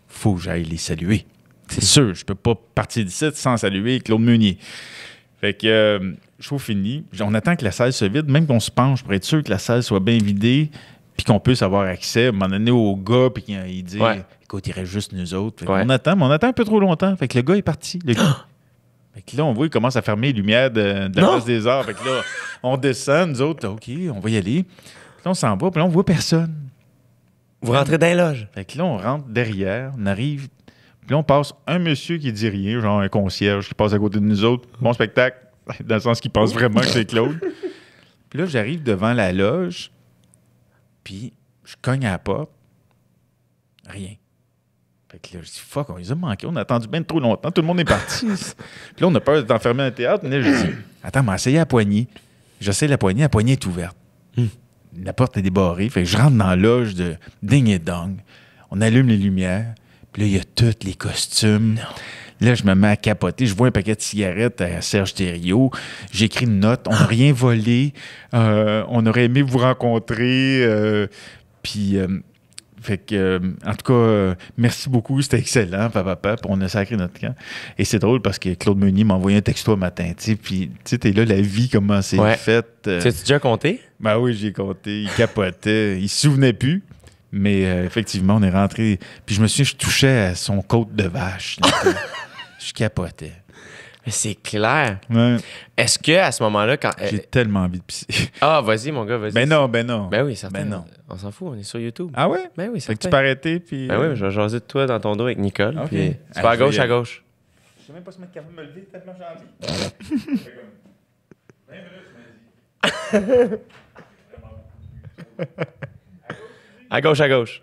faut que j'aille les saluer. C'est sûr, je peux pas partir d'ici sans saluer Claude Meunier. Fait que je euh, show fini. On attend que la salle se vide, même qu'on se penche pour être sûr que la salle soit bien vidée, puis qu'on puisse avoir accès à un moment donné au gars, puis qu'il dit écoute, il reste juste nous autres. On attend, mais on attend un peu trop longtemps. Fait que le gars est parti. Fait que là, on voit, il commence à fermer les lumières de, la place des arts. Fait que là, on descend, nous autres, OK, on va y aller. Puis là, on s'en va, puis là, on voit personne. Vous rentrez dans les loge. Fait que là, on rentre derrière, on arrive, puis là, on passe un monsieur qui dit rien, genre un concierge qui passe à côté de nous autres. Bon spectacle, dans le sens qu'il pense vraiment que c'est Claude. Puis là, j'arrive devant la loge, puis je cogne à pas, Rien. Fait que là, je dis, fuck, on les a manqués. On a attendu bien trop longtemps. Tout le monde est parti. puis là, on a peur d'enfermer un théâtre. Mais là, je dis, attends, mais essayez la poignée. J'essaie la poignée. La poignée est ouverte la porte est débarrée. Fait je rentre dans la loge de ding et dong. On allume les lumières. Puis là, il y a tous les costumes. Là, je me mets à capoter. Je vois un paquet de cigarettes à Serge Thériault. J'écris une note. On n'a ah. rien volé. Euh, on aurait aimé vous rencontrer. Euh, puis, euh, fait que, euh, en tout cas, euh, merci beaucoup. C'était excellent, papa, hein, papa. On a sacré notre camp. Et c'est drôle parce que Claude Meunier m'a envoyé un texto un matin. puis, tu sais, t'es là, la vie, comment à être faite. Euh. T'as-tu déjà compté? Ben oui, j'ai compté. Il capotait. il se souvenait plus. Mais effectivement, on est rentré. Puis je me suis, je touchais à son côte de vache. je capotais. Mais C'est clair. Est-ce qu'à ce moment-là, quand. J'ai euh, tellement envie de pisser. Ah, vas-y, mon gars, vas-y. Ben non, ben non. Ben oui, certain. Ben non. On s'en fout, on est sur YouTube. Ah ouais? Ben oui, ça. Fait que tu peux arrêter, puis. Ben oui, euh, je vais jaser de toi dans ton dos avec Nicole. Ah, puis tu ah, vas à gauche, à gauche. Je sais même pas si mettre capable de me lever, tellement j'ai envie. À gauche, à gauche.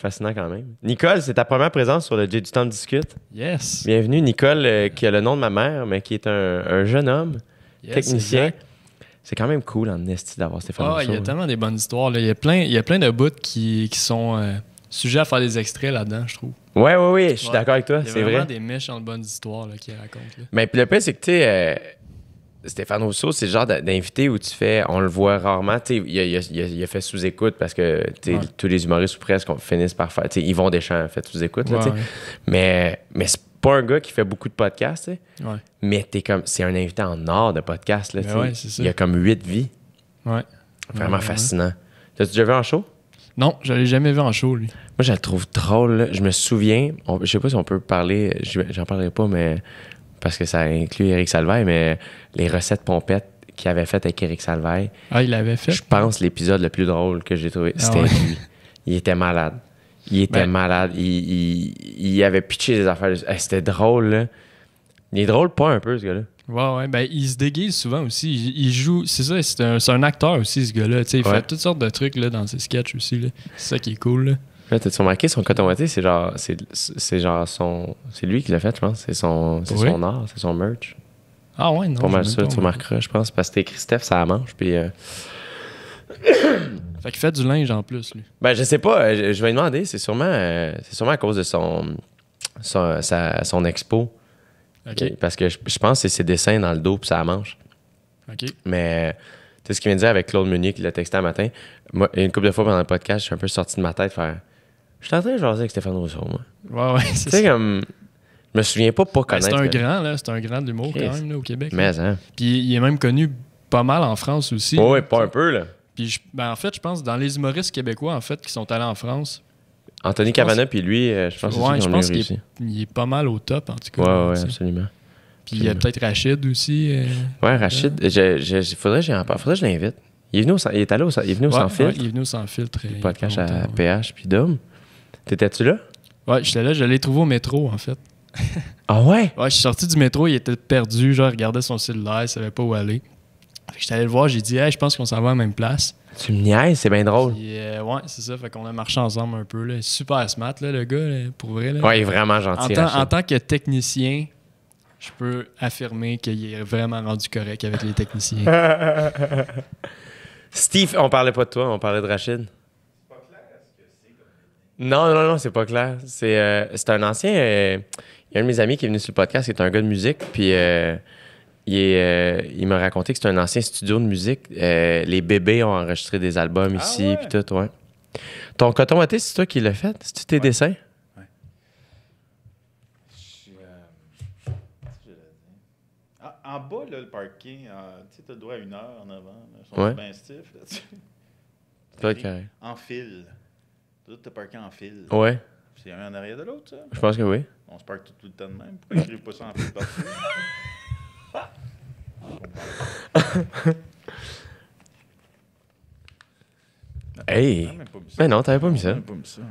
Fascinant quand même. Nicole, c'est ta première présence sur le J du Temps de Discute. Yes. Bienvenue, Nicole, euh, qui a le nom de ma mère, mais qui est un, jeune homme, technicien. C'est quand même cool en esti d'avoir Stéphane oh, il y a tellement des bonnes histoires. Il, y a plein, il y a plein de bouts qui, sont euh, sujets à faire des extraits là-dedans, je trouve. Ouais, ouais, oui, je suis d'accord avec toi, c'est vrai. Il y a vraiment des méchantes bonnes histoires là, qui racontent. Mais le pire, c'est que, tu sais, euh, Stéphane Rousseau, c'est le genre d'invité où tu fais, on le voit rarement. Il a, il, a, fait sous-écoute parce que tous les humoristes ou presque finissent par faire. Ils vont des champs, fait, sous-écoute. Mais, mais c'est pas un gars qui fait beaucoup de podcasts. Mais t'es comme, c'est un invité en or de podcast. Là, il a comme huit vies. Vraiment fascinant. T'as-tu déjà vu en show? Non, je l'ai jamais vu en show, lui. Moi, je le trouve drôle. Je me souviens, je sais pas si on peut parler, j'en parlerai pas, mais parce que ça inclut Eric Salvay, mais les recettes pompettes qu'il avait faites avec Eric Salvaille. Ah, il l'avait fait? Je pense l'épisode le plus drôle que j'ai trouvé, ah c'était lui. Il était malade. Il était ben. malade. Il, il, avait pitché des affaires. c'était drôle, là. Il est drôle pas un peu, ce gars-là. Ouais, ouais. Ben, il se déguise souvent aussi. Il, joue. C'est ça, c'est un, acteur aussi, ce gars-là. Il fait toutes sortes de trucs là, dans ses sketchs aussi. C'est ça qui est cool. Là. Là, t'as-tu remarqué son coton c'est genre, c'est, genre son. C'est lui qui l'a fait, je pense. C'est son, son art, c'est son merch. Ah ouais, non. Pas mal ça, tu remarqueras, je pense. Parce que t'es Christophe, ça la manche, puis. Euh, fait qu'il fait du linge en plus, lui. Ben, je sais pas, euh, je, vais lui demander. C'est sûrement, euh, sûrement à cause de son, son, expo. Parce que je, pense que c'est ses dessins dans le dos, puis ça la manche. Mais tu sais ce qu'il vient de dire avec Claude Munier qui l'a texté un matin. une couple de fois pendant le podcast, je suis un peu sorti de ma tête faire je suis en train de jaser avec Stéphane Rousseau, moi. Ouais, ouais, c'est Tu sais, comme. Je me souviens pas pas ben, connaître. c'est un grand, là. C'est un grand d'humour, quand même, là, au Québec. Mais, hein. Puis il est même connu pas mal en France aussi. ouais, pas un peu, là. Puis ben, en fait, je pense, dans les humoristes québécois, en fait, qui sont allés en France. Anthony Cavana, puis lui, euh, je pense ouais, je pense qu'il est, est pas mal au top, en tout cas. Ouais, ouais, absolument. Puis il y a peut-être Rachid aussi. Euh, ouais, Rachid, euh, je, faudrait, faudrait que je l'invite. Il est venu au, il est allé au, il est venu au sans filtre. il est venu au sans filtre. podcast à PH puis Dom. T'étais-tu là? Ouais, j'étais là, j'allais trouver au métro, en fait. ah ouais? Ouais, je suis sorti du métro, il était perdu, genre, il regardait son cellulaire, il savait pas où aller. Fait que j'étais allé le voir, j'ai dit, hey, je pense qu'on s'en va à la même place. Tu me niaises, c'est bien drôle. Euh, ouais, c'est ça, fait qu'on a marché ensemble un peu. Là. Super smart, là, le gars, pour vrai. Là. Ouais, il est vraiment gentil. En, en tant que technicien, je peux affirmer qu'il est vraiment rendu correct avec les techniciens. Steve, on parlait pas de toi, on parlait de Rachid. Non, non, non, c'est pas clair. C'est euh, un ancien. Euh, il y a un de mes amis qui est venu sur le podcast, qui est un gars de musique, puis euh, il, euh, il m'a raconté que c'est un ancien studio de musique. les bébés ont enregistré des albums ah ici, puis tout, ouais. Ton coton maté, c'est toi qui l'as fait? C'est-tu tes dessins? Ouais. Je, ah, en bas, là, le parking, tu sais, t'as le à une heure en avant. Là. En fil. Tout est parké en fil. Ouais. C'est un en arrière de l'autre, ça? Je pense que oui. On se parque tout, le temps de même. Pourquoi ils écrivent pas ça en fil partout? hey! Mais ben non, t'avais pas mis ça. pas mis ça.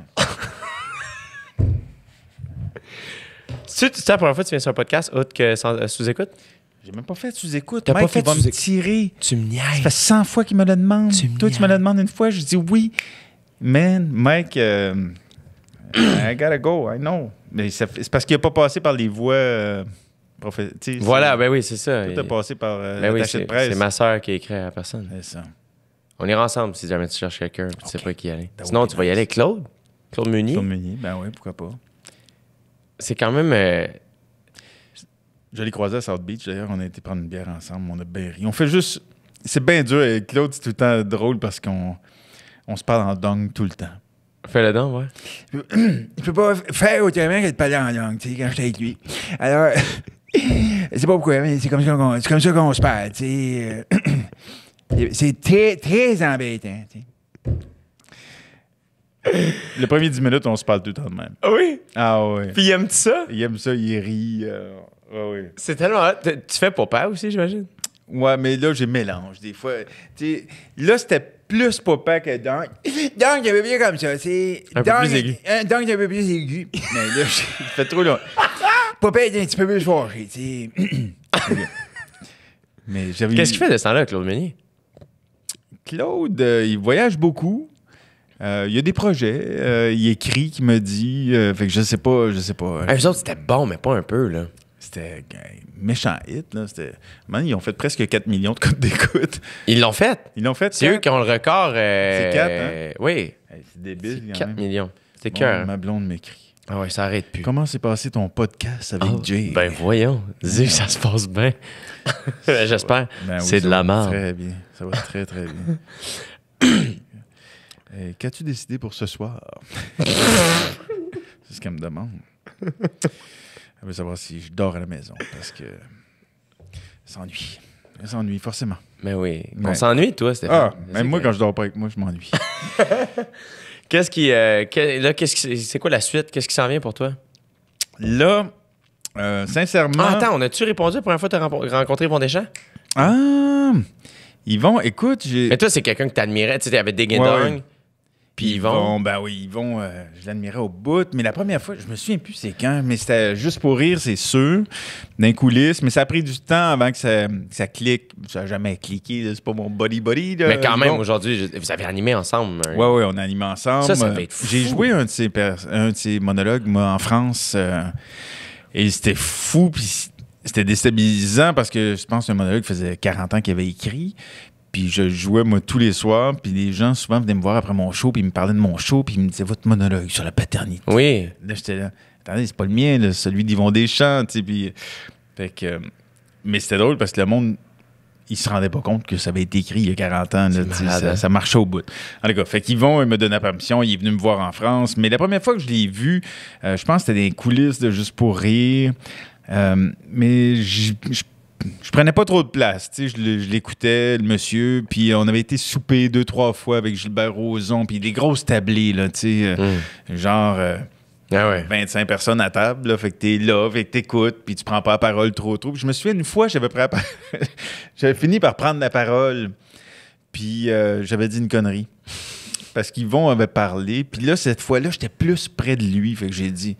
C'est la première fois que tu viens sur un podcast autre que euh, sous-écoute? J'ai même pas fait sous-écoute. T'as pas fait sous me tirer. Tu me niaises. Ça fait 100 fois qu'il me le demande. Toi, tu me le demandes une fois, je dis oui. Man, Mike, euh, I gotta go, I know. Mais c'est parce qu'il n'a pas passé par les voies. Euh, prophétiques. voilà, ben oui, c'est ça. Tout a passé par euh, ben de presse. C'est ma soeur qui a écrit à la personne. C'est ça. On ira ensemble si jamais tu cherches quelqu'un et tu sais pas qui y aller. Ben Sinon, tu vas y ben aller avec Claude. Claude Meunier. Claude Meunier, ben oui, pourquoi pas. C'est quand même. Je l'ai croisé à South Beach d'ailleurs, on a été prendre une bière ensemble, on a bien ri. On fait juste. C'est bien dur et Claude, c'est tout le temps drôle parce qu'on on se parle en dong tout le temps. Fais la dong ouais. Je peux pas faire autrement que de parler en dong, tu sais, quand j'étais avec lui. Alors, c'est pas pourquoi, mais c'est comme ça qu'on, c'est comme ça qu'on se parle, tu sais. Euh, c'est très, très embêtant, tu sais. Le premier 10 minutes, on se parle tout le temps de même. Ah oui? Ah oui. Puis il aime ça? Il aime ça, il rit. Euh, ah ouais, C'est tellement. Tu fais pas peur aussi, j'imagine? Ouais, mais là, j'ai mélange. Des fois, tu sais, là, c'était plus papa que Dunk. Dunk, un peu comme ça. C'est un bien, plus aigu. Hein, Dunk, un peu plus aigu. Mais là, fait trop long. papa est un petit peu plus Mais j'avais... Qu'est-ce qu'il fait de ce temps-là, Claude Meunier? Claude, euh, il voyage beaucoup. Euh, il y a des projets. Euh, il écrit, il me dit. fait que je sais pas, je sais pas. Ah, un autres, c'était bon, mais pas un peu, là. C'était un méchant hit. Là. ils ont fait presque 4 millions de codes d'écoute. Ils l'ont fait. Ils l'ont fait. C'est hein? eux qui ont le record. Euh, c'est 4, hein? Oui. C'est débile. 4 millions. C'est cœur. Hein? Ma blonde m'écrit. Ah ouais, ça arrête plus. Comment s'est passé ton podcast avec ah, Jay? Ben voyons, dis ça se passe bien. J'espère. Ben c'est de la merde. Très bien. Ça va très, très bien. Qu'as-tu décidé pour ce soir? c'est ce qu'elle me demande. Je veut savoir si je dors à la maison parce que s'ennuie. Elle s'ennuie, forcément. Mais oui. On s'ennuie, toi, Stéphane. Ah, même moi, quand je dors pas avec moi, je m'ennuie. qu'est-ce qui. Euh, là, c'est quoi la suite? Qu'est-ce qui s'en vient pour toi? Là, euh, sincèrement. Ah, attends, on a-tu répondu la première fois que tu as rencontré Yvon Deschamps? Ah! Yvon, écoute, j'ai. Mais toi, c'est quelqu'un que tu admirais, tu sais, avec des ouais, puis vont ben oui, ils vont euh, je l'admirais au bout. Mais la première fois, je me souviens plus c'est quand, mais c'était juste pour rire, c'est sûr, d'un coulisse. Mais ça a pris du temps avant que ça, clique. Ça n'a jamais cliqué, c'est pas mon body-body. Mais quand même, aujourd'hui, vous avez animé ensemble. Hein? Oui, ouais, on a animé ensemble. Ça, ça fou. J'ai joué un de ces, un de ces monologues, moi, en France. Euh, et c'était fou, puis c'était déstabilisant parce que je pense que le monologue faisait 40 ans qu'il avait écrit. Puis je jouais, moi, tous les soirs. Puis les gens, souvent, venaient me voir après mon show. Puis ils me parlaient de mon show. Puis ils me disaient votre monologue sur la paternité. Oui. Là, j'étais là. Attendez, c'est pas le mien, là, celui d'Yvon Deschamps. Tu sais, puis. mais c'était drôle parce que le monde, il se rendait pas compte que ça avait été écrit il y a 40 ans. Hein. ça, marchait au bout. En tout cas, fait qu'Yvon, il me donnent la permission, il est venu me voir en France. Mais la première fois que je l'ai vu, euh, je pense que c'était des coulisses de Juste pour rire. Euh, mais je je prenais pas trop de place. Tu sais, je l'écoutais, le monsieur, puis on avait été souper deux, trois fois avec Gilbert Rozon, puis des grosses tablées, là, tu sais, euh, hmm. genre 25 euh, ah personnes à table, là, fait que t'es là, fait que t'écoutes, puis tu prends pas la parole trop trop. je me souviens, une fois, j'avais fini par prendre la parole, puis euh, j'avais dit une connerie. Parce qu'Yvon avait parlé, puis là, cette fois-là, j'étais plus près de lui, fait que j'ai dit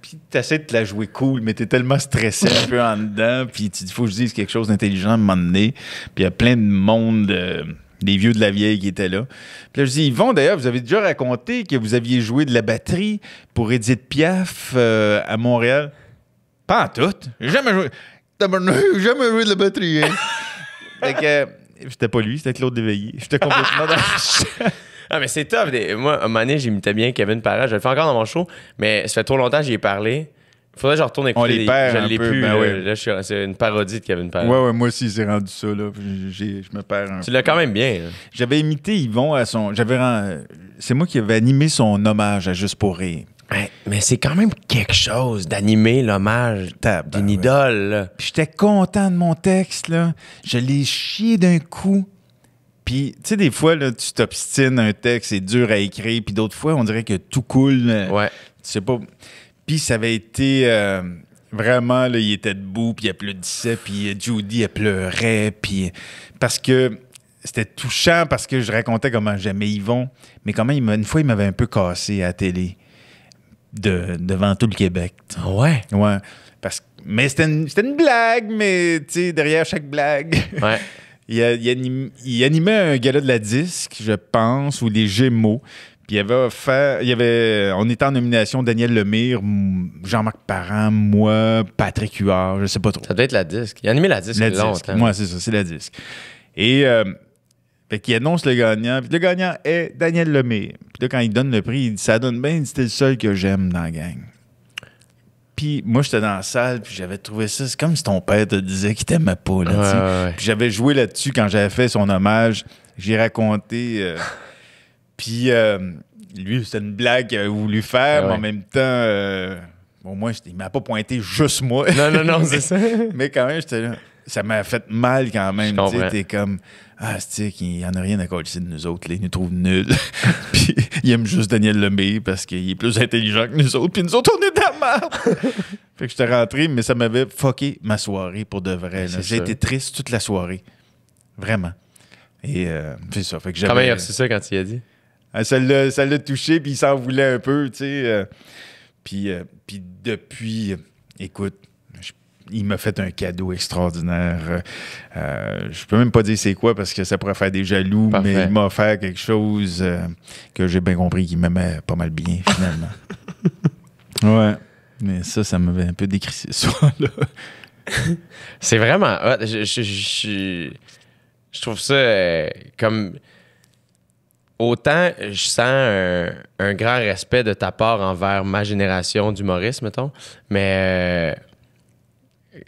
puis t'essaies de la jouer cool, mais t'es tellement stressé un peu en dedans, puis il faut que je dise quelque chose d'intelligent à un moment donné. Puis il y a plein de monde, euh, des vieux de la vieille qui étaient là. Puis là, je dis, Yvon, d'ailleurs, vous avez déjà raconté que vous aviez joué de la batterie pour Edith Piaf euh, à Montréal. Pas en tout. J'ai jamais joué. J'ai jamais joué de la batterie. Hein. fait que, c'était euh, pas lui, c'était Claude Déveillé. J'étais complètement dans Ah, mais c'est top. Moi, à un moment donné, j'imitais bien Kevin Parra. Je le fais encore dans mon show, mais ça fait trop longtemps que j'y ai parlé. Faudrait que je retourne écouter. On les perd. Les... Je l'ai plus. Ben là, c'est une parodie de Kevin Parra. Ouais, ouais, moi aussi, j'ai rendu ça. Là, je me perds un Tu l'as quand même bien. Hein. J'avais imité Yvon à son. J'avais C'est moi qui avais animé son hommage à Juste pour rire. mais c'est quand même quelque chose d'animer l'hommage d'une idole. J'étais content de mon texte. là. Je l'ai chié d'un coup. Puis, tu sais, des fois, là, tu t'obstines un texte, c'est dur à écrire. Puis d'autres fois, on dirait que tout coule. Ouais. Tu sais pas. Puis ça avait été. Euh, vraiment, là, il était debout, puis il applaudissait, puis Judy, elle pleurait, puis. Parce que c'était touchant, parce que je racontais comment j'aimais Yvon, mais comment même, une fois, il m'avait un peu cassé à la télé, de, devant tout le Québec. Ouais. Ouais. Parce... Mais c'était une... blague, mais tu sais, derrière chaque blague. Ouais. Il, animait un gala de la disque, je pense, ou les Gémeaux. Puis avait avait, on était en nomination Daniel Lemire, Jean-Marc Parent, moi, Patrick Huard, je sais pas trop. Ça doit être la disque. Il a la disque Moi, c'est ça, c'est la disque. Et euh, il annonce le gagnant. le gagnant est Daniel Lemire. Puis là, quand il donne le prix, ça donne bien, c'était le seul que j'aime dans la gang moi, j'étais dans la salle, puis j'avais trouvé ça. C'est comme si ton père te disait qu'il t'aimait pas. Là, Puis j'avais joué là-dessus quand j'avais fait son hommage. J'ai raconté. Euh, puis euh, lui, c'était une blague qu'il avait voulu faire, mais en même temps, bon euh, moi il m'a pas pointé juste moi. Non, non, non, c'est ça. Mais quand même, j'étais Ça m'a fait mal quand même. Tu t'es comme. Ah, c'est qu'il n'y en a rien à coller de nous autres. Là. nous trouve nuls. puis il aime juste Daniel Lemay parce qu'il est plus intelligent que nous autres. Puis nous autres, on est fait que j'étais rentré, mais ça m'avait fucké ma soirée pour de vrai. J'ai été triste toute la soirée. Vraiment. Et euh, ça. Fait que Comment il a reçu ça quand il a dit? Ah, ça l'a touché, puis il s'en voulait un peu, tu sais. Euh. Euh, puis, depuis, écoute, il m'a fait un cadeau extraordinaire. Euh, je peux même pas dire c'est quoi parce que ça pourrait faire des jaloux, mais il m'a offert quelque chose que j'ai bien compris qu'il m'aimait pas mal bien, finalement. ouais. Mais ça, ça m'avait un peu ce soir là. c'est vraiment Je, trouve ça euh, comme. Autant je sens un, grand respect de ta part envers ma génération d'humoristes, mettons, mais euh,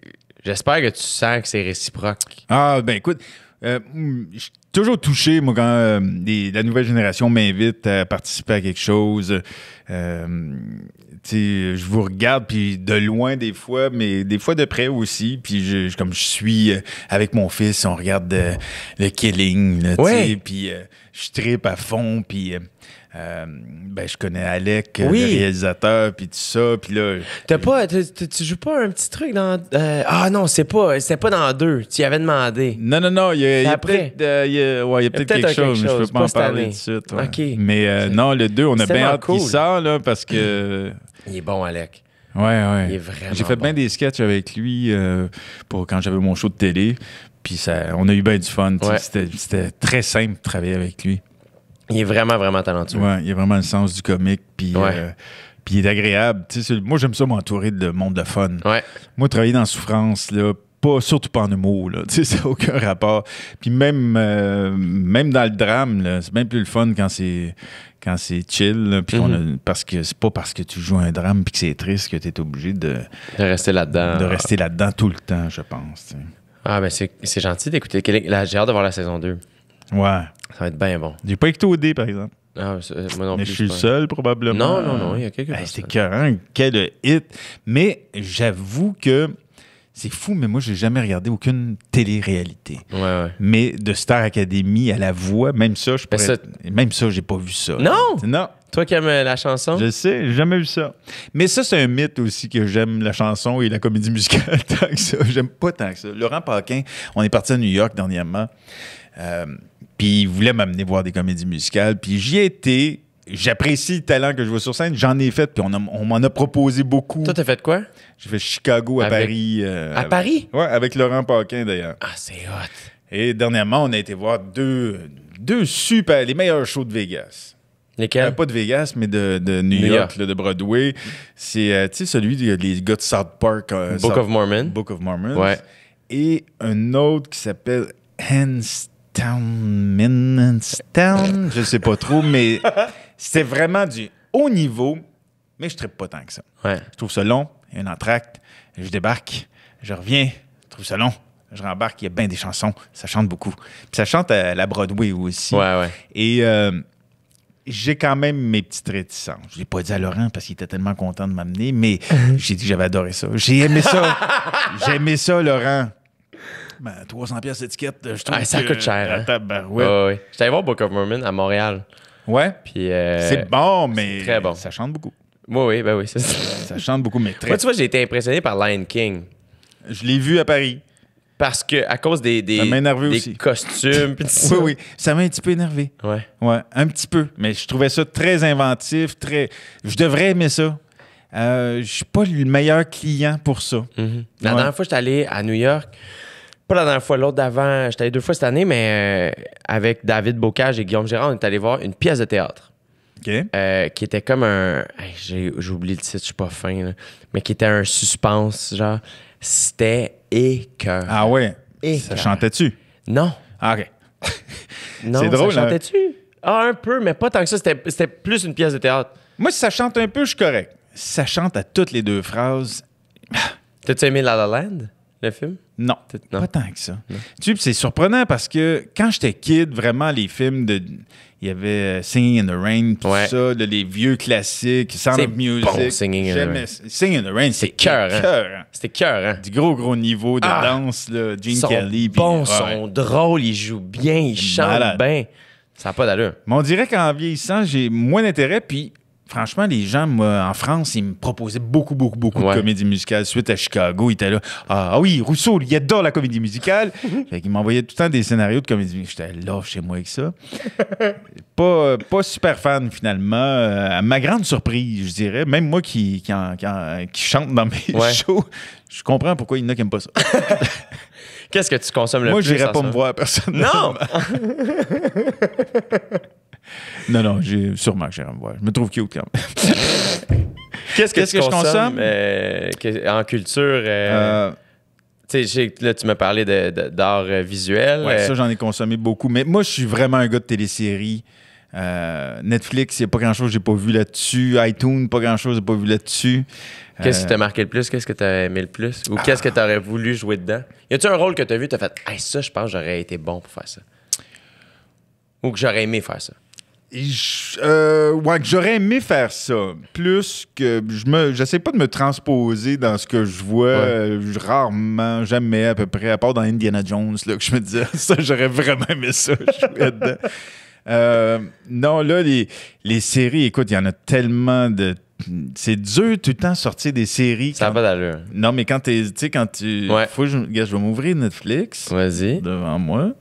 j'espère que tu sens que c'est réciproque. Ah, ben écoute, euh, hmm, je suis toujours touché, moi, quand euh, la nouvelle génération m'invite à participer à quelque chose. Euh, je vous regarde, puis de loin des fois, mais des fois de près aussi. Puis je, comme je suis euh, avec mon fils, on regarde euh, le Killing, tu sais, puis je tripe à fond, puis... Euh, ben, je connais Alec, euh, le réalisateur, puis tout ça, puis là... T'as euh, pas, tu joues pas un petit truc dans... ah non, c'est pas, c'est pas dans deux, tu y avais demandé. Non, non, non, il y a, peut-être quelque, chose, mais je peux pas, en parler tout de suite. Mais non, le deux on a bien hâte sort, là, parce que... Il est bon, Alec. Ouais, ouais. Il est vraiment J'ai fait bien des sketchs avec lui pour quand j'avais mon show de télé. Puis ça, on a eu bien du fun. C'était très simple de travailler avec lui. Il est vraiment, vraiment talentueux. Ouais, il a vraiment le sens du comique. Puis. Euh, il est agréable. moi, j'aime ça m'entourer de monde de fun. Ouais. Moi, travailler dans souffrance, là, pas, surtout pas en humour, là, ça n'a aucun rapport. Puis même, euh, même dans le drame, c'est même plus le fun quand c'est quand c'est chill, puis mhm. parce que c'est pas parce que tu joues un drame puis que c'est triste que tu es obligé de, rester là-dedans. De rester là-dedans tout le temps, je pense. Ah, ben c'est gentil d'écouter. J'ai hâte de voir la saison 2. Ouais. Ça va être bien bon. Du pas écouté par exemple. Ah, moi non mais je suis seul, probablement. Non, non, non, il y a quelqu'un. C'était carrément quel hit. Mais j'avoue que c'est fou, mais moi, j'ai jamais regardé aucune télé-réalité. Ouais, Mais de Star Academy à La Voix, même ça, je pourrais... Même ça, j'ai pas vu ça. Non! Non! Toi qui aimes euh, la chanson? Je sais, j'ai jamais vu ça. Mais ça, c'est un mythe aussi que j'aime la chanson et la comédie musicale tant que ça. J'aime pas tant que ça. Laurent Paquin, on est parti à New York dernièrement. Euh, puis il voulait m'amener voir des comédies musicales. Puis j'y étais. J'apprécie le talent que je vois sur scène. J'en ai fait, puis on, m'en a proposé beaucoup. Toi, t'as fait quoi? J'ai fait Chicago à Paris. Euh, à Paris? Ouais, avec Laurent Paquin, d'ailleurs. Ah, c'est hot. Et dernièrement, on a été voir deux, deux super, les meilleurs shows de Vegas. Lesquels? Euh, pas de Vegas, mais de, New, York, de Broadway. C'est, celui des gars de South Park. Book of Mormon. Book of Mormon. Ouais. Et un autre qui s'appelle Hans Town, Town, je sais pas trop, mais c'est vraiment du haut niveau, mais je ne pas tant que ça. Ouais. Je trouve ça long, il y a un entracte, je débarque, je reviens, je trouve ça long, je rembarque, il y a bien des chansons, ça chante beaucoup. Puis ça chante à la Broadway aussi. Et euh, j'ai quand même mes petites réticences. Je l'ai pas dit à Laurent parce qu'il était tellement content de m'amener, mais j'ai dit que j'avais adoré ça. J'ai aimé ça. j'ai aimé ça, Laurent. Ben, 300 pièces d'étiquette, euh, je trouve. que ça coûte cher. Hein? Ben, oui. J'étais allé voir Book of Mormon à Montréal. Ouais. Puis. Euh, c'est bon, mais. Très bon. Ça chante beaucoup. Oui, oui, ben oui. Ça, chante beaucoup, mais très. tu vois, j'ai été impressionné par Lion King. Je l'ai vu à Paris. Parce que, à cause des, des, des costumes. oui, oui. Ça m'a un petit peu énervé. Ouais. Ouais, un petit peu. Mais je trouvais ça très inventif, très. Je devrais aimer ça. Euh, je suis pas le meilleur client pour ça. Mhm. La dernière fois, j'étais allé à New York la dernière fois, l'autre d'avant, j'étais allé deux fois cette année, mais euh, avec David Bocage et Guillaume Gérard, on est allé voir une pièce de théâtre. OK. Euh, qui était comme un. j'ai, oublié le titre, je suis pas fin, mais qui était un suspense, genre. C'était écœur. Ah ouais? Ça chantait-tu? Non. Ah, ok. non, Ça hein. chantait-tu? Ah, un peu, mais pas tant que ça. C'était, plus une pièce de théâtre. Moi, si ça chante un peu, je suis correct. ça chante à toutes les deux phrases. T'as-tu aimé La La Land, le film? Non, pas tant que ça. Tu sais, c'est surprenant parce que quand j'étais kid, vraiment, les films de. Il y avait euh, Singing in the Rain, tout ça, les vieux classiques, Sound of Music. Bon, Singing in the Rain. Singing in the Rain, c'est cœur. C'était cœur. Hein. Hein. Hein. Du gros, gros niveau de ah! danse, là. Gene sont Kelly. Bon, sont drôles, ils jouent bien, ils chantent bien. Ça n'a pas d'allure. Mais on dirait qu'en vieillissant, j'ai moins d'intérêt, puis franchement, les gens, moi, en France, ils me proposaient beaucoup, beaucoup, beaucoup de comédies musicales. Suite à Chicago, ils étaient là. Ah, ah oui, Rousseau, il adore la comédie musicale. Il m'envoyait tout le temps des scénarios de comédie J'étais là chez moi avec ça. Euh, pas, super fan, finalement. Euh, à ma grande surprise, je dirais. Même moi qui, chante dans mes shows, je comprends pourquoi il y en a pas ça. Qu'est-ce que tu consommes le moi, plus? Moi, pas me voir personne. Non! non, non, j'ai sûrement que j'ai me Je me trouve cute quand même. Qu'est-ce que, je consomme euh, en culture? Euh, euh, tu là, tu m'as parlé d'art visuel. Oui, ça, j'en ai consommé beaucoup. Mais moi, je suis vraiment un gars de téléséries. Netflix, il n'y a pas grand-chose que j'ai pas vu là-dessus. iTunes, pas grand-chose que j'ai pas vu là-dessus. Qu'est-ce qui t'a marqué le plus? Qu'est-ce que tu as aimé le plus? Ou qu'est-ce que tu aurais voulu jouer dedans? Y a-tu un rôle que tu as vu, tu as fait ça, je pense j'aurais été bon pour faire ça. » Ou que j'aurais aimé faire ça. Euh, ouais, j'aurais aimé faire ça. Plus que je me, j'essaie pas de me transposer dans ce que je vois. Euh, rarement, jamais à peu près, à part dans Indiana Jones, là, que je me dis ça, j'aurais vraiment aimé ça. Je euh, non, là, les, séries, écoute, il y en a tellement de. C'est dur tout le temps sortir des séries. Ça va d'allure. Non, mais quand tu sais, quand tu. je, vais m'ouvrir Netflix. Vas-y. Devant moi.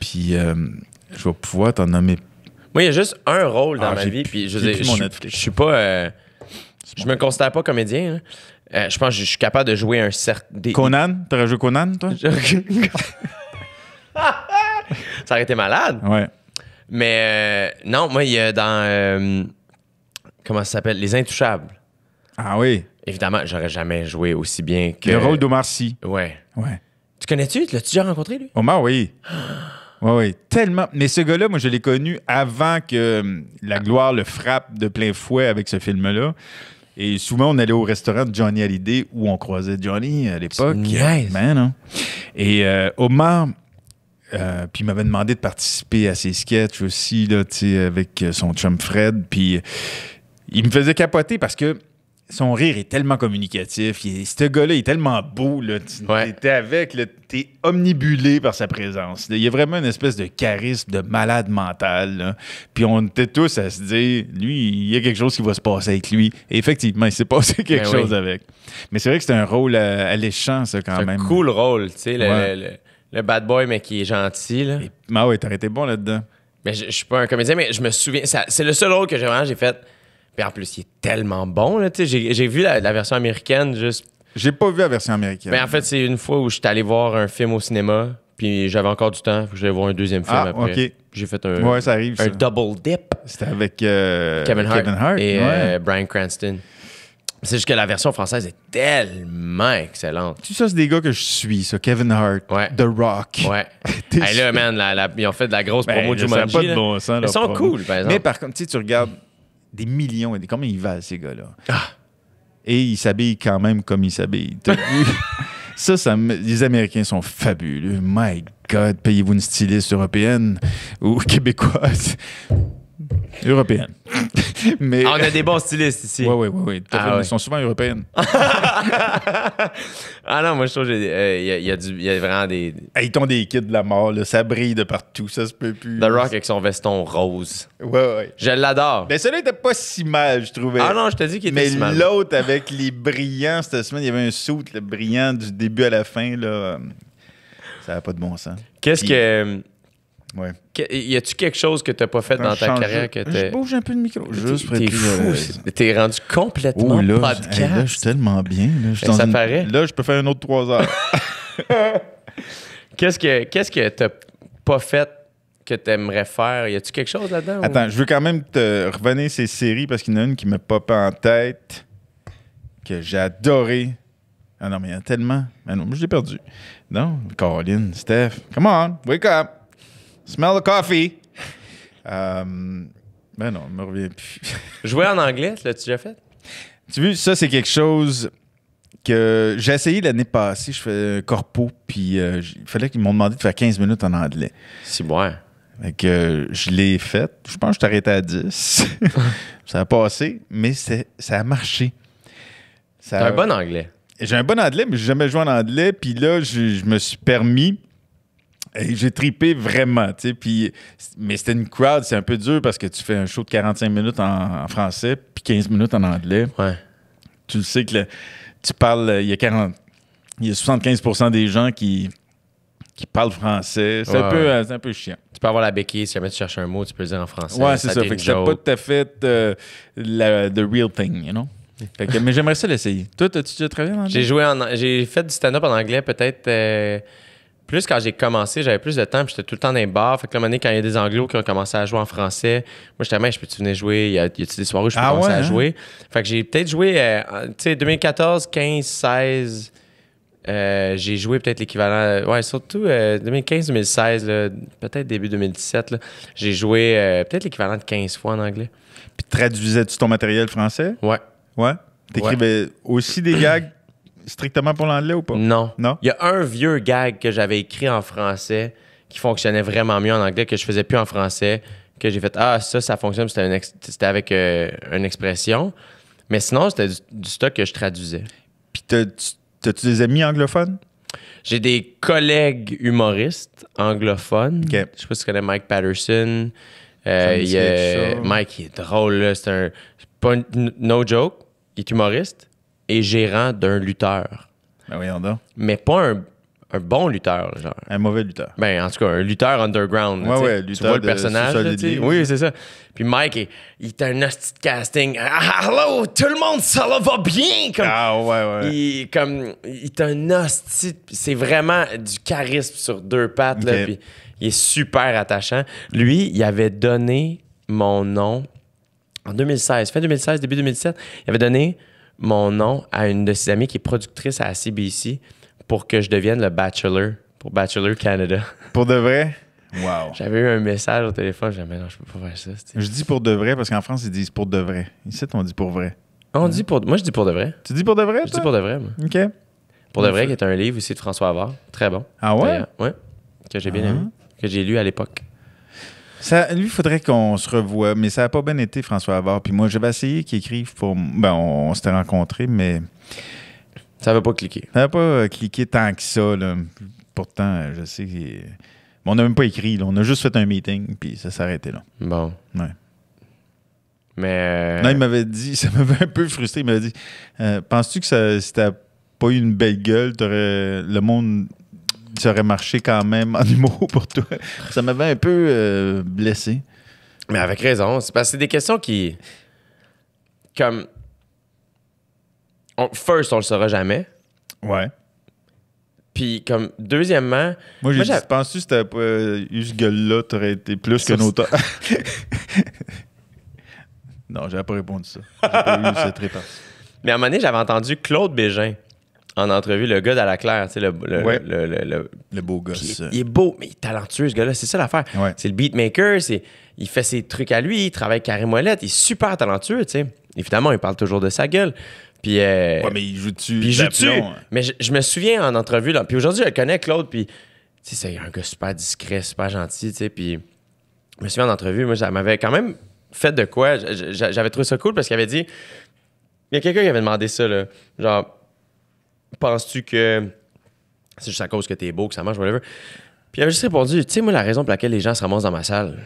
Puis euh, je vais pouvoir t'en nommer moi, il y a juste un rôle dans ah, ma vie. Puis je, je, suis pas. Euh, je me considère pas comédien. Euh, je pense que je suis capable de jouer un certain. Conan? Conan T'aurais joué Conan, toi Ça aurait été malade. Ouais. Mais euh, non, moi, il y a dans. comment ça s'appelle Les Intouchables. Ah oui. Évidemment, j'aurais jamais joué aussi bien que. Le rôle d'Omar Sy. Ouais. Ouais. Tu connais-tu L'as-tu déjà rencontré, lui Omar, oui. Oui, tellement. Mais ce gars-là, moi, je l'ai connu avant que euh, la gloire le frappe de plein fouet avec ce film-là. Et souvent, on allait au restaurant de Johnny Hallyday où on croisait Johnny à l'époque. Hein. Et euh, Omar, euh, puis il m'avait demandé de participer à ses sketchs aussi, là, avec son chum Fred. Puis il me faisait capoter parce que son rire est tellement communicatif. ce gars-là est tellement beau. Là, tu t'es avec, t'es omnibulé par sa présence. Il y a vraiment une espèce de charisme de malade mental. Puis on était tous à se dire, lui, il y a quelque chose qui va se passer avec lui. Et effectivement, il s'est passé quelque ben chose avec. Mais c'est vrai que c'est un rôle euh, alléchant, ça, quand même. C'est un cool rôle, tu sais, le, bad boy, mais qui est gentil. Là. Et, ah été bon là-dedans. Mais je, suis pas un comédien, mais je me souviens. C'est le seul rôle que j'ai j'ai fait puis en plus, il est tellement bon. j'ai, j'ai vu la, version américaine juste. J'ai pas vu la version américaine. Mais en fait, c'est une fois où j'étais allé voir un film au cinéma, puis j'avais encore du temps, faut que j'aille voir un deuxième film ah, après. J'ai fait un, un double dip. C'était avec euh, Kevin, Hart et euh, Brian Cranston. C'est juste que la version française est tellement excellente. Tu sais, ça, c'est des gars que je suis, ça. Kevin Hart, The Rock. Ouais. hey, là, man, ils ont fait de la grosse ben, promo du Jumanji. Ils sont cool, par exemple. Mais par contre, tu regardes des millions. Et des, combien ils valent, ces gars-là? Ah. Et ils s'habillent quand même comme ils s'habillent. ça, ça les Américains sont fabuleux. My God, payez-vous une styliste européenne ou québécoise. Européenne. Mais... Ah, on a des bons stylistes ici. Oui, oui, oui. Ah, ils sont souvent européennes. ah non, moi, je trouve qu'il euh, y, a, vraiment des. ils ont des kits de la mort, là. ça brille de partout, ça se peut plus. The Rock avec son veston rose. Ouais, oui. Je l'adore. Mais ben, celui-là n'était pas si mal, je trouvais. Ah non, je te dis qu'il était si mal. Mais l'autre avec les brillants, cette semaine, il y avait un saut, le brillant du début à la fin, là. Ça n'a pas de bon sens. Qu'est-ce que. Ouais. y a-tu quelque chose que tu pas fait dans ta carrière que tu Je bouge un peu le micro. Juste T'es fou. T'es rendu complètement oh, là, podcast. là, je suis tellement bien. Là, je ben, ça paraît. Là, je peux faire une autre trois heures. qu'est-ce que qu'est-ce que t'as pas fait que tu aimerais faire? Y a-tu quelque chose là-dedans? Attends, je veux quand même te revenir ces séries parce qu'il y en a une qui me pop en tête que j'ai adoré. Ah non, mais il y en a tellement. mais ah non, je l'ai perdu. Non, Caroline, Steph, come on, wake up! Smell the coffee. euh, ben non, je me revient plus. Jouer en anglais, l'as-tu déjà fait? Tu vois, ça, c'est quelque chose que j'ai essayé l'année passée. Je fais un corpo, puis euh, il fallait qu'ils m'ont demandé de faire 15 minutes en anglais. C'est bon. Hein? Fait que euh, je l'ai fait. Je pense que je arrêté à 10. ça a passé, mais ça a marché. Ça T'as un bon anglais. J'ai un bon anglais, mais j'ai jamais joué en anglais. Puis là, je me suis permis j'ai tripé vraiment, tu Puis, mais c'était une crowd, c'est un peu dur parce que tu fais un show de 45 minutes en, français, puis 15 minutes en anglais. Ouais. Tu le sais que tu parles, il y a 40, il y a 75 des gens qui, parlent français. C'est un, peu, chiant. Tu peux avoir la béquille, si jamais tu cherches un mot, tu peux le dire en français. Ouais, c'est ça. ça. Fait que pas tout à fait euh, the real thing, you know? mais j'aimerais ça l'essayer. Toi, as-tu déjà travaillé en anglais? J'ai joué j'ai fait du stand-up en anglais peut-être. Euh, plus quand j'ai commencé, j'avais plus de temps, puis j'étais tout le temps dans les bars. Fait que la quand il y a des Anglos qui ont commencé à jouer en français, moi j'étais même, je peux-tu venir jouer? Il Y a il des soirées où je peux ah commencer à hein? jouer? Fait que j'ai peut-être joué, euh, tu sais, 2014, 15, 16. j'ai joué peut-être l'équivalent, ouais, surtout 2015-2016, euh, peut-être début 2017. J'ai joué euh, peut-être l'équivalent de 15 fois en anglais. Puis traduisais-tu ton matériel français? Ouais. Ouais. T'écrivais aussi des gags strictement pour l'anglais ou pas? Non. Non? Il y a un vieux gag que j'avais écrit en français qui fonctionnait vraiment mieux en anglais, que je faisais plus en français, que j'ai fait Ah, ça, ça fonctionne, c'était, avec euh, une expression. Mais sinon, c'était du, stock que je traduisais. Puis, t'as-tu des amis anglophones? J'ai des collègues humoristes anglophones. Je sais pas si tu connais Mike Patterson. Euh, Mike, il est drôle, C'est un. no joke, il est humoriste gérant d'un lutteur. Ben Mais pas un, bon lutteur, genre. Un mauvais lutteur. Ben, en tout cas, un lutteur underground. Ouais, ouais, lutteur tu vois le personnage. oui, c'est ça. Puis Mike, il, est un hostie de casting. Ah, ah, hello, tout le monde, ça va bien! Comme, ah, ouais, ouais. Il, comme, il est un hostie. C'est vraiment du charisme sur deux pattes. Là, il est super attachant. Lui, il avait donné mon nom en 2016, fin 2016, début 2017. Il avait donné mon nom à une de ses amies qui est productrice à CBC pour que je devienne le bachelor pour Bachelor Canada. Pour de vrai? Wow. J'avais eu un message au téléphone, j'ai dit, non, je peux pas faire ça. Je dis pour de vrai parce qu'en France, ils disent pour de vrai. Ici, on dit pour vrai. On dit pour... Moi, je dis pour de vrai. Tu dis pour de vrai? Je dis pour de vrai, OK. Pour de vrai, qui est un livre aussi de François Havard. Très bon. Ah ouais? Oui, Que j'ai bien ah. aimé. Que j'ai lu à l'époque. Ça, lui, il faudrait qu'on se revoie, mais ça n'a pas bien été, François Avoir. Puis moi, j'avais essayé qu'il écrive pour. Ben, on, s'était rencontrés, mais. Ça n'avait pas cliqué. Ça n'avait pas euh, cliqué tant que ça, là. Pourtant, je sais. Que... on n'a même pas écrit, là. On a juste fait un meeting, puis ça s'arrêtait là. Bon. Ouais. Mais. Non, il m'avait dit, ça m'avait un peu frustré. Il m'avait dit euh, Penses-tu que ça, si t'as pas eu une belle gueule, le monde ça aurait marché quand même en humour pour toi. Ça m'avait un peu euh, blessé. Mais avec raison. C'est parce que c'est des questions qui. Comme. first, on le saura jamais. Ouais. Puis, comme, deuxièmement. Moi, j'ai pensé que si t'avais pas euh, eu ce gueule-là, été plus qu'un auteur. non, j'avais pas répondu ça. J'avais pas eu cette réponse. Mais à un moment donné, j'avais entendu Claude Bégin en entrevue le gars d'Alaclaire, tu sais, le, beau gosse. Il, est beau, mais il est talentueux, ce gars-là. C'est ça l'affaire. C'est le beatmaker, il fait ses trucs à lui, il travaille carré molette il est super talentueux, tu sais. Évidemment, il parle toujours de sa gueule. Puis, euh, mais il joue dessus. Hein? Mais je, me souviens en entrevue, là, puis aujourd'hui, je le connais, Claude, puis tu sais, c'est un gars super discret, super gentil, tu sais, puis je me souviens en entrevue, moi, ça m'avait quand même fait de quoi. J'avais trouvé ça cool parce qu'il avait dit, il y a quelqu'un qui avait demandé ça, là, genre penses-tu que c'est juste à cause que t'es beau, que ça marche, whatever? Puis il avait juste répondu, tu sais, moi, la raison pour laquelle les gens se ramassent dans ma salle,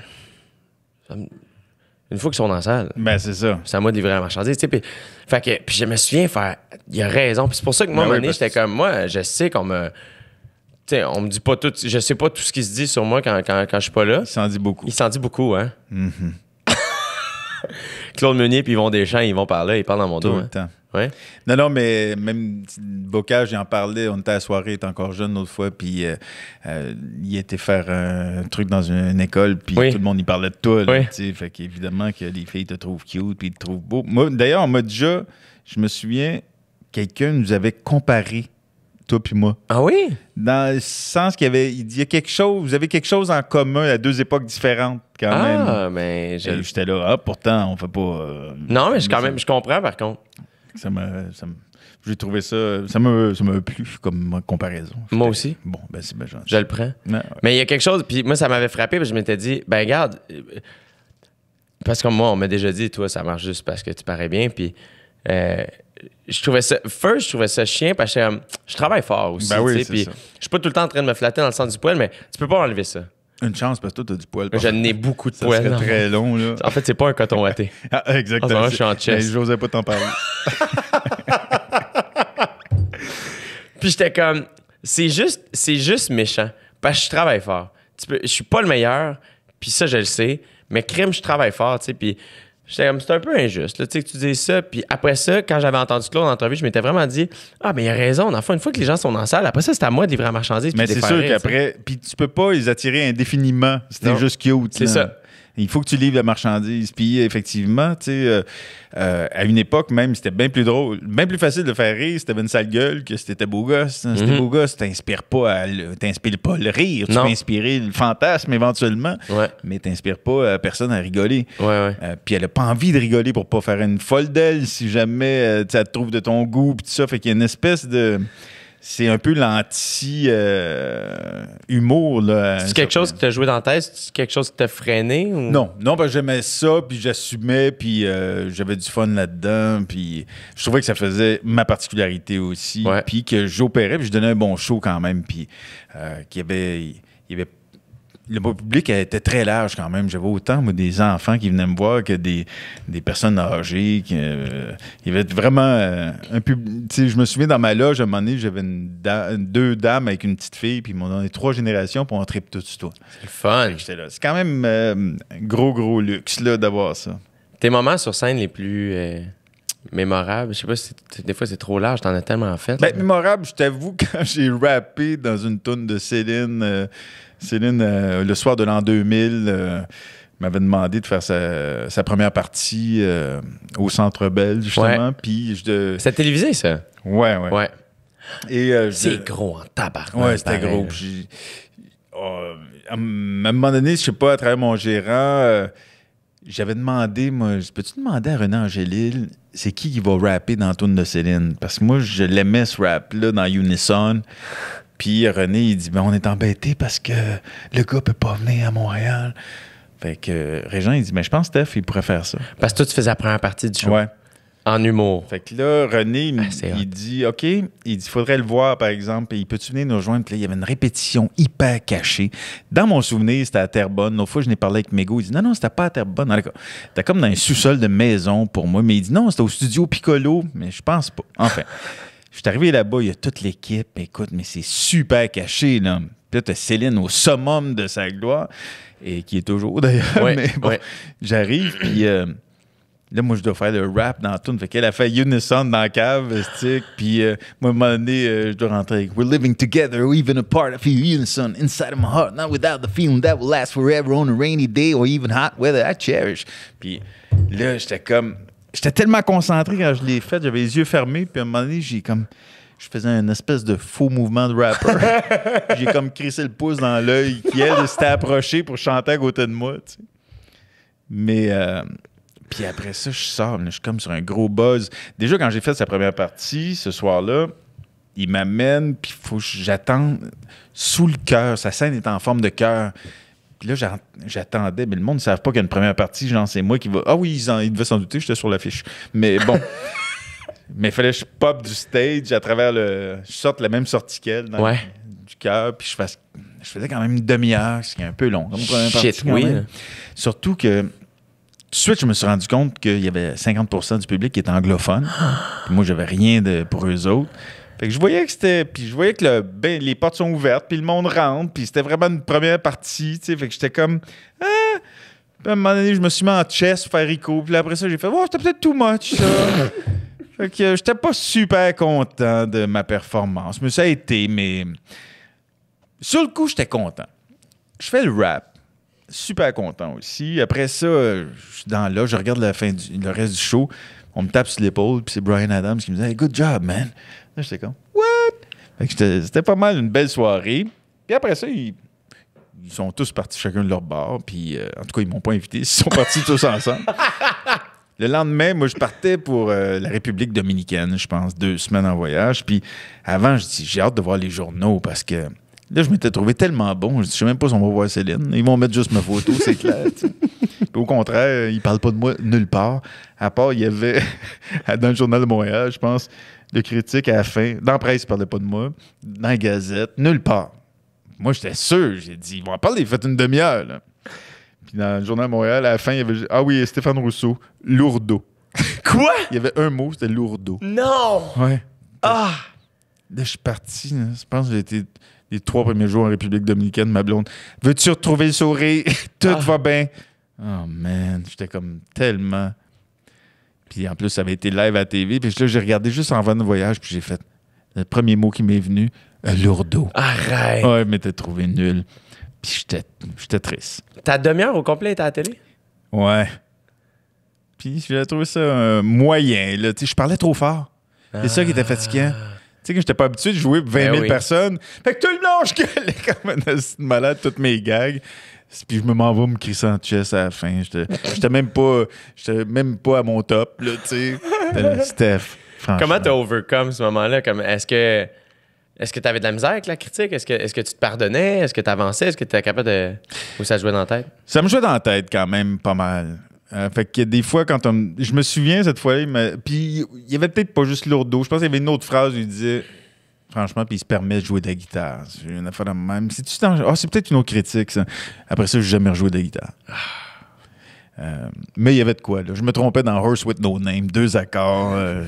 une fois qu'ils sont dans la salle, ben, c'est ça. ça à moi de livrer la marchandise. Puis, fait que, puis je me souviens faire, il a raison. Puis c'est pour ça que moi, à ben j'étais comme, moi, je sais qu'on me. sais on me dit pas tout. Je sais pas tout ce qui se dit sur moi quand, quand, quand je suis pas là. Il s'en dit beaucoup. Il s'en dit beaucoup, hein? Claude mhm. Claude Meunier puis des Deschamps, ils vont parler, ils parlent dans mon tout dos. Le hein. temps. Non, non, mais même Bocage, en parlais, on était à la soirée, il était encore jeune l'autre fois, puis euh, euh, il était faire un truc dans une, école, puis tout le monde y parlait de toi. Fait qu'évidemment que les filles te trouvent cute, puis te trouvent beau. Moi, d'ailleurs, on m'a déjà, je me souviens, quelqu'un nous avait comparé toi puis moi. Ah oui? Dans le sens qu'il y avait, il y a quelque chose, vous avez quelque chose en commun à deux époques différentes quand ah, même. Ah, mais j'étais là, ah, pourtant on fait pas. Euh, non, mais je, quand même, je comprends par contre. Ça me, ça j'ai trouvé ça, ça me, me plu comme comparaison. Moi aussi. Bon, ben c'est gentil. Je le prends. Mais il y a quelque chose, puis moi ça m'avait frappé, puis je m'étais dit, ben regarde, parce que moi on m'a déjà dit, toi ça marche juste parce que tu parais bien, puis euh, je trouvais ça, first je trouvais ça chien parce que je, travaille fort aussi, ben oui, puis je suis pas tout le temps en train de me flatter dans le sens du poil, mais tu peux pas enlever ça. Une chance parce que toi, t'as du poil. Je n'ai beaucoup de ça poil. C'est très long, là. En fait, c'est pas un coton watté. Ah, exactement. je suis en chest. J'osais pas t'en parler. Puis j'étais comme, c'est juste, c'est juste méchant. Parce que je travaille fort. Tu peux, je suis pas le meilleur, puis ça, je le sais. Mais crime, je travaille fort, tu sais. Puis J'étais comme, c'est un peu injuste, tu sais, que tu dis ça. Puis après ça, quand j'avais entendu Claude en entrevue, je m'étais vraiment dit, ah, mais il a raison, enfin, une fois que les gens sont dans la salle, après ça, c'est à moi de livrer la marchandise. Mais c'est sûr qu'après, puis tu peux pas les attirer indéfiniment. C'était juste cute. C'est ça. Il faut que tu livres la marchandise. Puis effectivement, tu sais, euh, euh, à une époque même, c'était bien plus drôle, bien plus facile de faire rire si t'avais une sale gueule que si t'étais beau gosse. Si mm-hmm. beau gosse, t'inspires pas, t'inspires pas le rire. Tu peux inspirer le fantasme éventuellement, mais t'inspires pas à personne à rigoler. Euh, puis elle a pas envie de rigoler pour pas faire une folle d'elle si jamais ça te trouve de ton goût puis tout ça. Fait qu'il y a une espèce de c'est un peu l'anti-humour. Euh, c'est quelque chose qui t'a joué dans la tête? C'est quelque chose qui t'a freiné? Non, non, ben j'aimais ça, puis j'assumais, puis euh, j'avais du fun là-dedans, puis je trouvais que ça faisait ma particularité aussi, puis que j'opérais, puis je donnais un bon show quand même, puis euh, qu'il avait... Il y avait le public était très large quand même. J'avais autant des enfants qui venaient me voir que des, des personnes âgées. Euh, il y avait vraiment euh, un public. Je me souviens dans ma loge, à un moment donné, j'avais deux dames avec une petite fille, puis ils m'ont donné trois générations pour entrer tout de suite. C'est le fun. C'est quand même euh, un gros, gros luxe d'avoir ça. Tes moments sur scène les plus mémorables? Je sais pas si des fois c'est trop large, t'en as tellement fait. Ben, mémorable, je t'avoue, quand j'ai rappé dans une toune de Céline, Céline, euh, le soir de l'an 2000, euh, m'avait demandé de faire sa, première partie euh, au Centre Bell, justement. Puis je... C'était télévisé, ça? Ouais, ouais. ouais. Et, c'est gros en tabac. Ouais, c'était gros. Oh, à un moment donné, je sais pas, à travers mon gérant j'avais demandé, moi, peux-tu demander à René Angélil, c'est qui qui va rapper dans tourne de Céline? Parce que moi, je l'aimais ce rap-là dans Unison. Puis René, il dit On est embêté parce que le gars peut pas venir à Montréal. Fait que euh, Régent, il dit Mais je pense Steph, il pourrait faire ça. Parce que toi, tu faisais la première partie du show. Ouais. En humour. Fait que là, René, il, ah, dit OK, il dit faudrait le voir, par exemple, il peut-tu venir nous rejoindre Puis il y avait une répétition hyper cachée. Dans mon souvenir, c'était à Terrebonne. Une fois, je n'ai parlé avec Mego, Il dit Non, non, c'était pas à Terrebonne. T'es comme dans un sous-sol de maison pour moi. Mais il dit Non, c'était au studio Piccolo. Mais je pense pas. Enfin. Je suis arrivé là-bas, il y a toute l'équipe. Écoute, mais c'est super caché, là. Puis là, tu Céline au summum de sa gloire, et qui est toujours d'ailleurs. mais bon, j'arrive, puis euh, là, moi, je dois faire le rap dans tout. Fait qu'elle a fait Unison dans la cave, stick. Puis euh, moi, à un moment donné, euh, je dois rentrer We're living together, or even apart. I feel Unison inside of my heart, not without the feeling that will last forever on a rainy day or even hot weather I cherish. Puis là, j'étais comme J'étais tellement concentré quand je l'ai fait, j'avais les yeux fermés, puis à un moment donné, j'ai comme. Je faisais un espèce de faux mouvement de rapper. j'ai comme crissé le pouce dans l'œil qui, elle, s'était approché pour chanter à côté de moi, Mais. Euh, puis après ça, je sors, je suis comme sur un gros buzz. Déjà, quand j'ai fait sa première partie, ce soir-là, il m'amène, puis faut que sous le cœur. Sa scène est en forme de cœur. Puis là, j'attendais, mais le monde ne savait pas qu'il y a une première partie, genre, c'est moi qui va. Ah oui, ils, ils devaient s'en douter, j'étais sur l'affiche. Mais bon. mais il fallait que je pop du stage à travers le. Je sorte la même sortie qu'elle du cœur, puis je Je faisais quand même une demi-heure, ce qui est un peu long. oui. Surtout que. Tout de suite, je me suis rendu compte qu'il y avait 50 du public qui était anglophone. puis moi, j'avais rien de, pour eux autres. Fait que je voyais que c'était. Puis je voyais que ben, les portes sont ouvertes, puis le monde rentre, puis c'était vraiment une première partie, tu Fait que j'étais comme. Ah! à un moment donné, je me suis mis en chess pour faire Puis après ça, j'ai fait, oh, c'était peut-être too much, ça. fait que euh, j'étais pas super content de ma performance. Mais ça a été, mais. Sur le coup, j'étais content. Je fais le rap super content aussi. Après ça, euh, je suis dans là, je regarde la fin du, le reste du show. On me tape sur l'épaule, puis c'est Brian Adams qui me dit Good job, man. Là, j'étais comme, what? c'était pas mal une belle soirée. Puis après ça, ils, sont tous partis chacun de leur bar. Puis euh, en tout cas, ils m'ont pas invité. Ils sont partis tous ensemble. Le lendemain, moi, je partais pour euh, la République dominicaine, je pense, deux semaines en voyage. Puis avant, je dis, j'ai hâte de voir les journaux parce que là, je m'étais trouvé tellement bon. Je dis, sais même pas si on va voir Céline. Ils vont mettre juste ma photo, c'est clair. Au contraire, ils parlent pas de moi nulle part. À part, il y avait, dans le journal de Montréal, je pense, de critiques à la fin. Dans la presse, il parlait pas de moi. Dans la gazette, nulle part. Moi, j'étais sûr. J'ai dit, on va parler. Il fait une demi-heure. Puis dans le journal de Montréal, à la fin, il y avait. Ah oui, Stéphane Rousseau, lourdeau. Quoi? Il y avait un mot, c'était lourdeau. Non! Ouais. Ah! Là, je suis parti. Je pense que j'ai été les trois premiers jours en République dominicaine, ma blonde. Veux-tu retrouver le sourire? Tout ah. va bien. Oh man, j'étais comme tellement puis en plus, ça avait été live à la TV. Puis là, j'ai regardé juste en van de voyage, puis j'ai fait le premier mot qui m'est venu, euh, lourdeau. Arrête! Ouais, mais t'as trouvé nul. Puis j'étais triste. Ta demi-heure au complet était à la télé? Ouais. Puis j'ai trouvé ça un euh, moyen. Là. Je parlais trop fort. C'est ça qui était fatiguant. Ah. Tu sais, que j'étais pas habitué de jouer 20 ben 000 personnes. Fait que tout le monde, je gueulais comme un malade toutes mes gags. Puis je me m'en vais me crisser en chess à la fin. J'étais même pas même pas à mon top, là, tu sais. Euh, Steph. Comment t'as overcome ce moment-là? Comme est-ce que est-ce que tu de la misère avec la critique? Est-ce que, est que tu te pardonnais? Est-ce que tu Est-ce que tu capable de. Ou ça jouait dans la tête? Ça me jouait dans la tête quand même pas mal. Euh, fait que des fois, quand on. Je me souviens cette fois-là, puis il y avait peut-être pas juste dos. Je pense qu'il y avait une autre phrase où il disait franchement, puis il se permet de jouer de la guitare. C'est une affaire de même. Ah, c'est peut-être une autre critique, Après ça, j'ai jamais rejoué de la guitare. Euh, mais il y avait de quoi. Là. Je me trompais dans Horse with No Name, deux accords. Euh,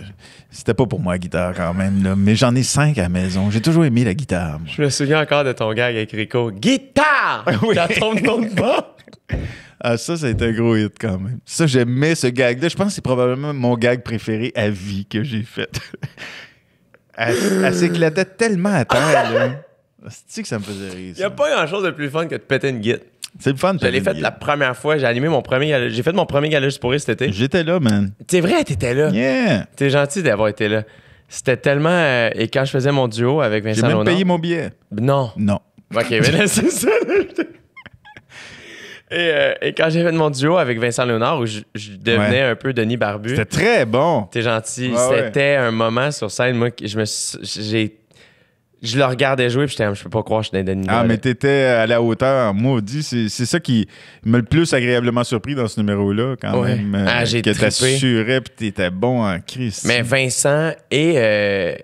c'était pas pour moi la guitare quand même. Mais j'en ai cinq à la maison. J'ai toujours aimé la guitare. Je me souviens encore de ton gag avec Rico. Guitare! Ah ça ton Ah, ça, ça un gros hit quand même. Ça, j'aimais ce gag-là. Je pense que c'est probablement mon gag préféré à vie que j'ai fait. Elle, s'éclatait tellement à terre, là. C'est-tu que ça me faisait rire? Il n'y a pas grand-chose de plus fun que de péter une guite. C'est le fun. Je l'ai fait la première fois. J'ai animé mon premier J'ai fait mon premier galage pourri pour cet été. J'étais là, man. C'est vrai, t'étais là. Yeah. T'es gentil d'avoir été là. C'était tellement. Euh, et quand je faisais mon duo avec Vincent J'ai même payé mon billet. Non. Non. OK, mais là, c'est ça. Euh, et, quand j'ai fait mon duo avec Vincent Léonard, où je, devenais un peu Denis Barbu. C'était très bon. T'es gentil. C'était un moment sur scène, moi, je me j'ai je le regardais jouer, puis j'étais, je peux pas croire que je suis Ah, mais t'étais à la hauteur, maudit. C'est, ça qui m'a le plus agréablement surpris dans ce numéro-là, quand même. Euh, ah, j'ai j'ai que t'assurais, puis t'étais bon en Christ. Mais Vincent et. ils euh,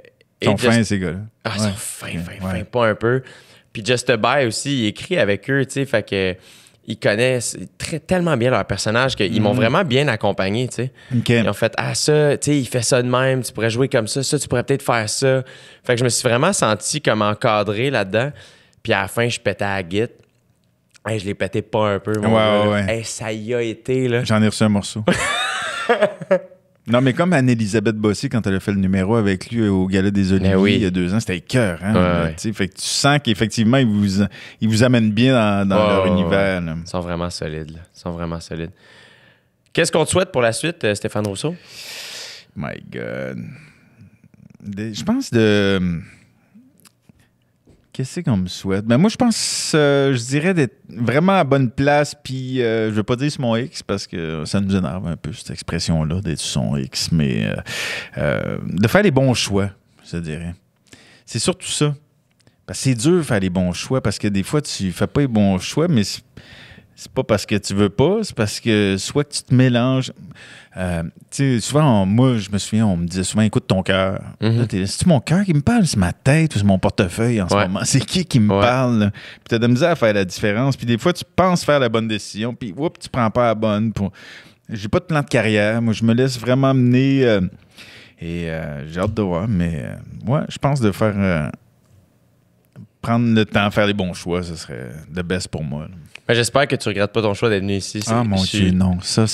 sont fins, ces gars-là. Ah, ils sont fins, fins, fins, pas un peu. Puis Just a Buy aussi, il écrit avec eux, tu sais, fait que ils connaissent tellement bien leur personnage qu'ils m'ont mm. vraiment bien accompagné, tu Ils ont fait « Ah, ça, tu sais, il fait ça de même, tu pourrais jouer comme ça, ça, tu pourrais peut-être faire ça. » Fait que je me suis vraiment senti comme encadré là-dedans. Puis à la fin, je pétais à la je l'ai pété pas un peu, Ouais, ça y a été, là. J'en ai reçu un morceau. Non, mais comme Anne-Elisabeth Bossé, quand elle a fait le numéro avec lui euh, au Gala des Oliviers eh il y a deux ans, c'était cœur. Hein, Fait tu sens qu'effectivement, ils vous, il vous amènent bien dans, leur univers. Ils sont vraiment solides. sont vraiment solides. Qu'est-ce qu'on te souhaite pour la suite, euh, Stéphane Rousseau? My God. je pense de hum, Qu'est-ce qu'on me souhaite? Ben moi, je pense, euh, je dirais d'être vraiment à bonne place, puis euh, je veux pas dire sur mon X parce que ça nous énerve un peu, cette expression-là, d'être son X, mais euh, de faire les bons choix, je dirais. C'est surtout ça. Parce que c'est dur de faire les bons choix parce que des fois, tu fais pas les bons choix, mais c'est pas parce que tu veux pas, c'est parce que soit tu te mélanges. Euh, tu sais, souvent, moi, je me souviens, on me disait souvent écoute ton cœur. Mhm. C'est-tu mon cœur qui me parle C'est ma tête ou c'est mon portefeuille en ce moment C'est qui qui me parle Puis t'as de la misère à faire la différence. Puis des fois, tu penses faire la bonne décision, puis tu prends pas la bonne. J'ai pas de plan de carrière. Moi, je me laisse vraiment mener. Euh, et euh, j'ai hâte de voir. Mais moi, je pense de faire. prendre le temps, faire les bons choix, ce serait de best pour moi. Ben, j'espère que tu regrettes pas ton choix d'être venu ici. Ah mon Dieu, non. Ça,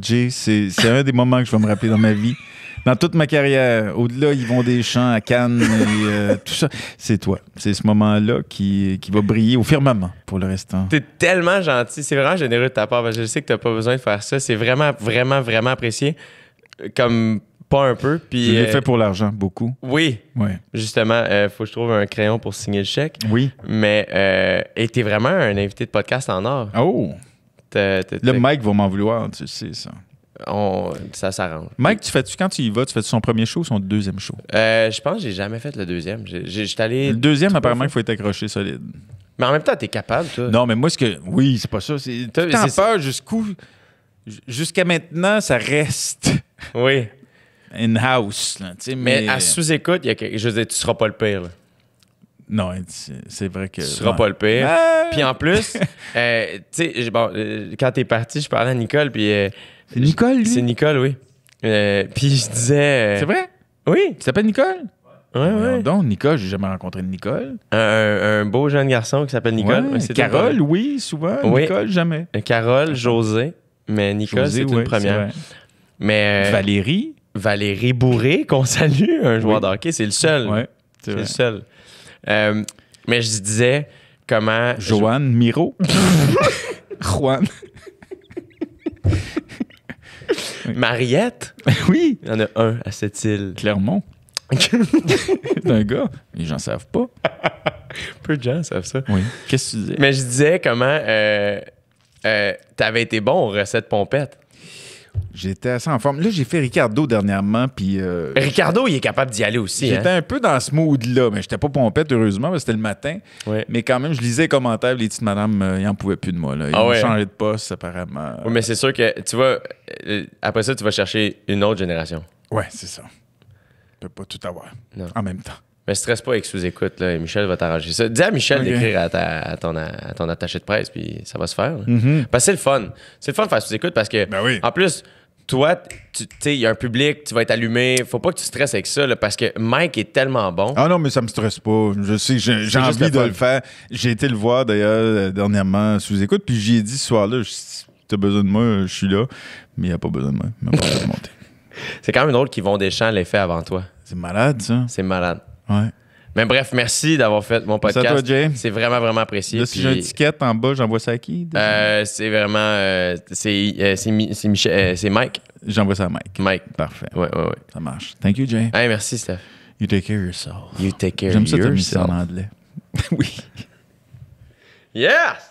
Jay, c'est un des moments que je vais me rappeler dans ma vie. Dans toute ma carrière, au-delà, ils vont des champs à Cannes et euh, tout ça. C'est toi. C'est ce moment-là qui, qui va briller au firmament pour le restant. T'es tellement gentil. C'est vraiment généreux de ta part. Parce que je sais que tu t'as pas besoin de faire ça. C'est vraiment, vraiment, vraiment apprécié. Comme pas un peu. Puis, je l'ai euh, fait pour l'argent, beaucoup. Oui. Ouais. Justement, il euh, faut que je trouve un crayon pour signer le chèque. Oui. Mais euh, et t'es vraiment un invité de podcast en or. Oh! le Mike va m'en vouloir, tu sais ça. On, ça s'arrange. Mike, tu fais-tu quand tu y vas, tu fais-tu son premier show ou son deuxième show? Euh, je pense que j'ai jamais fait le deuxième. J'ai, allé. Le deuxième, apparemment, il faut être accroché solide. Mais en même temps, t'es capable, toi. Non, mais moi, ce que. Oui, c'est pas ça. C'est, t'as, peur jusqu'où. Jusqu'à maintenant, ça reste. Oui in-house. mais... à sous-écoute, y a je veux dire, tu seras pas le pire. Non, c'est vrai que. Tu seras pas le pire. Puis en plus, quand euh, tu sais, bon, euh, parti, je parlais à Nicole, puis. Euh, c'est Nicole, lui? C'est Nicole, oui. puis je disais. c'est vrai? Oui. Tu t'appelles Nicole? Oui, oui. Donc, Nicole, j'ai jamais rencontré de Nicole. Un, beau jeune garçon qui s'appelle Nicole. Carole, oui, souvent. Nicole, jamais. Carole, José, mais Nicole, c'est une première. Mais Valérie. Valérie Bourré, qu'on salue, un joueur d'hockey, C'est le seul. c'est le seul. Euh, mais je disais comment. Joanne Miro. Juan. Mariette. Oui. Il y en a un à cette île. Clermont. c'est gars. Les gens savent pas. Peu de gens savent ça. Oui. Qu'est-ce que tu disais? Mais je disais comment euh, euh, tu avais été bon aux recettes pompettes. J'étais assez en forme. Là, j'ai fait Ricardo dernièrement, puis... Euh, Ricardo, il est capable d'y aller aussi. J'étais hein? un peu dans ce mood-là, mais j'étais pas pompette, heureusement, parce que c'était le matin. Mais quand même, je lisais les commentaires, les petites madames, il euh, ils en pouvaient plus de moi. Là. Ils ah hein? changé de poste, apparemment. Oui, mais c'est sûr que, tu vois, euh, après ça, tu vas chercher une autre génération. Ouais, c'est ça. Tu peux pas tout avoir en même temps. Mais stresse pas avec sous-écoute, là, Michel va t'arranger ça. Dis à Michel d'écrire à, ton, attaché de presse, puis ça va se faire. Mm-hmm. Parce que c'est le fun. C'est le fun de faire sous-écoute parce que, ben en plus, toi, tu sais, il y a un public, tu vas être allumé. Faut pas que tu stresses avec ça, parce que Mike est tellement bon. Ah non, mais ça me stresse pas. Je sais, j'ai envie de le faire. J'ai été le voir, d'ailleurs, euh, dernièrement, sous écoute, puis j'ai dit ce soir-là, si t'as besoin de moi, euh, je suis là. Mais il a pas besoin de moi. C'est quand même drôle qu'ils vont des champs faits avant toi. C'est malade, ça. C'est malade. Ouais. Mais bref, merci d'avoir fait mon podcast. C'est vraiment, vraiment apprécié. Si j'ai une étiquette en bas, j'envoie ça à qui? Euh, c'est vraiment... Euh, euh, euh, c'est Mike. J'envoie ça à Mike. Mike. Parfait. Ouais, ouais, ouais. Ça marche. Thank you, Jay. Hey, merci, Steph. You take care of yourself. You take care of yourself. J'aime ça, tu en anglais. oui. Yes!